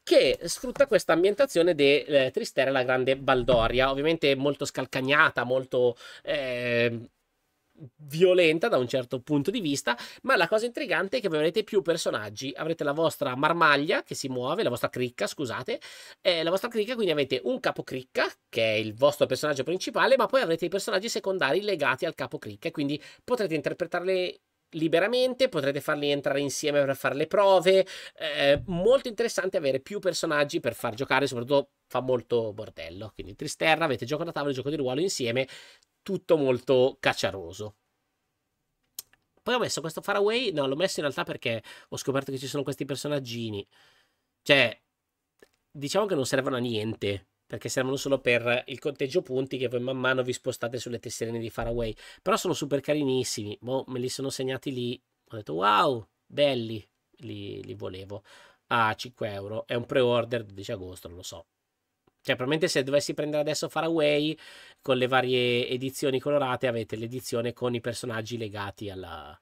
che sfrutta questa ambientazione di eh, Tristera la grande Baldoria, ovviamente molto scalcagnata, molto... Eh, violenta da un certo punto di vista, ma la cosa intrigante è che avrete più personaggi, avrete la vostra marmaglia che si muove, la vostra cricca, scusate, eh, la vostra cricca, quindi avete un capo cricca, che è il vostro personaggio principale, ma poi avrete i personaggi secondari legati al capocricca e quindi potrete interpretarle liberamente, potrete farli entrare insieme per fare le prove. Eh, molto interessante avere più personaggi per far giocare, soprattutto fa molto bordello. Quindi Tristerra, avete gioco da tavola e gioco di ruolo insieme, tutto molto cacciaroso. Poi ho messo questo Faraway, no, l'ho messo in realtà perché ho scoperto che ci sono questi personaggini. Cioè, diciamo che non servono a niente perché servono solo per il conteggio punti che voi man mano vi spostate sulle tesserine di Faraway. Però sono super carinissimi, boh, me li sono segnati lì, ho detto wow, belli, li, li volevo. A ah, 5 euro, è un pre-order 12 agosto, non lo so. Cioè, probabilmente se dovessi prendere adesso Faraway con le varie edizioni colorate, avete l'edizione con i personaggi legati alla...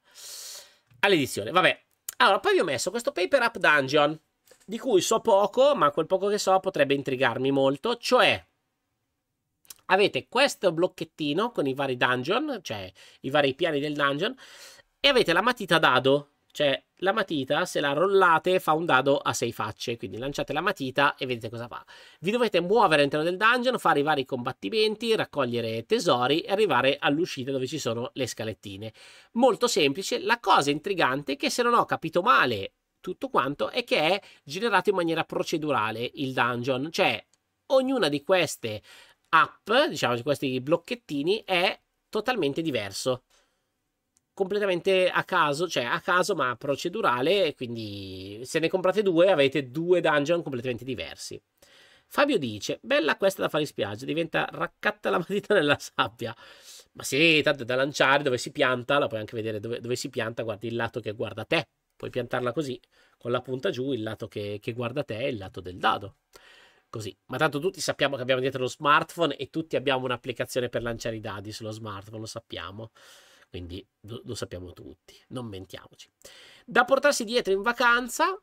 all'edizione. Vabbè, allora poi vi ho messo questo Paper Up Dungeon di cui so poco, ma quel poco che so potrebbe intrigarmi molto, cioè avete questo blocchettino con i vari dungeon, cioè i vari piani del dungeon, e avete la matita dado, cioè la matita se la rollate fa un dado a sei facce, quindi lanciate la matita e vedete cosa fa. Vi dovete muovere all'interno del dungeon, fare i vari combattimenti, raccogliere tesori e arrivare all'uscita dove ci sono le scalettine. Molto semplice, la cosa intrigante è che se non ho capito male tutto quanto è che è generato in maniera procedurale il dungeon, cioè ognuna di queste app, diciamo di questi blocchettini è totalmente diverso. Completamente a caso, cioè a caso ma procedurale, quindi se ne comprate due avete due dungeon completamente diversi. Fabio dice: Bella questa da fare in spiaggia, diventa raccatta la matita [laughs] nella sabbia. Ma sì, tanto è da lanciare dove si pianta, la puoi anche vedere dove, dove si pianta, guardi il lato che guarda te. Puoi piantarla così, con la punta giù, il lato che, che guarda te è il lato del dado. Così. Ma tanto tutti sappiamo che abbiamo dietro lo smartphone e tutti abbiamo un'applicazione per lanciare i dadi sullo smartphone, lo sappiamo. Quindi lo, lo sappiamo tutti, non mentiamoci. Da portarsi dietro in vacanza,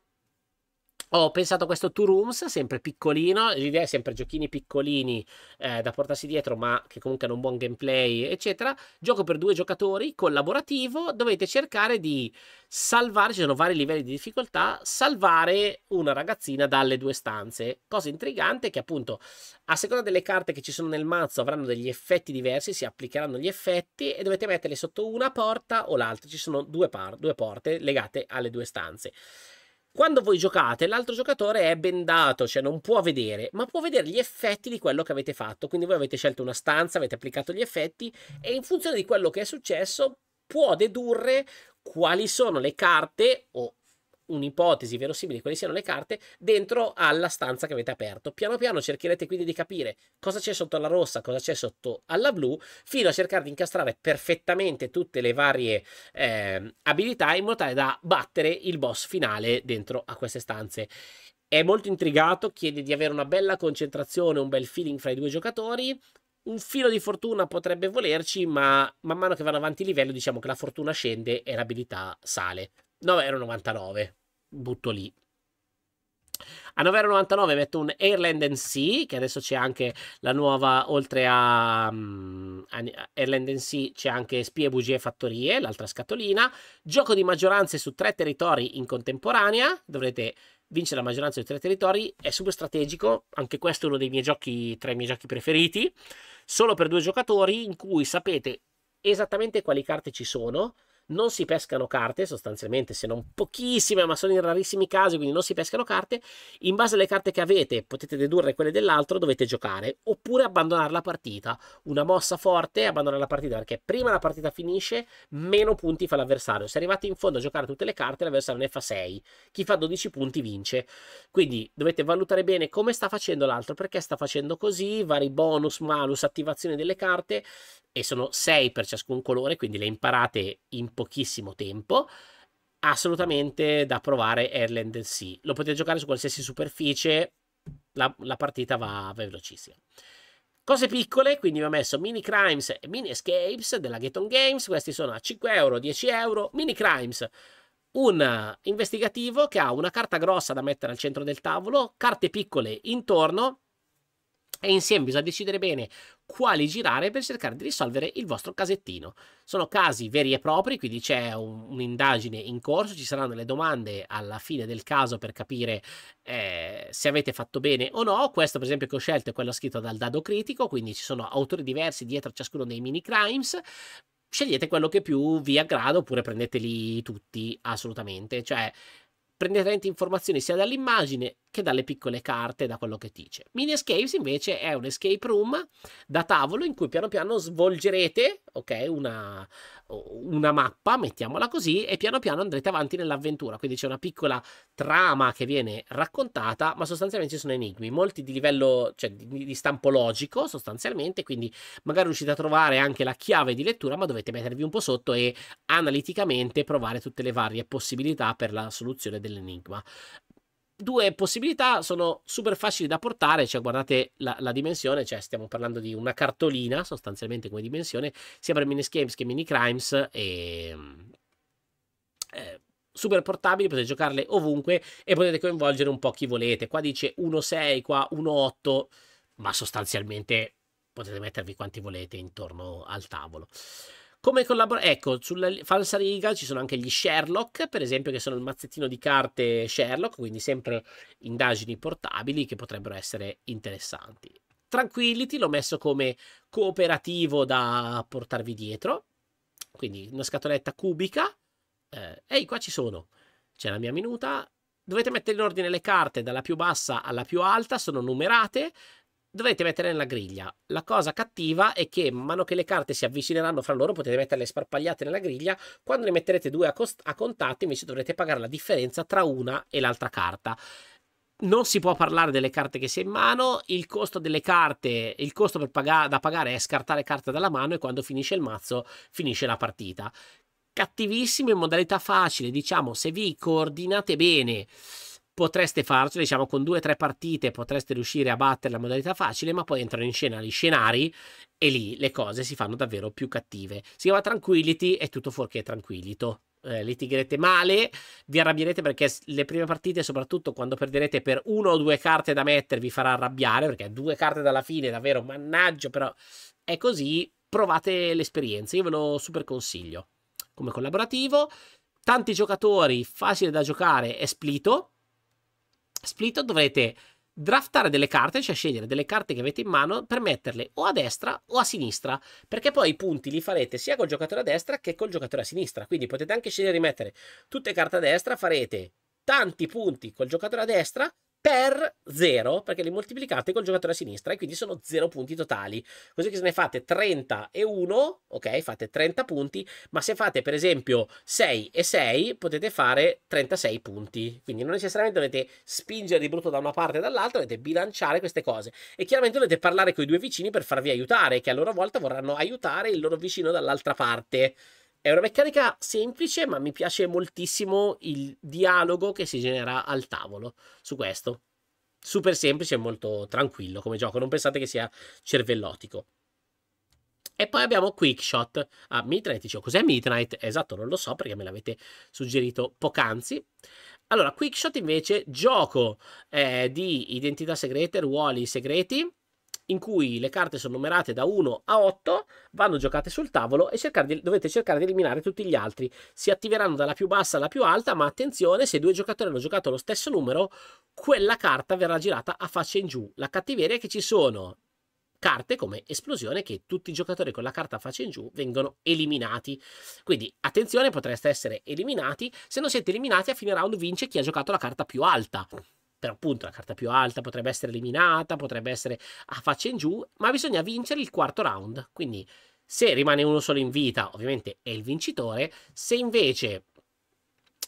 ho pensato a questo Two Rooms, sempre piccolino, l'idea è sempre giochini piccolini eh, da portarsi dietro, ma che comunque hanno un buon gameplay, eccetera. Gioco per due giocatori, collaborativo, dovete cercare di salvare, ci sono vari livelli di difficoltà, salvare una ragazzina dalle due stanze. Cosa intrigante che appunto a seconda delle carte che ci sono nel mazzo avranno degli effetti diversi, si applicheranno gli effetti e dovete metterle sotto una porta o l'altra, ci sono due, due porte legate alle due stanze. Quando voi giocate, l'altro giocatore è bendato, cioè non può vedere, ma può vedere gli effetti di quello che avete fatto. Quindi voi avete scelto una stanza, avete applicato gli effetti e in funzione di quello che è successo può dedurre quali sono le carte o un'ipotesi verosimile di quali siano le carte dentro alla stanza che avete aperto. Piano piano cercherete quindi di capire cosa c'è sotto alla rossa, cosa c'è sotto alla blu, fino a cercare di incastrare perfettamente tutte le varie eh, abilità in modo tale da battere il boss finale dentro a queste stanze. È molto intrigato, chiede di avere una bella concentrazione, un bel feeling fra i due giocatori. Un filo di fortuna potrebbe volerci, ma man mano che vanno avanti il livello, diciamo che la fortuna scende e l'abilità sale. 9,99 euro butto lì. A 9,99€ metto un Airland and Sea, che adesso c'è anche la nuova, oltre a, um, mm, a Airland Sea c'è anche Spie, Bugie e Fattorie, l'altra scatolina. Gioco di maggioranze su tre territori in contemporanea, dovrete vincere la maggioranza di tre territori, è super strategico, anche questo è uno dei miei giochi, tra i miei giochi preferiti, solo per due giocatori in cui sapete esattamente quali carte ci sono, non si pescano carte sostanzialmente, se non pochissime, ma sono in rarissimi casi, quindi non si pescano carte. In base alle carte che avete, potete dedurre quelle dell'altro, dovete giocare oppure abbandonare la partita. Una mossa forte è abbandonare la partita perché prima la partita finisce, meno punti fa l'avversario. Se arrivate in fondo a giocare tutte le carte, l'avversario ne fa 6. Chi fa 12 punti vince. Quindi dovete valutare bene come sta facendo l'altro, perché sta facendo così, vari bonus, malus, attivazione delle carte e sono 6 per ciascun colore, quindi le imparate in pochissimo tempo assolutamente da provare Erland Sea. Lo potete giocare su qualsiasi superficie, la, la partita va, va, velocissima. Cose piccole, quindi vi ho messo Mini Crimes e Mini Escapes della Geton Games, questi sono a 5 euro, 10 euro. Mini Crimes, un investigativo che ha una carta grossa da mettere al centro del tavolo, carte piccole intorno, e insieme bisogna decidere bene quali girare per cercare di risolvere il vostro casettino. Sono casi veri e propri, quindi c'è un, un'indagine in corso, ci saranno le domande alla fine del caso per capire eh, se avete fatto bene o no. Questo per esempio che ho scelto è quello scritto dal dado critico, quindi ci sono autori diversi dietro ciascuno dei mini crimes scegliete quello che più vi aggrada oppure prendeteli tutti assolutamente, cioè prendete informazioni sia dall'immagine che dalle piccole carte, da quello che dice. Mini Escapes invece è un escape room da tavolo in cui piano piano svolgerete, ok, una, una mappa, mettiamola così, e piano piano andrete avanti nell'avventura. Quindi c'è una piccola trama che viene raccontata, ma sostanzialmente ci sono enigmi, molti di livello, cioè di, di stampo logico sostanzialmente, quindi magari riuscite a trovare anche la chiave di lettura, ma dovete mettervi un po' sotto e analiticamente provare tutte le varie possibilità per la soluzione dell'enigma due possibilità sono super facili da portare, cioè guardate la, la, dimensione, cioè stiamo parlando di una cartolina sostanzialmente come dimensione, sia per miniscapes che mini crimes e... Eh, super portabili, potete giocarle ovunque e potete coinvolgere un po' chi volete. Qua dice 1.6, qua 1.8, ma sostanzialmente potete mettervi quanti volete intorno al tavolo. Come collabora? Ecco, sulla falsa riga ci sono anche gli Sherlock, per esempio, che sono il mazzettino di carte Sherlock, quindi sempre indagini portabili che potrebbero essere interessanti. Tranquility l'ho messo come cooperativo da portarvi dietro, quindi una scatoletta cubica. Eh, ehi, qua ci sono. C'è la mia minuta. Dovete mettere in ordine le carte dalla più bassa alla più alta, sono numerate dovete mettere nella griglia. La cosa cattiva è che man mano che le carte si avvicineranno fra loro potete metterle sparpagliate nella griglia, quando ne metterete due a, a contatto invece dovrete pagare la differenza tra una e l'altra carta. Non si può parlare delle carte che si ha in mano, il costo delle carte, il costo pag da pagare è scartare carte dalla mano e quando finisce il mazzo finisce la partita. Cattivissimo in modalità facile, diciamo se vi coordinate bene potreste farcela, diciamo con due o tre partite potreste riuscire a battere la modalità facile, ma poi entrano in scena gli scenari e lì le cose si fanno davvero più cattive. Si chiama Tranquility, e tutto fuorché tranquillito. Eh, litigherete male, vi arrabbierete perché le prime partite, soprattutto quando perderete per una o due carte da mettere, vi farà arrabbiare perché due carte dalla fine, davvero, mannaggia, però è così. Provate l'esperienza, io ve lo super consiglio. Come collaborativo, tanti giocatori, facile da giocare, è splito Splitto dovrete draftare delle carte, cioè scegliere delle carte che avete in mano per metterle o a destra o a sinistra, perché poi i punti li farete sia col giocatore a destra che col giocatore a sinistra, quindi potete anche scegliere di mettere tutte carte a destra, farete tanti punti col giocatore a destra per 0 perché li moltiplicate col giocatore a sinistra e quindi sono 0 punti totali così che se ne fate 30 e 1 ok fate 30 punti ma se fate per esempio 6 e 6 potete fare 36 punti quindi non necessariamente dovete spingere di brutto da una parte e dall'altra dovete bilanciare queste cose e chiaramente dovete parlare con i due vicini per farvi aiutare che a loro volta vorranno aiutare il loro vicino dall'altra parte è una meccanica semplice, ma mi piace moltissimo il dialogo che si genera al tavolo su questo. Super semplice e molto tranquillo come gioco, non pensate che sia cervellotico. E poi abbiamo Quickshot Ah, Midnight. Dicevo, cos'è Midnight? Esatto, non lo so perché me l'avete suggerito poc'anzi. Allora, Quickshot invece, gioco eh, di identità segrete, ruoli segreti in cui le carte sono numerate da 1 a 8, vanno giocate sul tavolo e cercare di, dovete cercare di eliminare tutti gli altri. Si attiveranno dalla più bassa alla più alta, ma attenzione, se due giocatori hanno giocato lo stesso numero, quella carta verrà girata a faccia in giù. La cattiveria è che ci sono carte come esplosione che tutti i giocatori con la carta a faccia in giù vengono eliminati. Quindi attenzione, potreste essere eliminati. Se non siete eliminati a fine round vince chi ha giocato la carta più alta per appunto la carta più alta potrebbe essere eliminata, potrebbe essere a faccia in giù, ma bisogna vincere il quarto round. Quindi se rimane uno solo in vita, ovviamente è il vincitore, se invece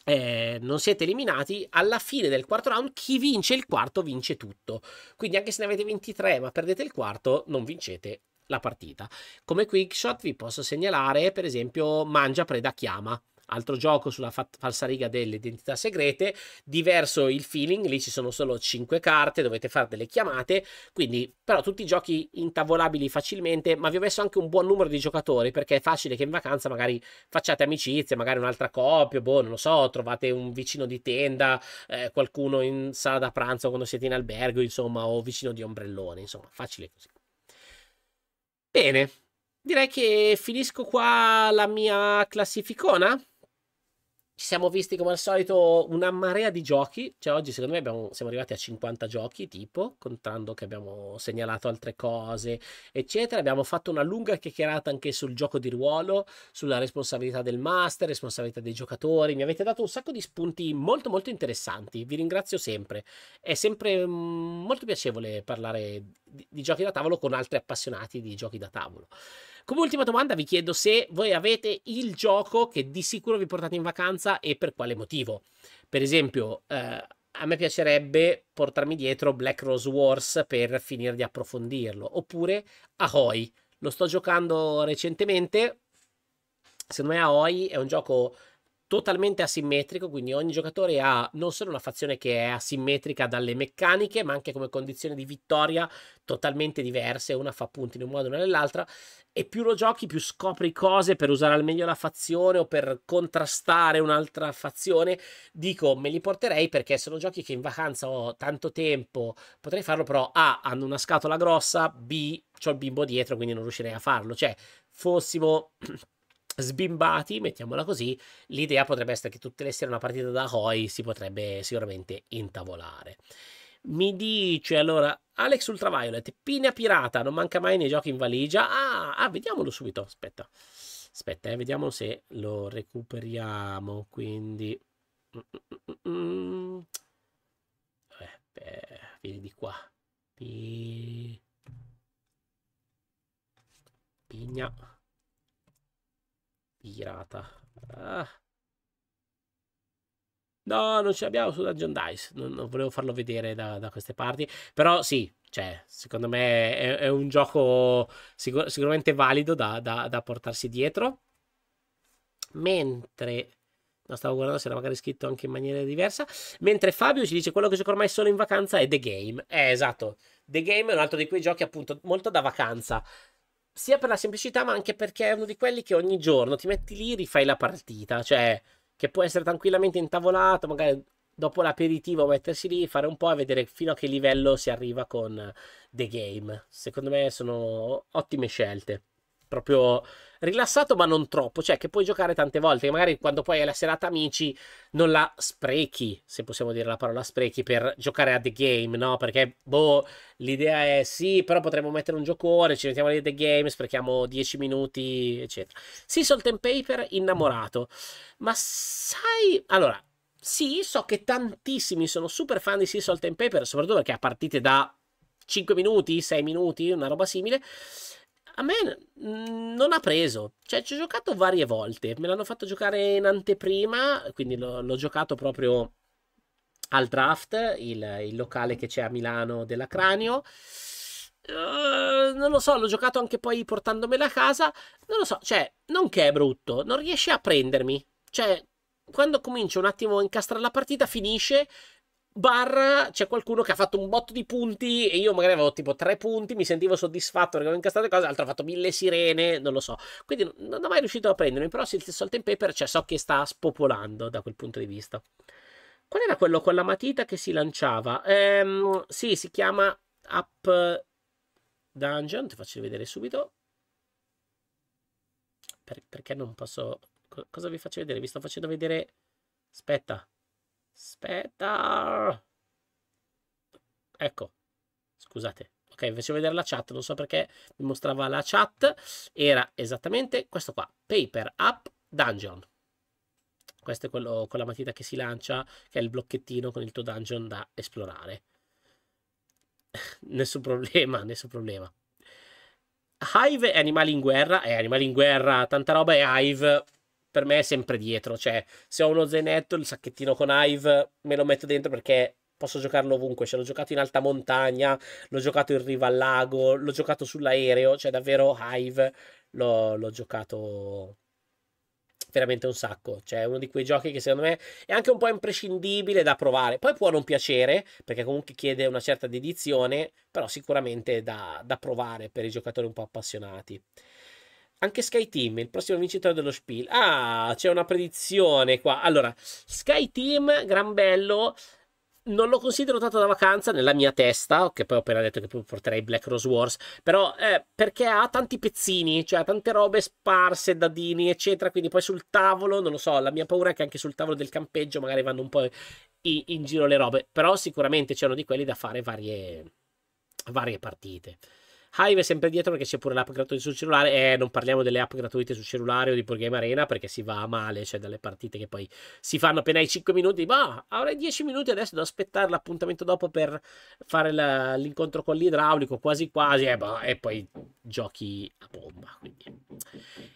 eh, non siete eliminati, alla fine del quarto round chi vince il quarto vince tutto. Quindi anche se ne avete 23 ma perdete il quarto, non vincete la partita. Come quickshot vi posso segnalare per esempio Mangia Preda Chiama, altro gioco sulla fa- riga delle identità segrete. Diverso il feeling, lì ci sono solo 5 carte, dovete fare delle chiamate, quindi però tutti i giochi intavolabili facilmente, ma vi ho messo anche un buon numero di giocatori perché è facile che in vacanza magari facciate amicizie, magari un'altra coppia, boh, non lo so, trovate un vicino di tenda, eh, qualcuno in sala da pranzo quando siete in albergo, insomma, o vicino di ombrellone, insomma, facile così. Bene, direi che finisco qua la mia classificona ci siamo visti come al solito una marea di giochi, cioè oggi secondo me abbiamo, siamo arrivati a 50 giochi tipo, contando che abbiamo segnalato altre cose, eccetera. Abbiamo fatto una lunga chiacchierata anche sul gioco di ruolo, sulla responsabilità del master, responsabilità dei giocatori, mi avete dato un sacco di spunti molto molto interessanti, vi ringrazio sempre. È sempre mm, molto piacevole parlare di, di giochi da tavolo con altri appassionati di giochi da tavolo. Come ultima domanda vi chiedo se voi avete il gioco che di sicuro vi portate in vacanza e per quale motivo. Per esempio, eh, a me piacerebbe portarmi dietro Black Rose Wars per finire di approfondirlo, oppure Ahoy. Lo sto giocando recentemente. Secondo me Ahoy è un gioco totalmente asimmetrico, quindi ogni giocatore ha non solo una fazione che è asimmetrica dalle meccaniche, ma anche come condizioni di vittoria totalmente diverse, una fa punti in un modo o una nell'altra, e più lo giochi più scopri cose per usare al meglio la fazione o per contrastare un'altra fazione. Dico, me li porterei perché sono giochi che in vacanza ho tanto tempo, potrei farlo però A, hanno una scatola grossa, B, ho il bimbo dietro, quindi non riuscirei a farlo, cioè fossimo sbimbati, mettiamola così, l'idea potrebbe essere che tutte le sere una partita da Hoi si potrebbe sicuramente intavolare. Mi dice allora Alex Ultraviolet, Pina Pirata, non manca mai nei giochi in valigia. Ah, ah vediamolo subito, aspetta. Aspetta, eh, vediamo se lo recuperiamo, quindi... Mm, eh, beh, vieni di qua. Pi... Pigna pirata. Ah. No, non ce l'abbiamo su Dungeon Dice. Non, non, volevo farlo vedere da, da, queste parti. Però sì, cioè, secondo me è, è un gioco sicur sicuramente valido da, da, da, portarsi dietro. Mentre. No, stavo guardando se era magari scritto anche in maniera diversa. Mentre Fabio ci dice quello che gioco ormai solo in vacanza è The Game. Eh, esatto. The Game è un altro di quei giochi appunto molto da vacanza sia per la semplicità, ma anche perché è uno di quelli che ogni giorno ti metti lì, rifai la partita, cioè che può essere tranquillamente intavolato, magari dopo l'aperitivo mettersi lì, fare un po' e vedere fino a che livello si arriva con The Game. Secondo me sono ottime scelte proprio rilassato ma non troppo, cioè che puoi giocare tante volte, che magari quando poi è la serata amici non la sprechi, se possiamo dire la parola sprechi, per giocare a The Game, no? Perché, boh, l'idea è sì, però potremmo mettere un giocone, ci mettiamo lì a The Game, sprechiamo 10 minuti, eccetera. Sì, Salt and Paper, innamorato. Ma sai... Allora, sì, so che tantissimi sono super fan di Sea Salt and Paper, soprattutto perché a partite da 5 minuti, 6 minuti, una roba simile a me mm, non ha preso, cioè ci ho giocato varie volte, me l'hanno fatto giocare in anteprima, quindi l'ho, l'ho giocato proprio al draft, il, il, locale che c'è a Milano della Cranio. Uh, non lo so, l'ho giocato anche poi portandomela a casa. Non lo so, cioè, non che è brutto, non riesce a prendermi. Cioè, quando comincio un attimo a incastrare la partita, finisce barra c'è qualcuno che ha fatto un botto di punti e io magari avevo tipo tre punti, mi sentivo soddisfatto perché avevo incastrato le cose, altro ha fatto mille sirene, non lo so. Quindi non ho mai riuscito a prendermi, però se il salt and paper cioè, so che sta spopolando da quel punto di vista. Qual era quello con la matita che si lanciava? Ehm, sì, si chiama Up Dungeon, ti faccio vedere subito. Per, perché non posso... Cosa vi faccio vedere? Vi sto facendo vedere... Aspetta. Aspetta. Ecco. Scusate. Ok, vi faccio vedere la chat, non so perché mi mostrava la chat. Era esattamente questo qua. Paper Up Dungeon. Questo è quello con la matita che si lancia, che è il blocchettino con il tuo dungeon da esplorare. [laughs] nessun problema, nessun problema. Hive è animali in guerra, è animali in guerra, tanta roba è Hive, per me è sempre dietro. Cioè, se ho uno zainetto, il sacchettino con Hive me lo metto dentro perché posso giocarlo ovunque. Cioè, l'ho giocato in alta montagna, l'ho giocato in riva al lago, l'ho giocato sull'aereo. Cioè, davvero Hive l'ho, l'ho giocato veramente un sacco. Cioè, è uno di quei giochi che secondo me è anche un po' imprescindibile da provare. Poi può non piacere, perché comunque chiede una certa dedizione, però sicuramente da, da provare per i giocatori un po' appassionati. Anche Sky Team, il prossimo vincitore dello Spiel. Ah, c'è una predizione qua. Allora, Sky Team, gran bello. Non lo considero tanto da vacanza nella mia testa, che poi ho appena detto che porterei Black Rose Wars, però eh, perché ha tanti pezzini, cioè ha tante robe sparse, dadini, eccetera, quindi poi sul tavolo, non lo so, la mia paura è che anche sul tavolo del campeggio magari vanno un po' in, in giro le robe, però sicuramente c'è uno di quelli da fare varie, varie partite. Hive sempre dietro perché c'è pure l'app gratuita sul cellulare eh, non parliamo delle app gratuite sul cellulare o di Purgame Arena perché si va a male, cioè dalle partite che poi si fanno appena i 5 minuti, ma avrai 10 minuti adesso devo aspettare l'appuntamento dopo per fare la, l'incontro con l'idraulico, quasi quasi, eh, bah, e poi giochi a bomba. Quindi.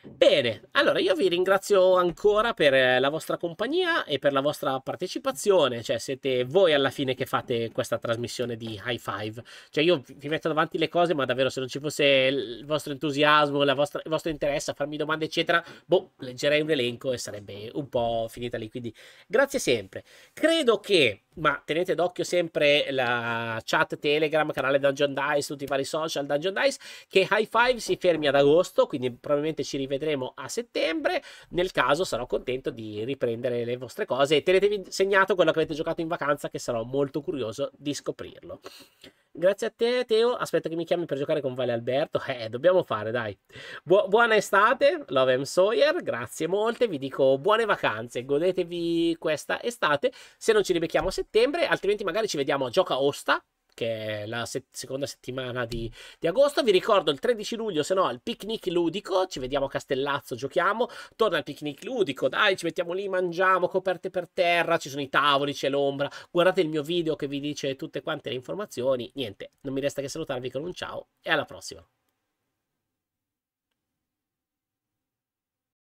Bene, allora io vi ringrazio ancora per eh, la vostra compagnia e per la vostra partecipazione, cioè siete voi alla fine che fate questa trasmissione di High Five, cioè io vi metto davanti le cose ma davvero davvero, se non ci fosse il vostro entusiasmo, vostra, il vostro interesse a farmi domande, eccetera, boh, leggerei un elenco e sarebbe un po' finita lì. Quindi grazie sempre. Credo che, ma tenete d'occhio sempre la chat Telegram, canale Dungeon Dice, tutti i vari social Dungeon Dice, che High Five si fermi ad agosto, quindi probabilmente ci rivedremo a settembre. Nel caso sarò contento di riprendere le vostre cose e tenetevi segnato quello che avete giocato in vacanza, che sarò molto curioso di scoprirlo. Grazie a te, Teo. Aspetto che mi chiami per giocare fare con Vale Alberto? Eh, dobbiamo fare, dai. Bu- buona estate, Love M. Sawyer, grazie molte, vi dico buone vacanze, godetevi questa estate. Se non ci ribecchiamo a settembre, altrimenti magari ci vediamo a Gioca Osta che è la se- seconda settimana di, di, agosto. Vi ricordo il 13 luglio, se no, al picnic ludico. Ci vediamo a Castellazzo, giochiamo. Torna al picnic ludico, dai, ci mettiamo lì, mangiamo, coperte per terra, ci sono i tavoli, c'è l'ombra. Guardate il mio video che vi dice tutte quante le informazioni. Niente, non mi resta che salutarvi con un ciao e alla prossima.